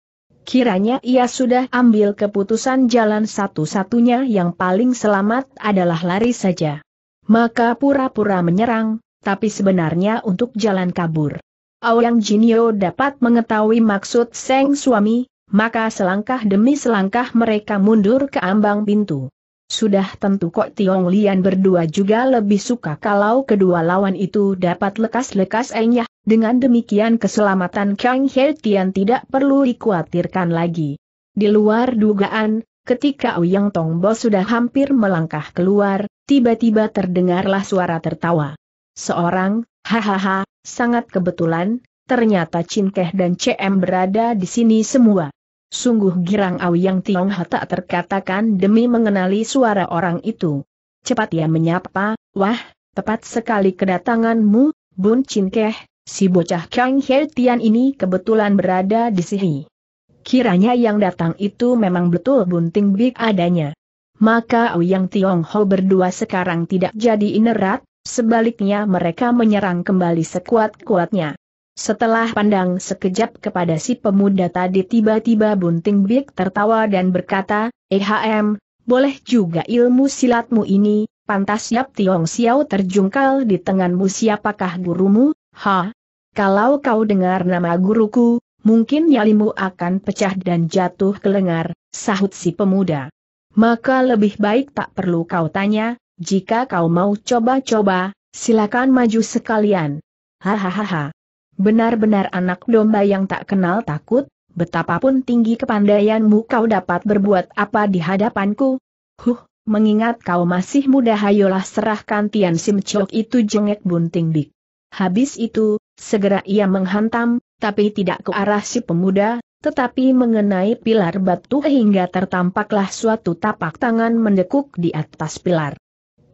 Kiranya ia sudah ambil keputusan jalan satu-satunya yang paling selamat adalah lari saja. Maka pura-pura menyerang, tapi sebenarnya untuk jalan kabur. Aoyang Jinio dapat mengetahui maksud Seng suami, maka selangkah demi selangkah mereka mundur ke ambang pintu. Sudah tentu kok Tiong Lian berdua juga lebih suka kalau kedua lawan itu dapat lekas-lekas enyah, dengan demikian keselamatan Kang He Tian tidak perlu dikhawatirkan lagi. Di luar dugaan, ketika Uyang Tongbo sudah hampir melangkah keluar, tiba-tiba terdengarlah suara tertawa. Seorang, hahaha, sangat kebetulan, ternyata Chin Keh dan CM berada di sini semua. Sungguh girang Au Yang Tiong tak terkatakan demi mengenali suara orang itu. Cepat ia menyapa, wah, tepat sekali kedatanganmu, Bun Chin Keh, si bocah Kang He Tian ini kebetulan berada di sini. Kiranya yang datang itu memang betul bunting big adanya. Maka Au Yang Tiongho berdua sekarang tidak jadi inerat, Sebaliknya mereka menyerang kembali sekuat-kuatnya. Setelah pandang sekejap kepada si pemuda tadi tiba-tiba Bunting Big tertawa dan berkata, EHM, boleh juga ilmu silatmu ini, pantas Yap Tiong Xiao terjungkal di tanganmu siapakah gurumu, ha? Kalau kau dengar nama guruku, mungkin nyalimu akan pecah dan jatuh ke lengar, sahut si pemuda. Maka lebih baik tak perlu kau tanya, jika kau mau coba-coba, silakan maju sekalian. Hahaha. Benar-benar anak domba yang tak kenal takut, betapapun tinggi kepandaianmu kau dapat berbuat apa di hadapanku. Huh, mengingat kau masih muda hayolah serahkan Tian Sim Chok itu jengek bunting bik. Habis itu, segera ia menghantam, tapi tidak ke arah si pemuda, tetapi mengenai pilar batu hingga tertampaklah suatu tapak tangan mendekuk di atas pilar.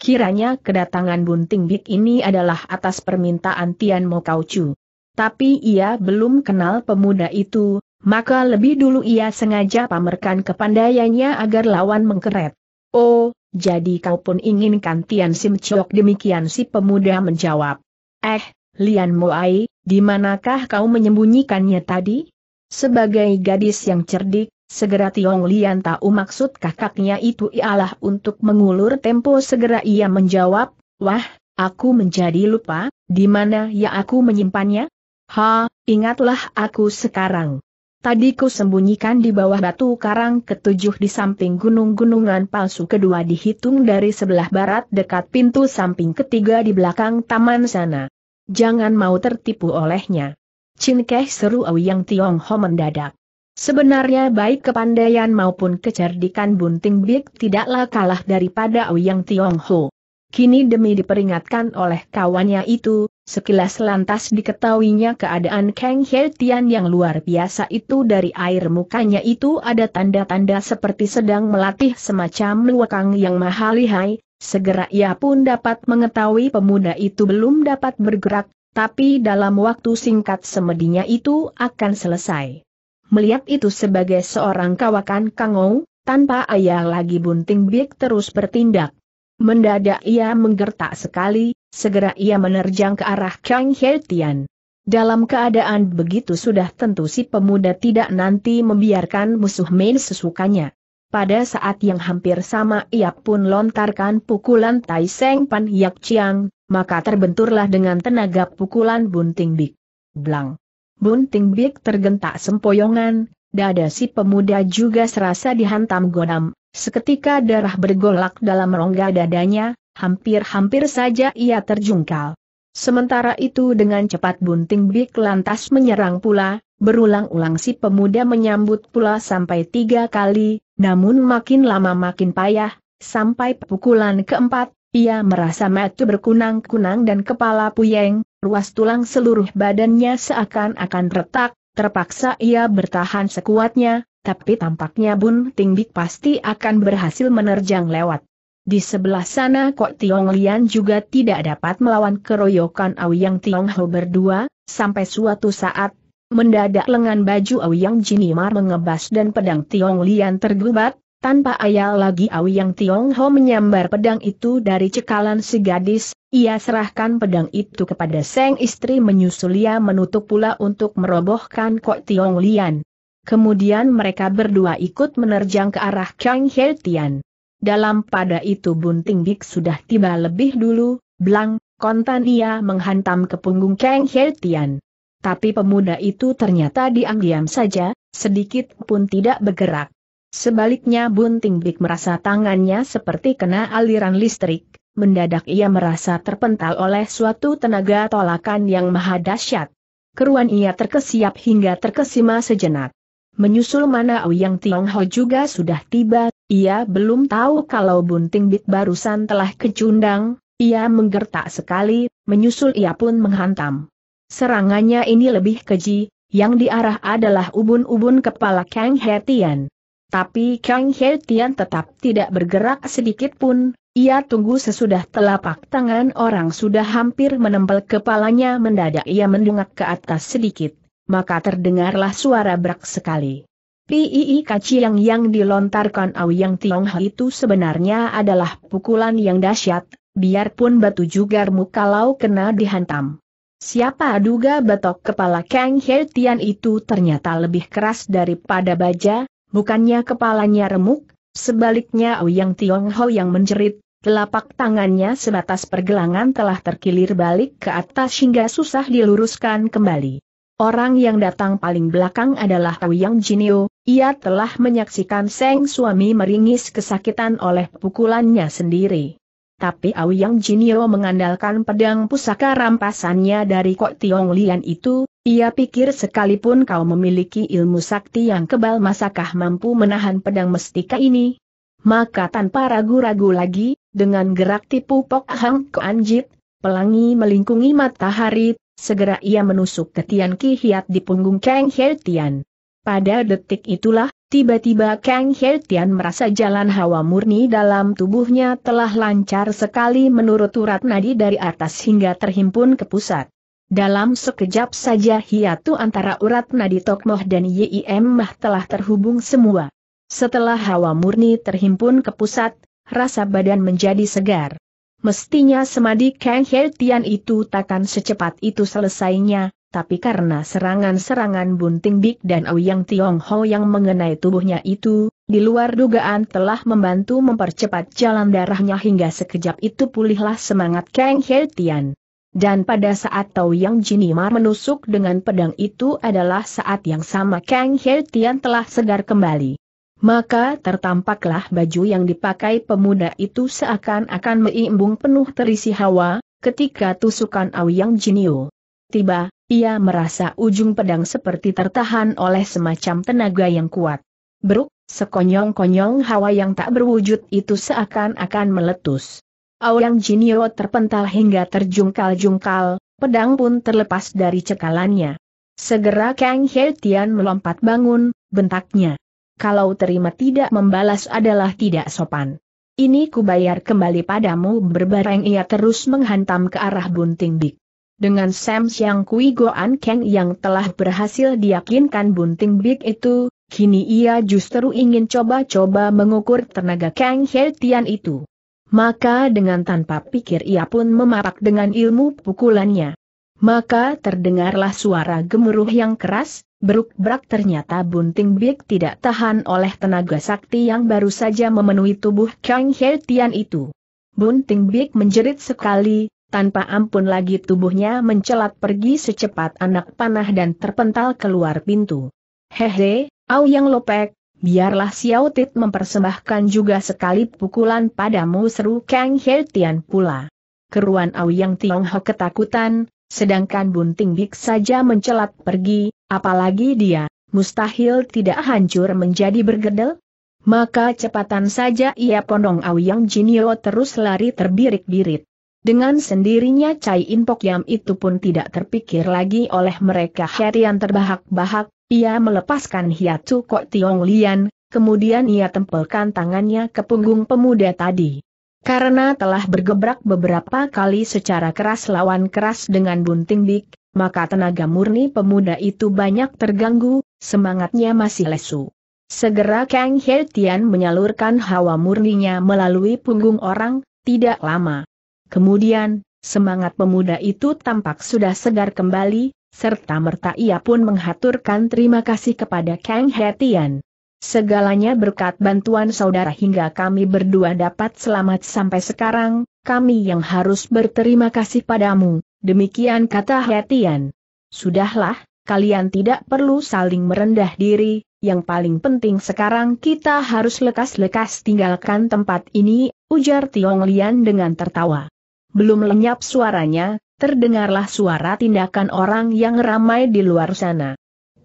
Kiranya kedatangan Bunting Big ini adalah atas permintaan Tian Mo Chu. Tapi ia belum kenal pemuda itu, maka lebih dulu ia sengaja pamerkan kepandaiannya agar lawan mengkeret. Oh, jadi kau pun inginkan Tian Sim Chok demikian si pemuda menjawab. Eh, Lian Moai, di manakah kau menyembunyikannya tadi? Sebagai gadis yang cerdik, Segera Tiong Lian tahu maksud kakaknya itu ialah untuk mengulur tempo segera ia menjawab, Wah, aku menjadi lupa, di mana ya aku menyimpannya? Ha, ingatlah aku sekarang. Tadi ku sembunyikan di bawah batu karang ketujuh di samping gunung-gunungan palsu kedua dihitung dari sebelah barat dekat pintu samping ketiga di belakang taman sana. Jangan mau tertipu olehnya. Chin seru Awi Yang Tiong Ho mendadak. Sebenarnya baik kepandaian maupun kecerdikan Bunting Big tidaklah kalah daripada Ouyang Tiongho. Kini demi diperingatkan oleh kawannya itu, sekilas lantas diketahuinya keadaan Kang Hertian yang luar biasa itu dari air mukanya itu ada tanda-tanda seperti sedang melatih semacam luakang yang mahalihai. lihai, segera ia pun dapat mengetahui pemuda itu belum dapat bergerak, tapi dalam waktu singkat semedinya itu akan selesai melihat itu sebagai seorang kawakan kangou, tanpa ayah lagi bunting Bik terus bertindak. Mendadak ia menggertak sekali, segera ia menerjang ke arah Kang Tian. Dalam keadaan begitu sudah tentu si pemuda tidak nanti membiarkan musuh main sesukanya. Pada saat yang hampir sama ia pun lontarkan pukulan Tai Seng Pan Yak Chiang, maka terbenturlah dengan tenaga pukulan bunting Bik. Blang bunting Bik tergentak sempoyongan, dada si pemuda juga serasa dihantam gonam, seketika darah bergolak dalam rongga dadanya, hampir-hampir saja ia terjungkal. Sementara itu dengan cepat bunting Bik lantas menyerang pula, berulang-ulang si pemuda menyambut pula sampai tiga kali, namun makin lama makin payah, sampai pukulan keempat, ia merasa mata berkunang-kunang dan kepala puyeng, ruas tulang seluruh badannya seakan-akan retak, terpaksa ia bertahan sekuatnya, tapi tampaknya Bun Tingbik pasti akan berhasil menerjang lewat. Di sebelah sana Kok Tiong Lian juga tidak dapat melawan keroyokan Auyang Tiong Ho berdua, sampai suatu saat, mendadak lengan baju Auyang Jinimar mengebas dan pedang Tiong Lian tergubat, tanpa ayal lagi Awi Yang Tiong Ho menyambar pedang itu dari cekalan si gadis, ia serahkan pedang itu kepada Seng istri menyusul ia menutup pula untuk merobohkan Kok Tiong Lian. Kemudian mereka berdua ikut menerjang ke arah Kang He Tian. Dalam pada itu Bunting Bik sudah tiba lebih dulu, Blang, kontan ia menghantam ke punggung Kang He Tian. Tapi pemuda itu ternyata diam-diam saja, sedikit pun tidak bergerak. Sebaliknya Bunting Big merasa tangannya seperti kena aliran listrik, mendadak ia merasa terpental oleh suatu tenaga tolakan yang maha dahsyat. Keruan ia terkesiap hingga terkesima sejenak. Menyusul mana yang Tiongho juga sudah tiba, ia belum tahu kalau Bunting Bit barusan telah kecundang, ia menggertak sekali, menyusul ia pun menghantam. Serangannya ini lebih keji, yang diarah adalah ubun-ubun kepala Kang Hetian. Tapi Kang He Tian tetap tidak bergerak sedikit pun, ia tunggu sesudah telapak tangan orang sudah hampir menempel kepalanya mendadak ia mendungak ke atas sedikit, maka terdengarlah suara berak sekali. Pii kaci yang yang dilontarkan Tiong Tiongha itu sebenarnya adalah pukulan yang dahsyat, biarpun batu juga jugarmu kalau kena dihantam. Siapa duga batok kepala Kang He Tian itu ternyata lebih keras daripada baja, Bukannya kepalanya remuk, sebaliknya Ouyang Tiongho yang menjerit, telapak tangannya sebatas pergelangan telah terkilir balik ke atas hingga susah diluruskan kembali. Orang yang datang paling belakang adalah Ouyang Jinio, ia telah menyaksikan Seng suami meringis kesakitan oleh pukulannya sendiri. Tapi Ouyang Jinio mengandalkan pedang pusaka rampasannya dari Kok Tiong Lian itu, ia pikir sekalipun kau memiliki ilmu sakti yang kebal masakah mampu menahan pedang mestika ini? Maka tanpa ragu-ragu lagi, dengan gerak tipu Pok Hang anjit, pelangi melingkungi matahari, segera ia menusuk ke Tian Ki Hiat di punggung Kang Hertian. Pada detik itulah, tiba-tiba Kang Hertian merasa jalan hawa murni dalam tubuhnya telah lancar sekali menurut urat nadi dari atas hingga terhimpun ke pusat. Dalam sekejap saja hiatu antara urat nadi Tokmoh dan Yim Mah telah terhubung semua. Setelah hawa murni terhimpun ke pusat, rasa badan menjadi segar. Mestinya semadi Kang Tian itu takkan secepat itu selesainya, tapi karena serangan-serangan bunting Big dan Tiong Ho yang mengenai tubuhnya itu, di luar dugaan telah membantu mempercepat jalan darahnya hingga sekejap itu pulihlah semangat Kang Tian. Dan pada saat Tau Yang Jinimar menusuk dengan pedang itu adalah saat yang sama Kang He Tian telah segar kembali. Maka tertampaklah baju yang dipakai pemuda itu seakan-akan meimbung penuh terisi hawa, ketika tusukan Auyang Jinio. Tiba, ia merasa ujung pedang seperti tertahan oleh semacam tenaga yang kuat. Beruk, sekonyong-konyong hawa yang tak berwujud itu seakan-akan meletus. Aoyang Jinio terpental hingga terjungkal-jungkal, pedang pun terlepas dari cekalannya. Segera Kang He Tian melompat bangun, bentaknya. Kalau terima tidak membalas adalah tidak sopan. Ini kubayar kembali padamu berbareng ia terus menghantam ke arah Bunting Bik. Dengan Sam Siang Kui Goan Kang yang telah berhasil diyakinkan Bunting Bik itu, kini ia justru ingin coba-coba mengukur tenaga Kang He Tian itu. Maka dengan tanpa pikir ia pun memapak dengan ilmu pukulannya. Maka terdengarlah suara gemuruh yang keras, beruk-berak ternyata bunting Big tidak tahan oleh tenaga sakti yang baru saja memenuhi tubuh Kang He Tian itu. Bunting Big menjerit sekali, tanpa ampun lagi tubuhnya mencelat pergi secepat anak panah dan terpental keluar pintu. Hehe, au yang lopek, Biarlah Xiao Tit mempersembahkan juga sekali pukulan padamu seru Kang He Tian pula. Keruan Auyang Ho ketakutan, sedangkan Bunting Bik saja mencelat pergi, apalagi dia, mustahil tidak hancur menjadi bergedel? Maka cepatan saja ia pondong Auyang Jinio terus lari terbirik-birit. Dengan sendirinya Cai Inpok Yam itu pun tidak terpikir lagi oleh mereka Herian terbahak-bahak, ia melepaskan hiatu kok Tiong Lian, kemudian ia tempelkan tangannya ke punggung pemuda tadi. Karena telah bergebrak beberapa kali secara keras lawan keras dengan bunting dik, maka tenaga murni pemuda itu banyak terganggu, semangatnya masih lesu. Segera Kang He Tian menyalurkan hawa murninya melalui punggung orang, tidak lama. Kemudian, semangat pemuda itu tampak sudah segar kembali, serta merta ia pun menghaturkan terima kasih kepada Kang Hetian. Segalanya berkat bantuan saudara hingga kami berdua dapat selamat sampai sekarang, kami yang harus berterima kasih padamu, demikian kata Hetian. Sudahlah, kalian tidak perlu saling merendah diri, yang paling penting sekarang kita harus lekas-lekas tinggalkan tempat ini, ujar Tiong Lian dengan tertawa. Belum lenyap suaranya, terdengarlah suara tindakan orang yang ramai di luar sana.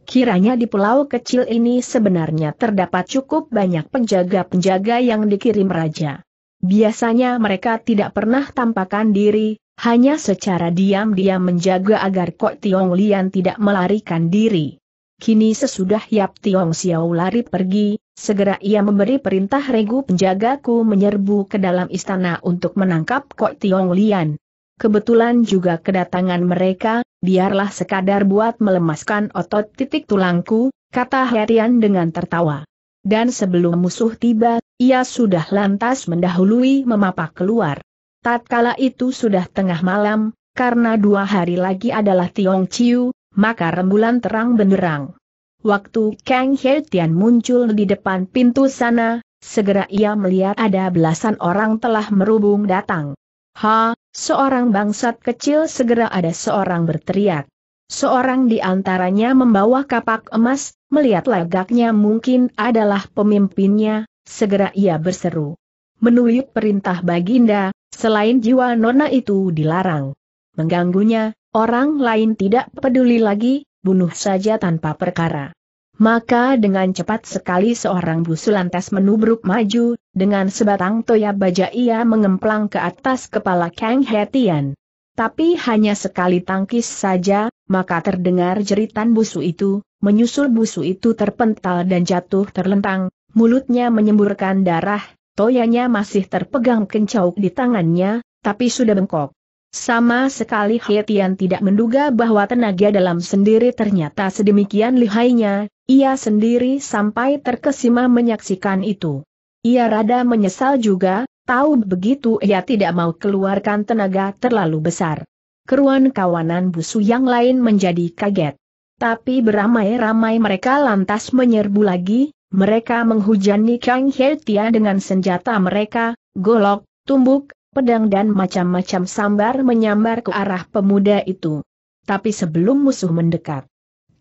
Kiranya di pulau kecil ini sebenarnya terdapat cukup banyak penjaga-penjaga yang dikirim raja. Biasanya mereka tidak pernah tampakkan diri, hanya secara diam-diam menjaga agar Kok Tiong Lian tidak melarikan diri. Kini sesudah Yap Tiong Xiao lari pergi, segera ia memberi perintah regu penjagaku menyerbu ke dalam istana untuk menangkap Kok Tiong Lian kebetulan juga kedatangan mereka, biarlah sekadar buat melemaskan otot titik tulangku, kata Herian dengan tertawa. Dan sebelum musuh tiba, ia sudah lantas mendahului memapak keluar. Tatkala itu sudah tengah malam, karena dua hari lagi adalah Tiong Chiu, maka rembulan terang benderang. Waktu Kang He muncul di depan pintu sana, segera ia melihat ada belasan orang telah merubung datang. Ha, seorang bangsat kecil segera ada seorang berteriak. Seorang di antaranya membawa kapak emas, melihat lagaknya mungkin adalah pemimpinnya, segera ia berseru. Menurut perintah Baginda, selain jiwa nona itu dilarang. Mengganggunya, orang lain tidak peduli lagi, bunuh saja tanpa perkara. Maka dengan cepat sekali seorang busu lantas menubruk maju, dengan sebatang toya baja ia mengemplang ke atas kepala Kang Hetian. Tapi hanya sekali tangkis saja, maka terdengar jeritan busu itu, menyusul busu itu terpental dan jatuh terlentang, mulutnya menyemburkan darah, toyanya masih terpegang kencau di tangannya, tapi sudah bengkok. Sama sekali Hetian tidak menduga bahwa tenaga dalam sendiri ternyata sedemikian lihainya, ia sendiri sampai terkesima menyaksikan itu. Ia rada menyesal juga, tahu begitu ia tidak mau keluarkan tenaga terlalu besar. Keruan kawanan busu yang lain menjadi kaget. Tapi beramai-ramai mereka lantas menyerbu lagi, mereka menghujani Kang Hertia dengan senjata mereka, golok, tumbuk, pedang dan macam-macam sambar menyambar ke arah pemuda itu. Tapi sebelum musuh mendekat,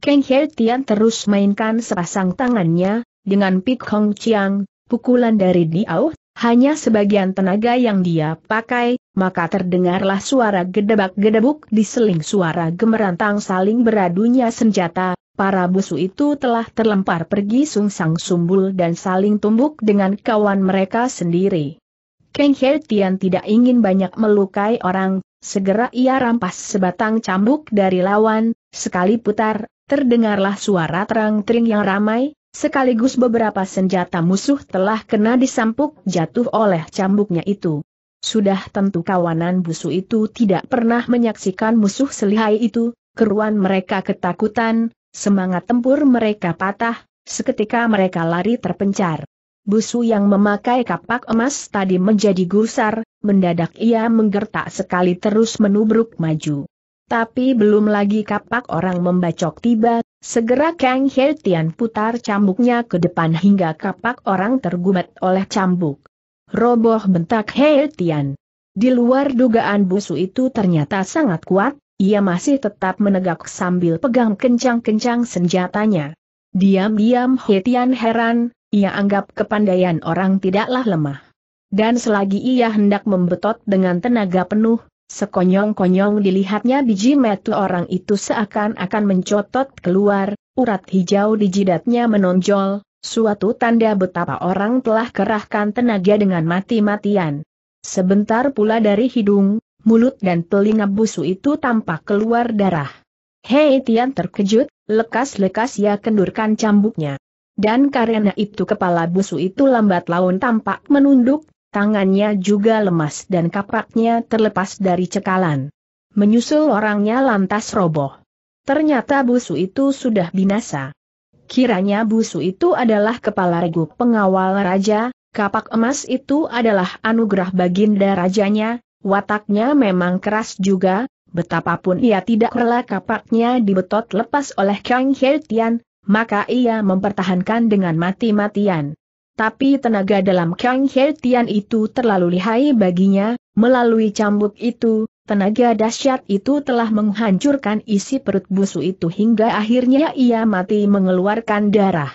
Keng He Tian terus mainkan sepasang tangannya, dengan Pik Hong Chiang, pukulan dari Diao, hanya sebagian tenaga yang dia pakai, maka terdengarlah suara gedebak-gedebuk diseling suara gemerantang saling beradunya senjata, para busu itu telah terlempar pergi sungsang sumbul dan saling tumbuk dengan kawan mereka sendiri. Keng He Tian tidak ingin banyak melukai orang, segera ia rampas sebatang cambuk dari lawan, sekali putar, Terdengarlah suara terang-tering yang ramai, sekaligus beberapa senjata musuh telah kena disampuk jatuh oleh cambuknya itu. Sudah tentu kawanan busu itu tidak pernah menyaksikan musuh selihai itu, keruan mereka ketakutan, semangat tempur mereka patah, seketika mereka lari terpencar. Busu yang memakai kapak emas tadi menjadi gusar, mendadak ia menggertak sekali terus menubruk maju. Tapi belum lagi kapak orang membacok tiba, segera Kang He Tian putar cambuknya ke depan hingga kapak orang tergumet oleh cambuk. Roboh bentak He Tian. Di luar dugaan busu itu ternyata sangat kuat, ia masih tetap menegak sambil pegang kencang-kencang senjatanya. Diam-diam He Tian heran, ia anggap kepandaian orang tidaklah lemah. Dan selagi ia hendak membetot dengan tenaga penuh, Sekonyong-konyong dilihatnya biji metu orang itu seakan-akan mencotot keluar, urat hijau di jidatnya menonjol, suatu tanda betapa orang telah kerahkan tenaga dengan mati-matian. Sebentar pula dari hidung, mulut dan telinga busu itu tampak keluar darah. Hei Tian terkejut, lekas-lekas ia kendurkan cambuknya. Dan karena itu kepala busu itu lambat laun tampak menunduk, tangannya juga lemas dan kapaknya terlepas dari cekalan. Menyusul orangnya lantas roboh. Ternyata busu itu sudah binasa. Kiranya busu itu adalah kepala regu pengawal raja, kapak emas itu adalah anugerah baginda rajanya, wataknya memang keras juga, betapapun ia tidak rela kapaknya dibetot lepas oleh Kang He Tian, maka ia mempertahankan dengan mati-matian tapi tenaga dalam Kang He Tian itu terlalu lihai baginya, melalui cambuk itu, tenaga dahsyat itu telah menghancurkan isi perut busu itu hingga akhirnya ia mati mengeluarkan darah.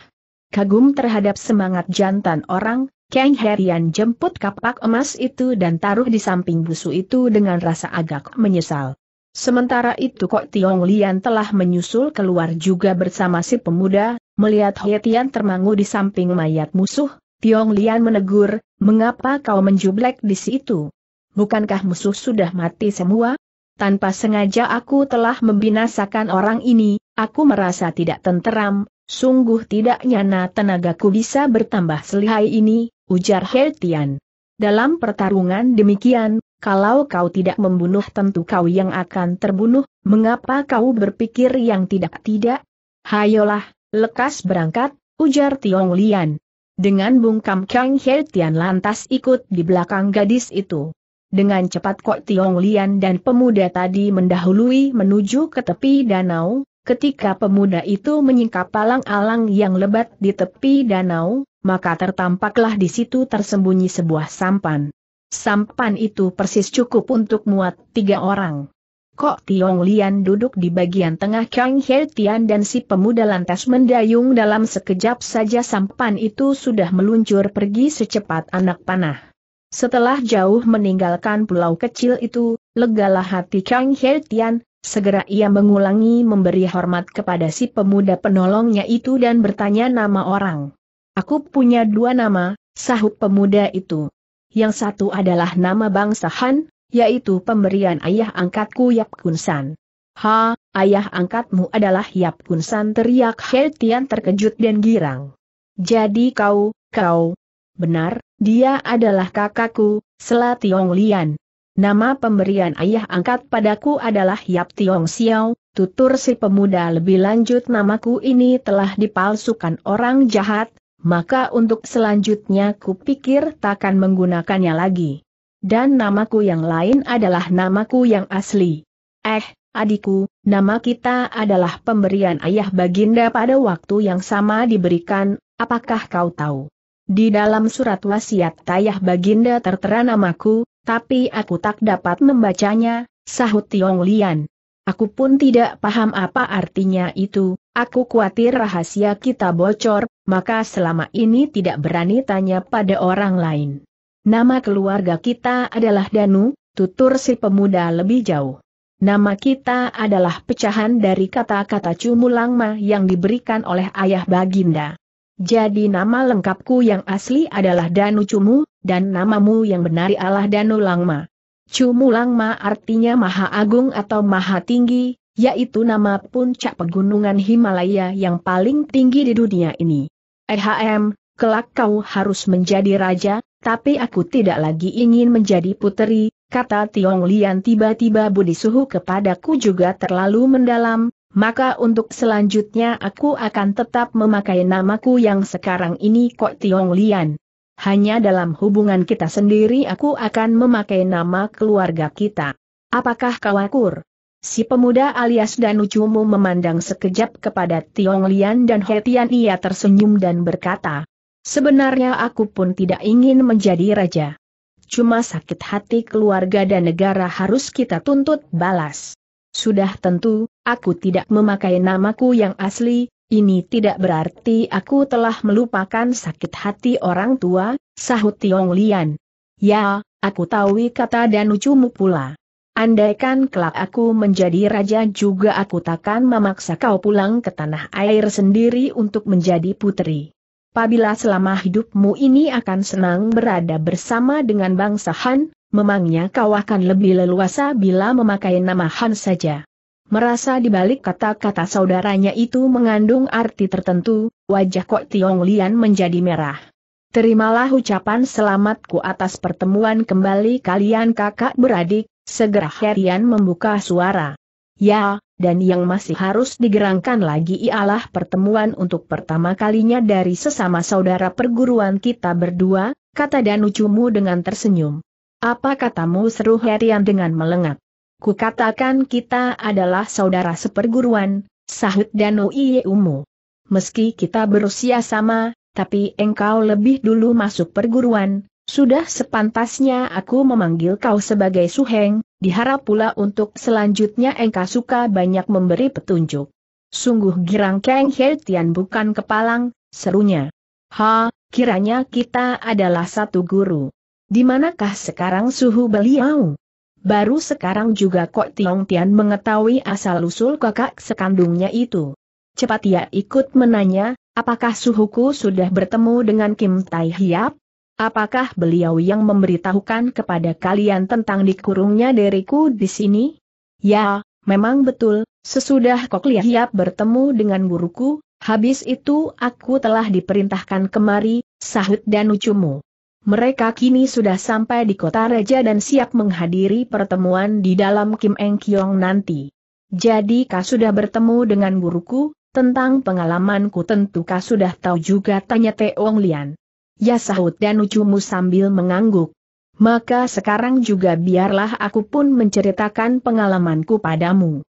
Kagum terhadap semangat jantan orang, Kang He jemput kapak emas itu dan taruh di samping busu itu dengan rasa agak menyesal. Sementara itu Kok Tiong Lian telah menyusul keluar juga bersama si pemuda, melihat Hoi Tian termangu di samping mayat musuh, Tiong Lian menegur, mengapa kau menjublek di situ? Bukankah musuh sudah mati semua? Tanpa sengaja aku telah membinasakan orang ini, aku merasa tidak tenteram, sungguh tidak nyana tenagaku bisa bertambah selihai ini, ujar Hei Tian. Dalam pertarungan demikian, kalau kau tidak membunuh tentu kau yang akan terbunuh, mengapa kau berpikir yang tidak-tidak? Hayolah, lekas berangkat, ujar Tiong Lian. Dengan bungkam Kang He Tian lantas ikut di belakang gadis itu. Dengan cepat Kok Tiong Lian dan pemuda tadi mendahului menuju ke tepi danau, ketika pemuda itu menyingkap palang-alang yang lebat di tepi danau, maka tertampaklah di situ tersembunyi sebuah sampan. Sampan itu persis cukup untuk muat tiga orang. Kok Tiong Lian duduk di bagian tengah Kang He Tian dan si pemuda lantas mendayung dalam sekejap saja sampan itu sudah meluncur pergi secepat anak panah. Setelah jauh meninggalkan pulau kecil itu, legalah hati Kang He Tian, segera ia mengulangi memberi hormat kepada si pemuda penolongnya itu dan bertanya nama orang. Aku punya dua nama, sahut pemuda itu yang satu adalah nama bangsa Han, yaitu pemberian ayah angkatku Yap Kunsan. Ha, ayah angkatmu adalah Yap Kunsan teriak He Tian terkejut dan girang. Jadi kau, kau. Benar, dia adalah kakakku, Tiong Lian. Nama pemberian ayah angkat padaku adalah Yap Tiong Xiao, tutur si pemuda lebih lanjut namaku ini telah dipalsukan orang jahat, maka untuk selanjutnya kupikir takkan menggunakannya lagi. Dan namaku yang lain adalah namaku yang asli. Eh, adikku, nama kita adalah pemberian ayah baginda pada waktu yang sama diberikan, apakah kau tahu? Di dalam surat wasiat tayah baginda tertera namaku, tapi aku tak dapat membacanya, sahut Tiong Lian. Aku pun tidak paham apa artinya itu, aku khawatir rahasia kita bocor, maka selama ini tidak berani tanya pada orang lain. Nama keluarga kita adalah Danu, tutur si pemuda lebih jauh. Nama kita adalah pecahan dari kata-kata Cumulangma yang diberikan oleh ayah Baginda. Jadi nama lengkapku yang asli adalah Danu Cumu, dan namamu yang benar ialah Danu Langma. Cumulang Ma artinya Maha Agung atau Maha Tinggi, yaitu nama puncak pegunungan Himalaya yang paling tinggi di dunia ini. Ehm, kelak kau harus menjadi raja, tapi aku tidak lagi ingin menjadi puteri, kata Tiong Lian tiba-tiba budi suhu kepadaku juga terlalu mendalam, maka untuk selanjutnya aku akan tetap memakai namaku yang sekarang ini Kok Tiong Lian hanya dalam hubungan kita sendiri aku akan memakai nama keluarga kita. Apakah kau akur? Si pemuda alias Danucumu memandang sekejap kepada Tiong Lian dan Hetian ia tersenyum dan berkata, Sebenarnya aku pun tidak ingin menjadi raja. Cuma sakit hati keluarga dan negara harus kita tuntut balas. Sudah tentu, aku tidak memakai namaku yang asli, ini tidak berarti aku telah melupakan sakit hati orang tua, sahut Tiong Lian. Ya, aku tahu kata dan ucumu pula. Andaikan kelak aku menjadi raja juga aku takkan memaksa kau pulang ke tanah air sendiri untuk menjadi putri. Pabila selama hidupmu ini akan senang berada bersama dengan bangsa Han, memangnya kau akan lebih leluasa bila memakai nama Han saja. Merasa dibalik kata-kata saudaranya itu mengandung arti tertentu, wajah Kok Tiong Lian menjadi merah. Terimalah ucapan selamatku atas pertemuan kembali kalian kakak beradik, segera Herian membuka suara. Ya, dan yang masih harus digerangkan lagi ialah pertemuan untuk pertama kalinya dari sesama saudara perguruan kita berdua, kata Danucumu dengan tersenyum. Apa katamu seru Herian dengan melengak? Kukatakan kita adalah saudara seperguruan, sahut Iye Umu. Meski kita berusia sama, tapi engkau lebih dulu masuk perguruan, sudah sepantasnya aku memanggil kau sebagai suheng, diharap pula untuk selanjutnya engkau suka banyak memberi petunjuk. Sungguh girang Kang He bukan kepalang, serunya. Ha, kiranya kita adalah satu guru. Dimanakah sekarang suhu beliau? Baru sekarang juga Kok Tiong Tian mengetahui asal-usul kakak sekandungnya itu. Cepat ia ikut menanya, apakah suhuku sudah bertemu dengan Kim Tai Hiap? Apakah beliau yang memberitahukan kepada kalian tentang dikurungnya diriku di sini? Ya, memang betul, sesudah Kok Lia Hiap bertemu dengan guruku, habis itu aku telah diperintahkan kemari, sahut dan ucumu. Mereka kini sudah sampai di kota Raja dan siap menghadiri pertemuan di dalam Kim Eng Kiong nanti. Jadi kau sudah bertemu dengan guruku, tentang pengalamanku tentu kau sudah tahu juga tanya Teong Lian. Ya sahut dan ucumu sambil mengangguk. Maka sekarang juga biarlah aku pun menceritakan pengalamanku padamu.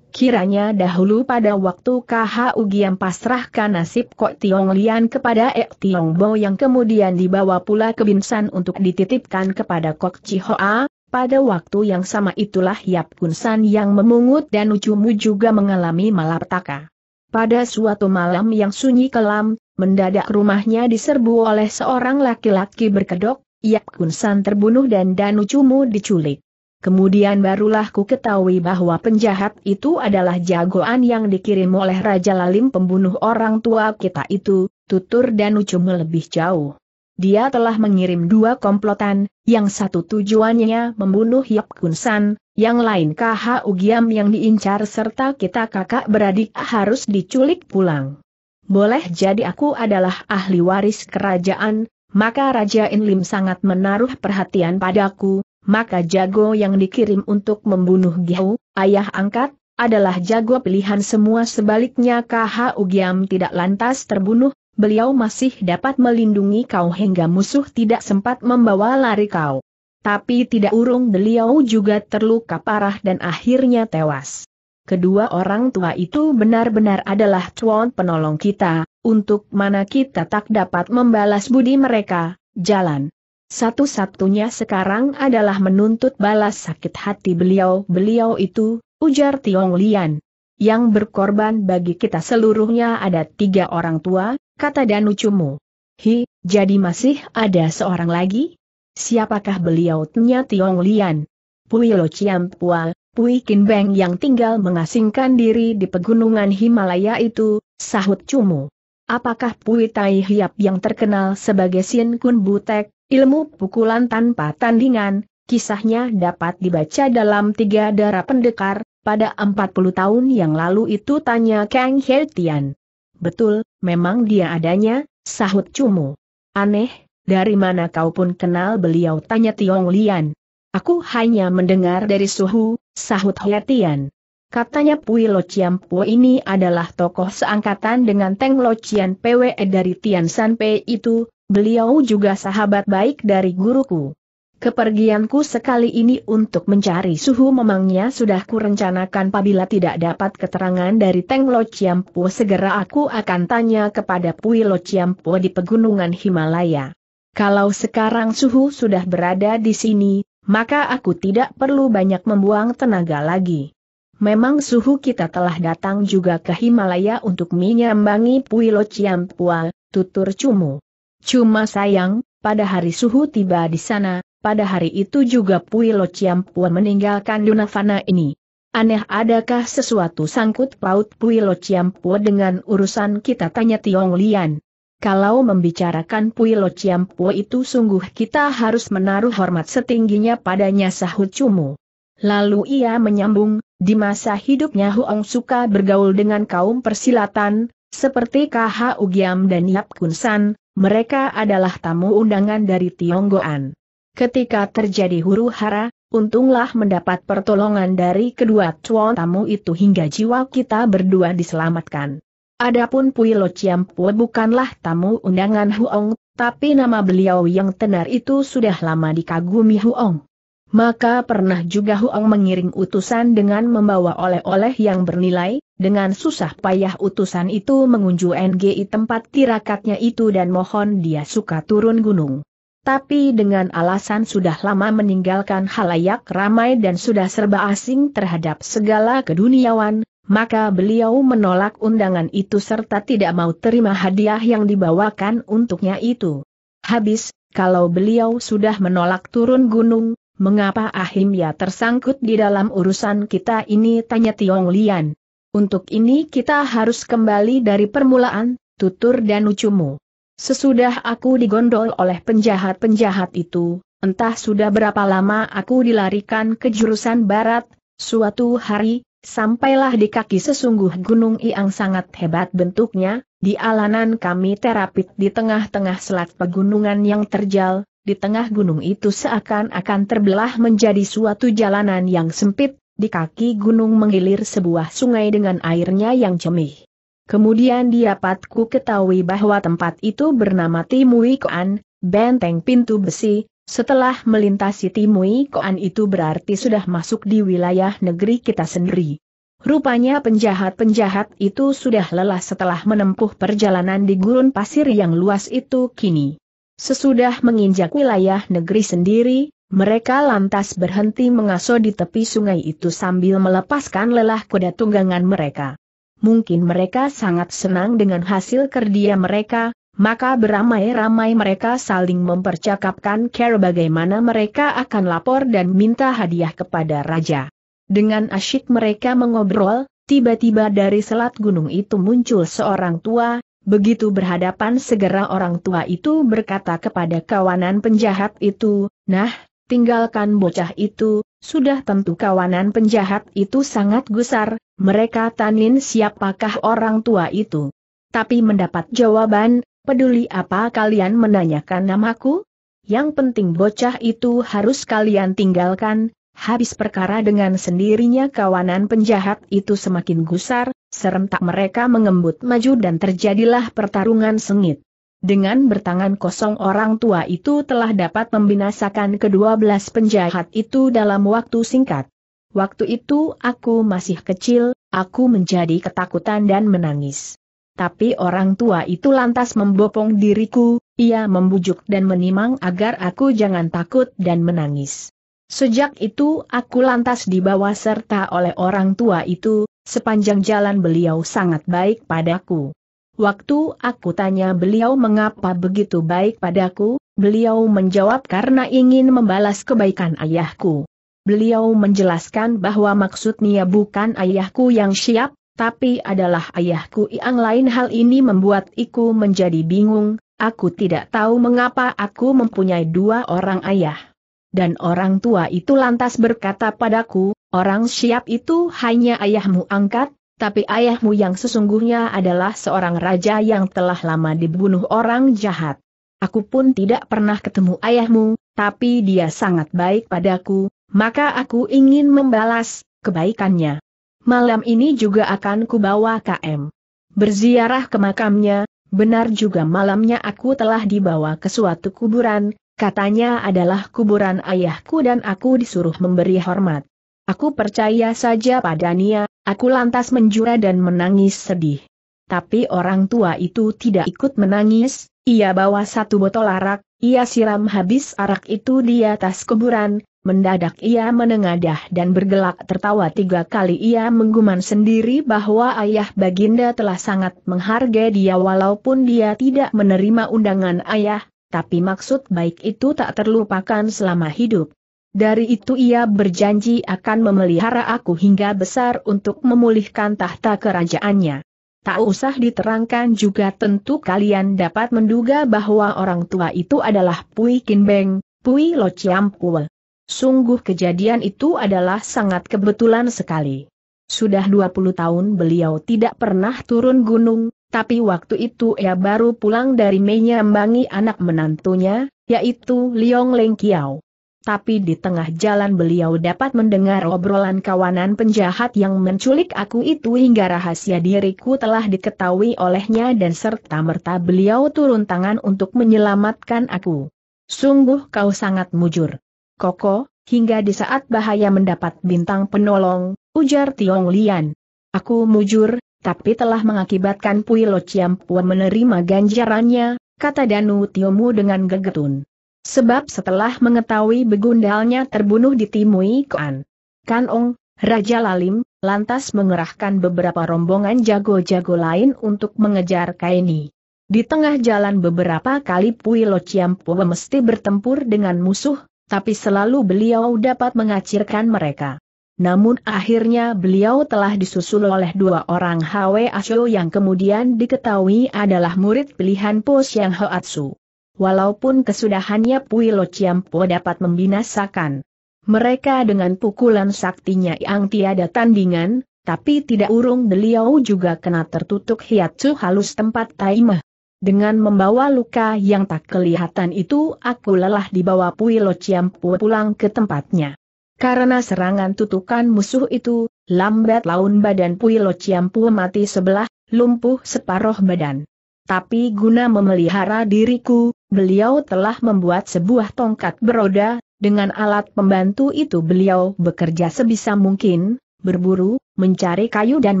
Kiranya dahulu pada waktu KHU Giam pasrahkan nasib Kok Tiong Lian kepada Ek Tiong Bo yang kemudian dibawa pula ke Binsan untuk dititipkan kepada Kok Chihoa, pada waktu yang sama itulah Yap Kun San yang memungut dan Ucumu juga mengalami malapetaka. Pada suatu malam yang sunyi kelam, mendadak rumahnya diserbu oleh seorang laki-laki berkedok, Yap Kun San terbunuh dan Danucumu diculik. Kemudian barulah ku ketahui bahwa penjahat itu adalah jagoan yang dikirim oleh Raja Lalim pembunuh orang tua kita itu, tutur dan ucum lebih jauh. Dia telah mengirim dua komplotan, yang satu tujuannya membunuh Yap Kunsan, yang lain KH Ugiam yang diincar serta kita kakak beradik harus diculik pulang. Boleh jadi aku adalah ahli waris kerajaan, maka Raja Inlim sangat menaruh perhatian padaku, maka jago yang dikirim untuk membunuh Giau, ayah angkat, adalah jago pilihan semua sebaliknya KH Ugiam tidak lantas terbunuh, beliau masih dapat melindungi kau hingga musuh tidak sempat membawa lari kau. Tapi tidak urung beliau juga terluka parah dan akhirnya tewas. Kedua orang tua itu benar-benar adalah cuan penolong kita, untuk mana kita tak dapat membalas budi mereka, jalan. Satu-satunya sekarang adalah menuntut balas sakit hati beliau-beliau itu, ujar Tiong Lian. Yang berkorban bagi kita seluruhnya ada tiga orang tua, kata Danu Cumu. Hi, jadi masih ada seorang lagi? Siapakah beliau? Tanya Tiong Lian. Pui Lo Chiam Pua, Pui Kin Beng yang tinggal mengasingkan diri di pegunungan Himalaya itu, sahut Cumu. Apakah Pui Tai Hiap yang terkenal sebagai Sin Kun Butek, Ilmu pukulan tanpa tandingan, kisahnya dapat dibaca dalam tiga darah pendekar, pada 40 tahun yang lalu itu tanya Kang Heltian. Betul, memang dia adanya, sahut Cumu. Aneh, dari mana kau pun kenal beliau tanya Tiong Lian. Aku hanya mendengar dari suhu, sahut Heltian. Katanya Pui Lo Chiam Pu ini adalah tokoh seangkatan dengan Teng Lo Chian PWE dari Tian San Pei itu, Beliau juga sahabat baik dari guruku. Kepergianku sekali ini untuk mencari suhu memangnya sudah kurencanakan apabila tidak dapat keterangan dari Teng Lo Chiampo segera aku akan tanya kepada Pui Lo Chiampo di pegunungan Himalaya. Kalau sekarang suhu sudah berada di sini, maka aku tidak perlu banyak membuang tenaga lagi. Memang suhu kita telah datang juga ke Himalaya untuk menyambangi Pui Lo Chiampo, tutur Cumu. Cuma sayang, pada hari suhu tiba di sana, pada hari itu juga Pui Lo Pua meninggalkan Dunavana ini. Aneh adakah sesuatu sangkut paut Pui Lo Pua dengan urusan kita tanya Tiong Lian. Kalau membicarakan Pui Lo Pua itu sungguh kita harus menaruh hormat setingginya padanya sahut Cumu. Lalu ia menyambung, di masa hidupnya Huong suka bergaul dengan kaum persilatan, seperti KH Ugiam dan Yap Kunsan, mereka adalah tamu undangan dari Tionggoan. Ketika terjadi huru hara, untunglah mendapat pertolongan dari kedua tuan tamu itu hingga jiwa kita berdua diselamatkan. Adapun Chiam Pue bukanlah tamu undangan Huong, tapi nama beliau yang tenar itu sudah lama dikagumi Huong. Maka pernah juga Huang mengiring utusan dengan membawa oleh-oleh yang bernilai, dengan susah payah utusan itu mengunjungi NGI tempat tirakatnya itu dan mohon dia suka turun gunung. Tapi dengan alasan sudah lama meninggalkan halayak ramai dan sudah serba asing terhadap segala keduniawan, maka beliau menolak undangan itu serta tidak mau terima hadiah yang dibawakan untuknya itu. Habis, kalau beliau sudah menolak turun gunung, Mengapa ya tersangkut di dalam urusan kita ini tanya Tiong Lian. Untuk ini kita harus kembali dari permulaan, tutur dan ucumu. Sesudah aku digondol oleh penjahat-penjahat itu, entah sudah berapa lama aku dilarikan ke jurusan barat, suatu hari, sampailah di kaki sesungguh gunung yang sangat hebat bentuknya, di alanan kami terapit di tengah-tengah selat pegunungan yang terjal, di tengah gunung itu seakan-akan terbelah menjadi suatu jalanan yang sempit, di kaki gunung mengilir sebuah sungai dengan airnya yang cemih. Kemudian patku ketahui bahwa tempat itu bernama Timui Koan, benteng pintu besi, setelah melintasi Timui Koan itu berarti sudah masuk di wilayah negeri kita sendiri. Rupanya penjahat-penjahat itu sudah lelah setelah menempuh perjalanan di gurun pasir yang luas itu kini. Sesudah menginjak wilayah negeri sendiri, mereka lantas berhenti mengasuh di tepi sungai itu sambil melepaskan lelah kuda tunggangan mereka. Mungkin mereka sangat senang dengan hasil kerja mereka, maka beramai-ramai mereka saling mempercakapkan cara bagaimana mereka akan lapor dan minta hadiah kepada raja. Dengan asyik mereka mengobrol, tiba-tiba dari selat gunung itu muncul seorang tua, Begitu berhadapan segera orang tua itu berkata kepada kawanan penjahat itu, Nah, tinggalkan bocah itu, sudah tentu kawanan penjahat itu sangat gusar, mereka tanin siapakah orang tua itu. Tapi mendapat jawaban, peduli apa kalian menanyakan namaku? Yang penting bocah itu harus kalian tinggalkan, Habis perkara dengan sendirinya kawanan penjahat itu semakin gusar, serentak mereka mengembut maju dan terjadilah pertarungan sengit. Dengan bertangan kosong orang tua itu telah dapat membinasakan kedua belas penjahat itu dalam waktu singkat. Waktu itu aku masih kecil, aku menjadi ketakutan dan menangis. Tapi orang tua itu lantas membopong diriku, ia membujuk dan menimang agar aku jangan takut dan menangis. Sejak itu aku lantas dibawa serta oleh orang tua itu, sepanjang jalan beliau sangat baik padaku. Waktu aku tanya beliau mengapa begitu baik padaku, beliau menjawab karena ingin membalas kebaikan ayahku. Beliau menjelaskan bahwa maksudnya bukan ayahku yang siap, tapi adalah ayahku yang lain hal ini membuat iku menjadi bingung, aku tidak tahu mengapa aku mempunyai dua orang ayah. Dan orang tua itu lantas berkata padaku, orang siap itu hanya ayahmu angkat, tapi ayahmu yang sesungguhnya adalah seorang raja yang telah lama dibunuh orang jahat. Aku pun tidak pernah ketemu ayahmu, tapi dia sangat baik padaku, maka aku ingin membalas kebaikannya. Malam ini juga akan kubawa KM. Berziarah ke makamnya, benar juga malamnya aku telah dibawa ke suatu kuburan, Katanya adalah kuburan ayahku dan aku disuruh memberi hormat. Aku percaya saja pada Nia. aku lantas menjura dan menangis sedih. Tapi orang tua itu tidak ikut menangis, ia bawa satu botol arak, ia siram habis arak itu di atas kuburan, Mendadak ia menengadah dan bergelak tertawa tiga kali ia mengguman sendiri bahwa ayah Baginda telah sangat menghargai dia walaupun dia tidak menerima undangan ayah, tapi maksud baik itu tak terlupakan selama hidup. Dari itu ia berjanji akan memelihara aku hingga besar untuk memulihkan tahta kerajaannya. Tak usah diterangkan juga tentu kalian dapat menduga bahwa orang tua itu adalah Pui Kin Beng, Pui Lo Chiam Chiampul. Sungguh kejadian itu adalah sangat kebetulan sekali. Sudah 20 tahun beliau tidak pernah turun gunung, tapi waktu itu ia baru pulang dari menyambangi anak menantunya, yaitu Liong Leng Kiao. Tapi di tengah jalan beliau dapat mendengar obrolan kawanan penjahat yang menculik aku itu hingga rahasia diriku telah diketahui olehnya dan serta-merta beliau turun tangan untuk menyelamatkan aku. Sungguh kau sangat mujur. Koko, hingga di saat bahaya mendapat bintang penolong, ujar Tiong Lian. Aku mujur, tapi telah mengakibatkan Puilo Ciampua menerima ganjarannya, kata Danu Tiomu dengan gegetun. Sebab setelah mengetahui begundalnya terbunuh di Timui Kan Kanong, Raja Lalim, lantas mengerahkan beberapa rombongan jago-jago lain untuk mengejar Kaini. Di tengah jalan beberapa kali Puilo Ciampua mesti bertempur dengan musuh, tapi selalu beliau dapat mengacirkan mereka namun akhirnya beliau telah disusul oleh dua orang Hwe Asyo yang kemudian diketahui adalah murid pilihan Po Siang Hoatsu. Walaupun kesudahannya Pui Lo Chiampo dapat membinasakan mereka dengan pukulan saktinya yang tiada tandingan, tapi tidak urung beliau juga kena tertutup hiatsu halus tempat taimah. Dengan membawa luka yang tak kelihatan itu aku lelah dibawa Pui Lo Chiampo pulang ke tempatnya. Karena serangan tutukan musuh itu, lambat laun badan Puilo Ciampu mati sebelah, lumpuh separuh badan. Tapi guna memelihara diriku, beliau telah membuat sebuah tongkat beroda, dengan alat pembantu itu beliau bekerja sebisa mungkin, berburu, mencari kayu dan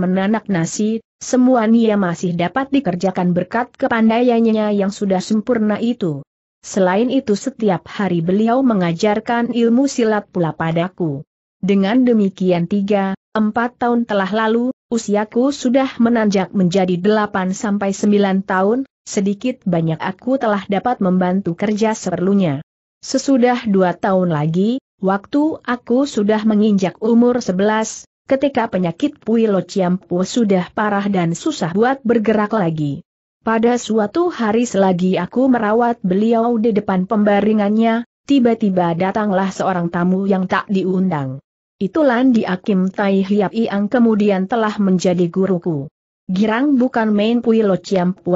menanak nasi, Semua semuanya masih dapat dikerjakan berkat kepandaiannya yang sudah sempurna itu. Selain itu setiap hari beliau mengajarkan ilmu silat pula padaku. Dengan demikian tiga, empat tahun telah lalu, usiaku sudah menanjak menjadi delapan sampai sembilan tahun, sedikit banyak aku telah dapat membantu kerja seperlunya. Sesudah dua tahun lagi, waktu aku sudah menginjak umur sebelas, ketika penyakit Pui Lociampu sudah parah dan susah buat bergerak lagi. Pada suatu hari selagi aku merawat beliau di depan pembaringannya, tiba-tiba datanglah seorang tamu yang tak diundang. Itulah di Akim Tai Hiap Iang kemudian telah menjadi guruku. Girang bukan main Pui Lo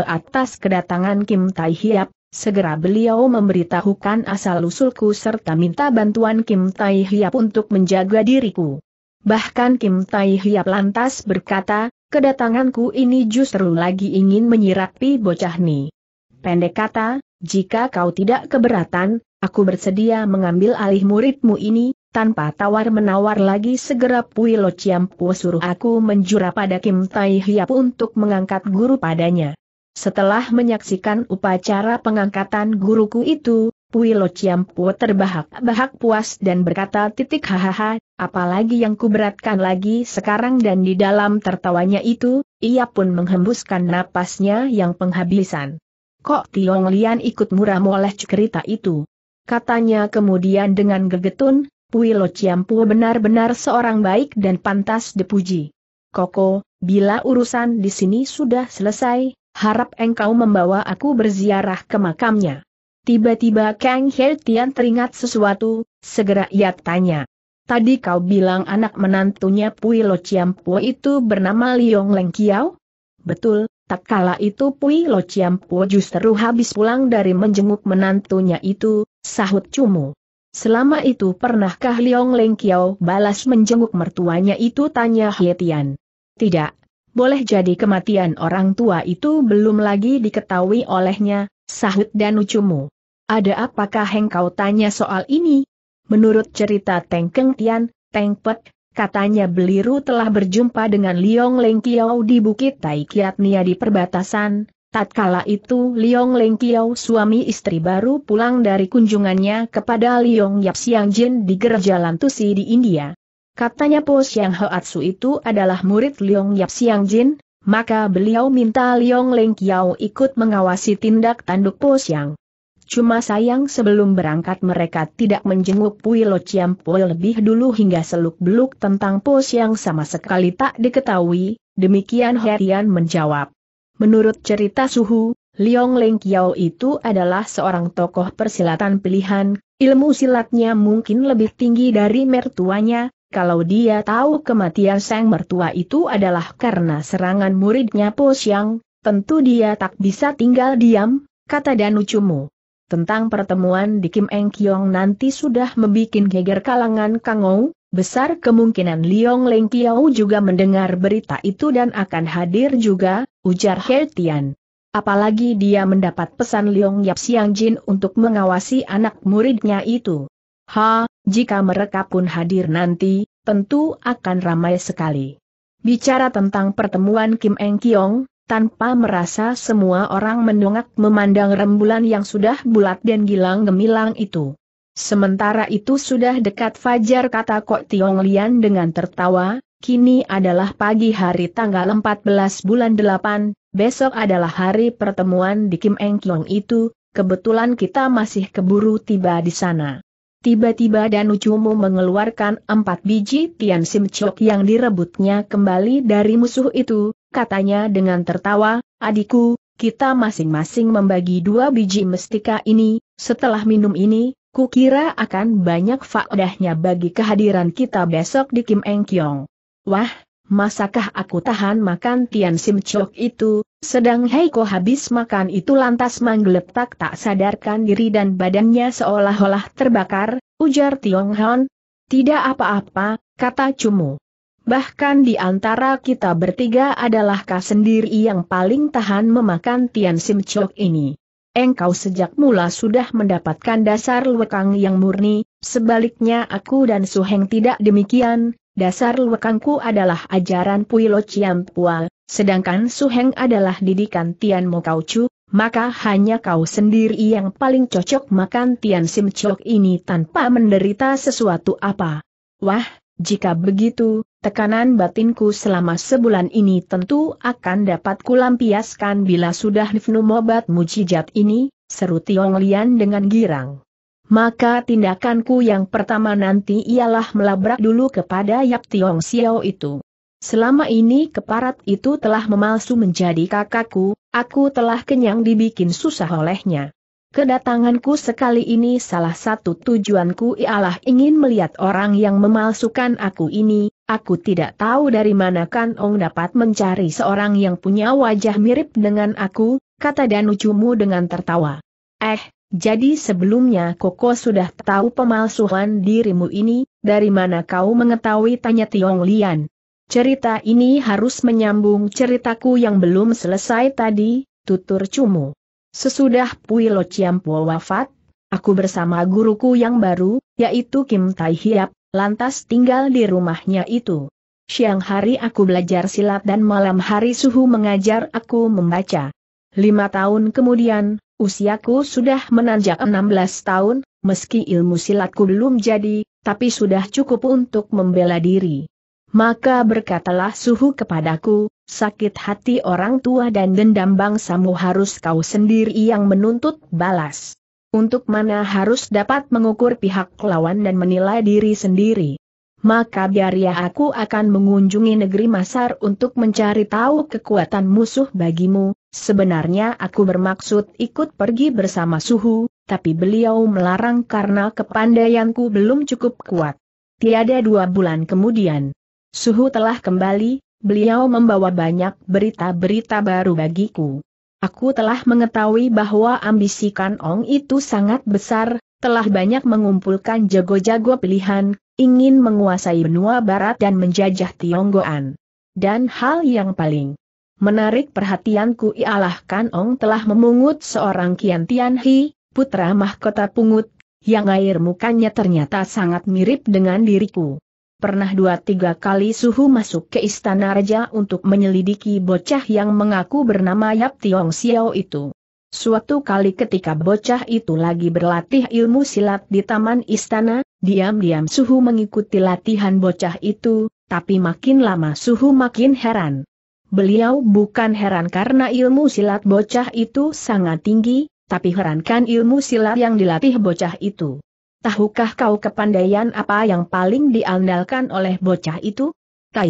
atas kedatangan Kim Tai Hiap, segera beliau memberitahukan asal-usulku serta minta bantuan Kim Tai Hiap untuk menjaga diriku. Bahkan Kim Tai Hiap lantas berkata, kedatanganku ini justru lagi ingin menyirapi bocah ni. Pendek kata, jika kau tidak keberatan, aku bersedia mengambil alih muridmu ini, tanpa tawar-menawar lagi segera Pui Lo Ciampu suruh aku menjura pada Kim Tai Hiap untuk mengangkat guru padanya. Setelah menyaksikan upacara pengangkatan guruku itu, Lo Chiam Ciampuo terbahak-bahak puas dan berkata titik hahaha, apalagi yang kuberatkan lagi sekarang dan di dalam tertawanya itu, ia pun menghembuskan napasnya yang penghabisan. Kok Tiong Lian ikut muram oleh cerita itu? Katanya kemudian dengan gegetun, Lo Chiam Ciampuo benar-benar seorang baik dan pantas dipuji. Koko, bila urusan di sini sudah selesai, harap engkau membawa aku berziarah ke makamnya. Tiba-tiba Kang He teringat sesuatu, segera ia tanya. Tadi kau bilang anak menantunya Pui Lo Po itu bernama Liong Leng Kiao? Betul, tak kala itu Pui Lo Po justru habis pulang dari menjenguk menantunya itu, sahut Cumu. Selama itu pernahkah Liong Leng Kiao balas menjenguk mertuanya itu tanya Hietian. Tidak, boleh jadi kematian orang tua itu belum lagi diketahui olehnya, sahut Danucumu. Ada apakah engkau tanya soal ini? Menurut cerita Teng Keng Tian, Teng Pek, katanya Beliru telah berjumpa dengan Liong Leng Kiao di Bukit Tai Kiat Nia di perbatasan. Tatkala itu Liong Leng Kiao suami istri baru pulang dari kunjungannya kepada Liong Yap Siang Jin di Gereja Lantusi di India. Katanya Po Siang Hoatsu itu adalah murid Liong Yap Siang Jin, maka beliau minta Liong Leng Kiao ikut mengawasi tindak tanduk Po Siang. Cuma sayang sebelum berangkat mereka tidak menjenguk Pui Lo Pui lebih dulu hingga seluk-beluk tentang pos yang sama sekali tak diketahui, demikian Herian menjawab. Menurut cerita Suhu, Liong Leng Kiao itu adalah seorang tokoh persilatan pilihan, ilmu silatnya mungkin lebih tinggi dari mertuanya, kalau dia tahu kematian sang mertua itu adalah karena serangan muridnya Po Xiang, tentu dia tak bisa tinggal diam, kata Danu Danucumu tentang pertemuan di Kim Eng Kiong nanti sudah membuat geger kalangan Kangou, besar kemungkinan Liong Leng Kiao juga mendengar berita itu dan akan hadir juga, ujar He Tian. Apalagi dia mendapat pesan Liong Yap Siang Jin untuk mengawasi anak muridnya itu. Ha, jika mereka pun hadir nanti, tentu akan ramai sekali. Bicara tentang pertemuan Kim Eng Kiong, tanpa merasa semua orang mendongak memandang rembulan yang sudah bulat dan gilang gemilang itu. Sementara itu sudah dekat fajar kata Kok Tiong Lian dengan tertawa, kini adalah pagi hari tanggal 14 bulan 8, besok adalah hari pertemuan di Kim Eng Kiong itu, kebetulan kita masih keburu tiba di sana. Tiba-tiba Danu Chumu mengeluarkan empat biji Tian Sim Chok yang direbutnya kembali dari musuh itu, katanya dengan tertawa, adikku, kita masing-masing membagi dua biji mestika ini, setelah minum ini, kukira akan banyak faedahnya bagi kehadiran kita besok di Kim Eng Kiong. Wah, masakah aku tahan makan Tian Sim Chok itu, sedang Heiko habis makan itu lantas manggeletak tak sadarkan diri dan badannya seolah-olah terbakar, ujar Tiong Hon. Tidak apa-apa, kata Cumu. Bahkan di antara kita bertiga adalah kau sendiri yang paling tahan memakan Tian Sim Chok ini. Engkau sejak mula sudah mendapatkan dasar lekang yang murni, sebaliknya aku dan Su Heng tidak demikian, dasar lekangku adalah ajaran Lo Chiam Pua, sedangkan Su Heng adalah didikan Tian Mo Chu, maka hanya kau sendiri yang paling cocok makan Tian Sim Chok ini tanpa menderita sesuatu apa. Wah, jika begitu, Tekanan batinku selama sebulan ini tentu akan dapat kulampiaskan bila sudah diminum obat mujijat ini, seru Tiong Lian dengan girang. Maka tindakanku yang pertama nanti ialah melabrak dulu kepada Yap Tiong Xiao itu. Selama ini keparat itu telah memalsu menjadi kakakku, aku telah kenyang dibikin susah olehnya. Kedatanganku sekali ini salah satu tujuanku ialah ingin melihat orang yang memalsukan aku ini, Aku tidak tahu dari mana Kan Ong dapat mencari seorang yang punya wajah mirip dengan aku, kata Danu Cumu dengan tertawa. Eh, jadi sebelumnya Koko sudah tahu pemalsuan dirimu ini, dari mana kau mengetahui tanya Tiong Lian. Cerita ini harus menyambung ceritaku yang belum selesai tadi, tutur Cumu. Sesudah Puilo Ciampo wafat, aku bersama guruku yang baru, yaitu Kim Tai Hiap, lantas tinggal di rumahnya itu. Siang hari aku belajar silat dan malam hari suhu mengajar aku membaca. Lima tahun kemudian, usiaku sudah menanjak 16 tahun, meski ilmu silatku belum jadi, tapi sudah cukup untuk membela diri. Maka berkatalah suhu kepadaku, sakit hati orang tua dan dendam bangsamu harus kau sendiri yang menuntut balas. Untuk mana harus dapat mengukur pihak lawan dan menilai diri sendiri. Maka biar ya aku akan mengunjungi negeri Masar untuk mencari tahu kekuatan musuh bagimu, sebenarnya aku bermaksud ikut pergi bersama Suhu, tapi beliau melarang karena kepandaianku belum cukup kuat. Tiada dua bulan kemudian, Suhu telah kembali, beliau membawa banyak berita-berita baru bagiku. Aku telah mengetahui bahwa ambisi Kan Ong itu sangat besar, telah banyak mengumpulkan jago-jago pilihan, ingin menguasai benua barat dan menjajah Tionggoan. Dan hal yang paling menarik perhatianku ialah Kan Ong telah memungut seorang Kian Tian Hi, putra mahkota pungut, yang air mukanya ternyata sangat mirip dengan diriku pernah dua tiga kali suhu masuk ke istana raja untuk menyelidiki bocah yang mengaku bernama Yap Tiong Xiao itu. Suatu kali ketika bocah itu lagi berlatih ilmu silat di taman istana, diam-diam Suhu mengikuti latihan bocah itu, tapi makin lama Suhu makin heran. Beliau bukan heran karena ilmu silat bocah itu sangat tinggi, tapi herankan ilmu silat yang dilatih bocah itu. Tahukah kau kepandaian apa yang paling diandalkan oleh bocah itu?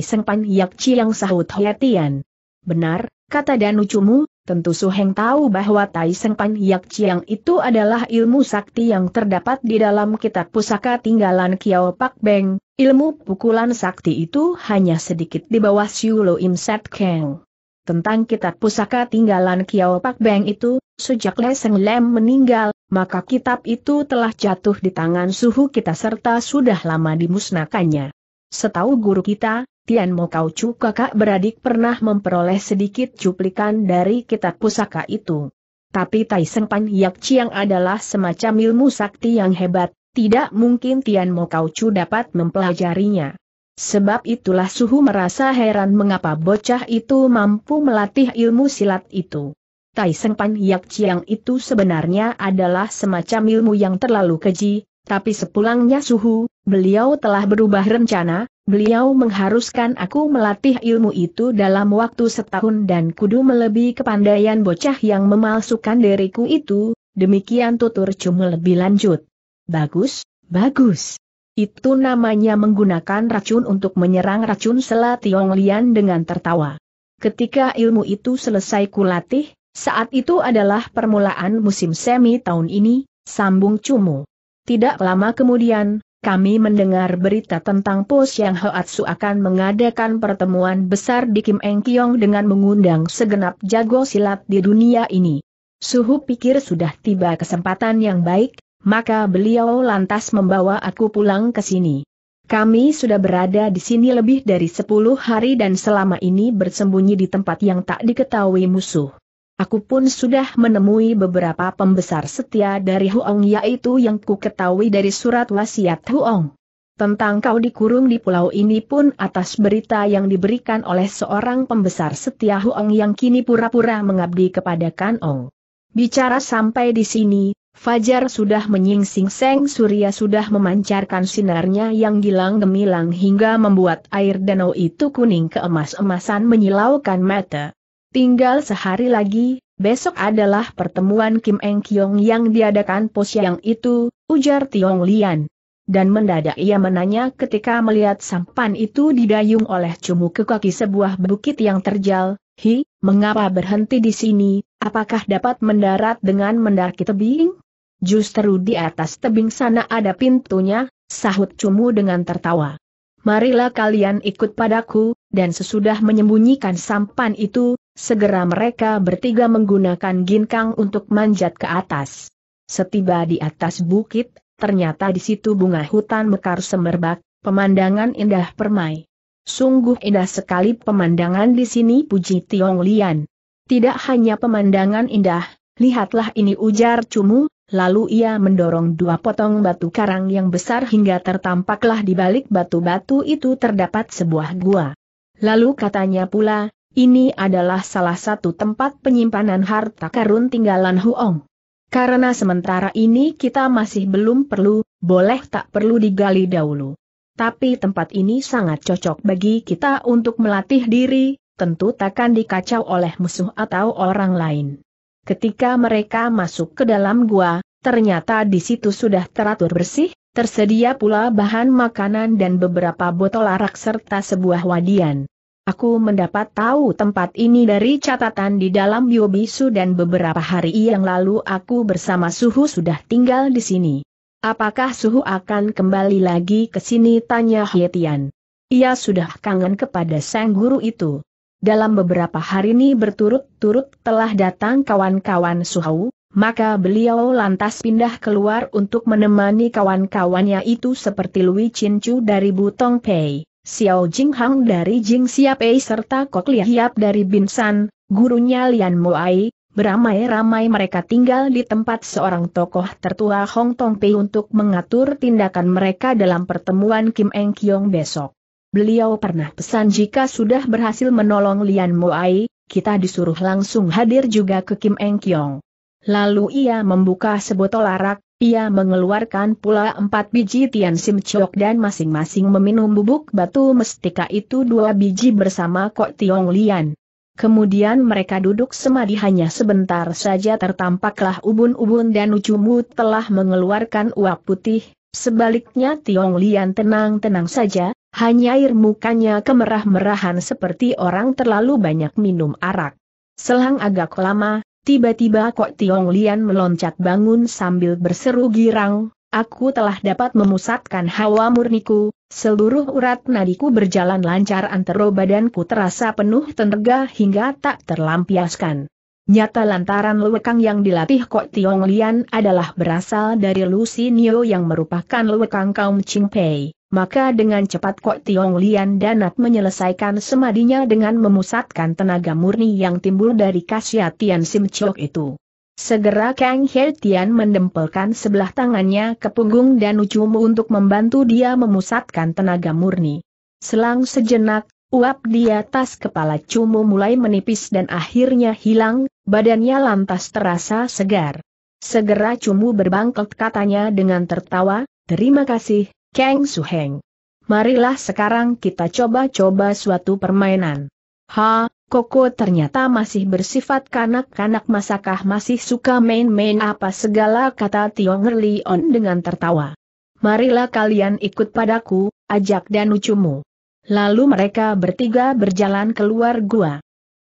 Seng Pan Yak yang sahut Hoetian. Benar, kata Danu Danucumu, tentu Heng tahu bahwa Tai Seng Pan Yak yang itu adalah ilmu sakti yang terdapat di dalam kitab pusaka tinggalan Kiao Pak Beng, ilmu pukulan sakti itu hanya sedikit di bawah Siulo Im Set Keng. Tentang kitab pusaka tinggalan Kiao Pak Beng itu, sejak Le Seng Lem meninggal, maka kitab itu telah jatuh di tangan suhu kita serta sudah lama dimusnahkannya. Setahu guru kita, Tian Mo Kau Chu kakak beradik pernah memperoleh sedikit cuplikan dari kitab pusaka itu. Tapi Tai Seng Pan Yak Chiang adalah semacam ilmu sakti yang hebat, tidak mungkin Tian Mo Kau Chu dapat mempelajarinya. Sebab itulah Suhu merasa heran mengapa bocah itu mampu melatih ilmu silat itu. Tai Seng Pan Yak Chiang itu sebenarnya adalah semacam ilmu yang terlalu keji, tapi sepulangnya suhu, beliau telah berubah rencana, beliau mengharuskan aku melatih ilmu itu dalam waktu setahun dan kudu melebihi kepandaian bocah yang memalsukan diriku itu, demikian tutur cuma lebih lanjut. Bagus, bagus. Itu namanya menggunakan racun untuk menyerang racun Selat Tiong Lian dengan tertawa. Ketika ilmu itu selesai kulatih, saat itu adalah permulaan musim semi tahun ini, sambung Cumu. Tidak lama kemudian, kami mendengar berita tentang pos yang Hoatsu akan mengadakan pertemuan besar di Kim Eng Kiong dengan mengundang segenap jago silat di dunia ini. Suhu pikir sudah tiba kesempatan yang baik, maka beliau lantas membawa aku pulang ke sini. Kami sudah berada di sini lebih dari 10 hari dan selama ini bersembunyi di tempat yang tak diketahui musuh. Aku pun sudah menemui beberapa pembesar setia dari Huong yaitu yang ku ketahui dari surat wasiat Huong. Tentang kau dikurung di pulau ini pun atas berita yang diberikan oleh seorang pembesar setia Huong yang kini pura-pura mengabdi kepada Kanong. Bicara sampai di sini, Fajar sudah menyingsing Seng Surya sudah memancarkan sinarnya yang gilang gemilang hingga membuat air danau itu kuning keemas-emasan menyilaukan mata. Tinggal sehari lagi, besok adalah pertemuan Kim Eng Kiong yang diadakan pos yang itu, ujar Tiong Lian. Dan mendadak ia menanya ketika melihat sampan itu didayung oleh Cumu ke kaki sebuah bukit yang terjal, Hi, mengapa berhenti di sini, apakah dapat mendarat dengan mendaki tebing? Justru di atas tebing sana ada pintunya, sahut Cumu dengan tertawa. Marilah kalian ikut padaku, dan sesudah menyembunyikan sampan itu, Segera mereka bertiga menggunakan ginkang untuk manjat ke atas. Setiba di atas bukit, ternyata di situ bunga hutan mekar semerbak, pemandangan indah permai. Sungguh indah sekali pemandangan di sini puji Tiong Lian. Tidak hanya pemandangan indah, lihatlah ini ujar Cumu, lalu ia mendorong dua potong batu karang yang besar hingga tertampaklah di balik batu-batu itu terdapat sebuah gua. Lalu katanya pula, ini adalah salah satu tempat penyimpanan harta karun tinggalan Huong. Karena sementara ini kita masih belum perlu, boleh tak perlu digali dahulu. Tapi tempat ini sangat cocok bagi kita untuk melatih diri, tentu takkan dikacau oleh musuh atau orang lain. Ketika mereka masuk ke dalam gua, ternyata di situ sudah teratur bersih, tersedia pula bahan makanan dan beberapa botol arak serta sebuah wadian. Aku mendapat tahu tempat ini dari catatan di dalam biobisu dan beberapa hari yang lalu aku bersama Suhu sudah tinggal di sini. Apakah Suhu akan kembali lagi ke sini? Tanya Hietian. Ia sudah kangen kepada sang guru itu. Dalam beberapa hari ini berturut-turut telah datang kawan-kawan Suhu, maka beliau lantas pindah keluar untuk menemani kawan-kawannya itu seperti Lui Chinchu dari Butong Pei. Xiao Jinghang dari Jing Siapei serta Kok Lia Hiap dari Binsan, gurunya Lian Moai, beramai-ramai mereka tinggal di tempat seorang tokoh tertua Hong Tong Pei untuk mengatur tindakan mereka dalam pertemuan Kim Eng Kyong besok. Beliau pernah pesan jika sudah berhasil menolong Lian Moai, kita disuruh langsung hadir juga ke Kim Eng Kyong. Lalu ia membuka sebotol arak, ia mengeluarkan pula empat biji Tian Sim Chok dan masing-masing meminum bubuk batu mestika itu dua biji bersama Kok Tiong Lian. Kemudian mereka duduk semadi hanya sebentar saja tertampaklah ubun-ubun dan Ucumu telah mengeluarkan uap putih, sebaliknya Tiong Lian tenang-tenang saja, hanya air mukanya kemerah-merahan seperti orang terlalu banyak minum arak. Selang agak lama, Tiba-tiba Kok Tiong Lian meloncat bangun sambil berseru girang, aku telah dapat memusatkan hawa murniku, seluruh urat nadiku berjalan lancar antero badanku terasa penuh tenaga hingga tak terlampiaskan. Nyata lantaran lewekang yang dilatih Kok Tiong Lian adalah berasal dari Lucy Neo yang merupakan lewekang kaum Ching Pei. Maka dengan cepat Kok Tiong Lian Danat menyelesaikan semadinya dengan memusatkan tenaga murni yang timbul dari khasiat Tian Sim Chok itu. Segera Kang He Tian mendempelkan sebelah tangannya ke punggung dan ujungmu untuk membantu dia memusatkan tenaga murni. Selang sejenak, uap di atas kepala Cumu mulai menipis dan akhirnya hilang, badannya lantas terasa segar. Segera Cumu berbangkok katanya dengan tertawa, terima kasih, Kang Suheng. Marilah sekarang kita coba-coba suatu permainan. Ha, Koko ternyata masih bersifat kanak-kanak masakah masih suka main-main apa segala kata Tiong on dengan tertawa. Marilah kalian ikut padaku, ajak dan ucumu. Lalu mereka bertiga berjalan keluar gua.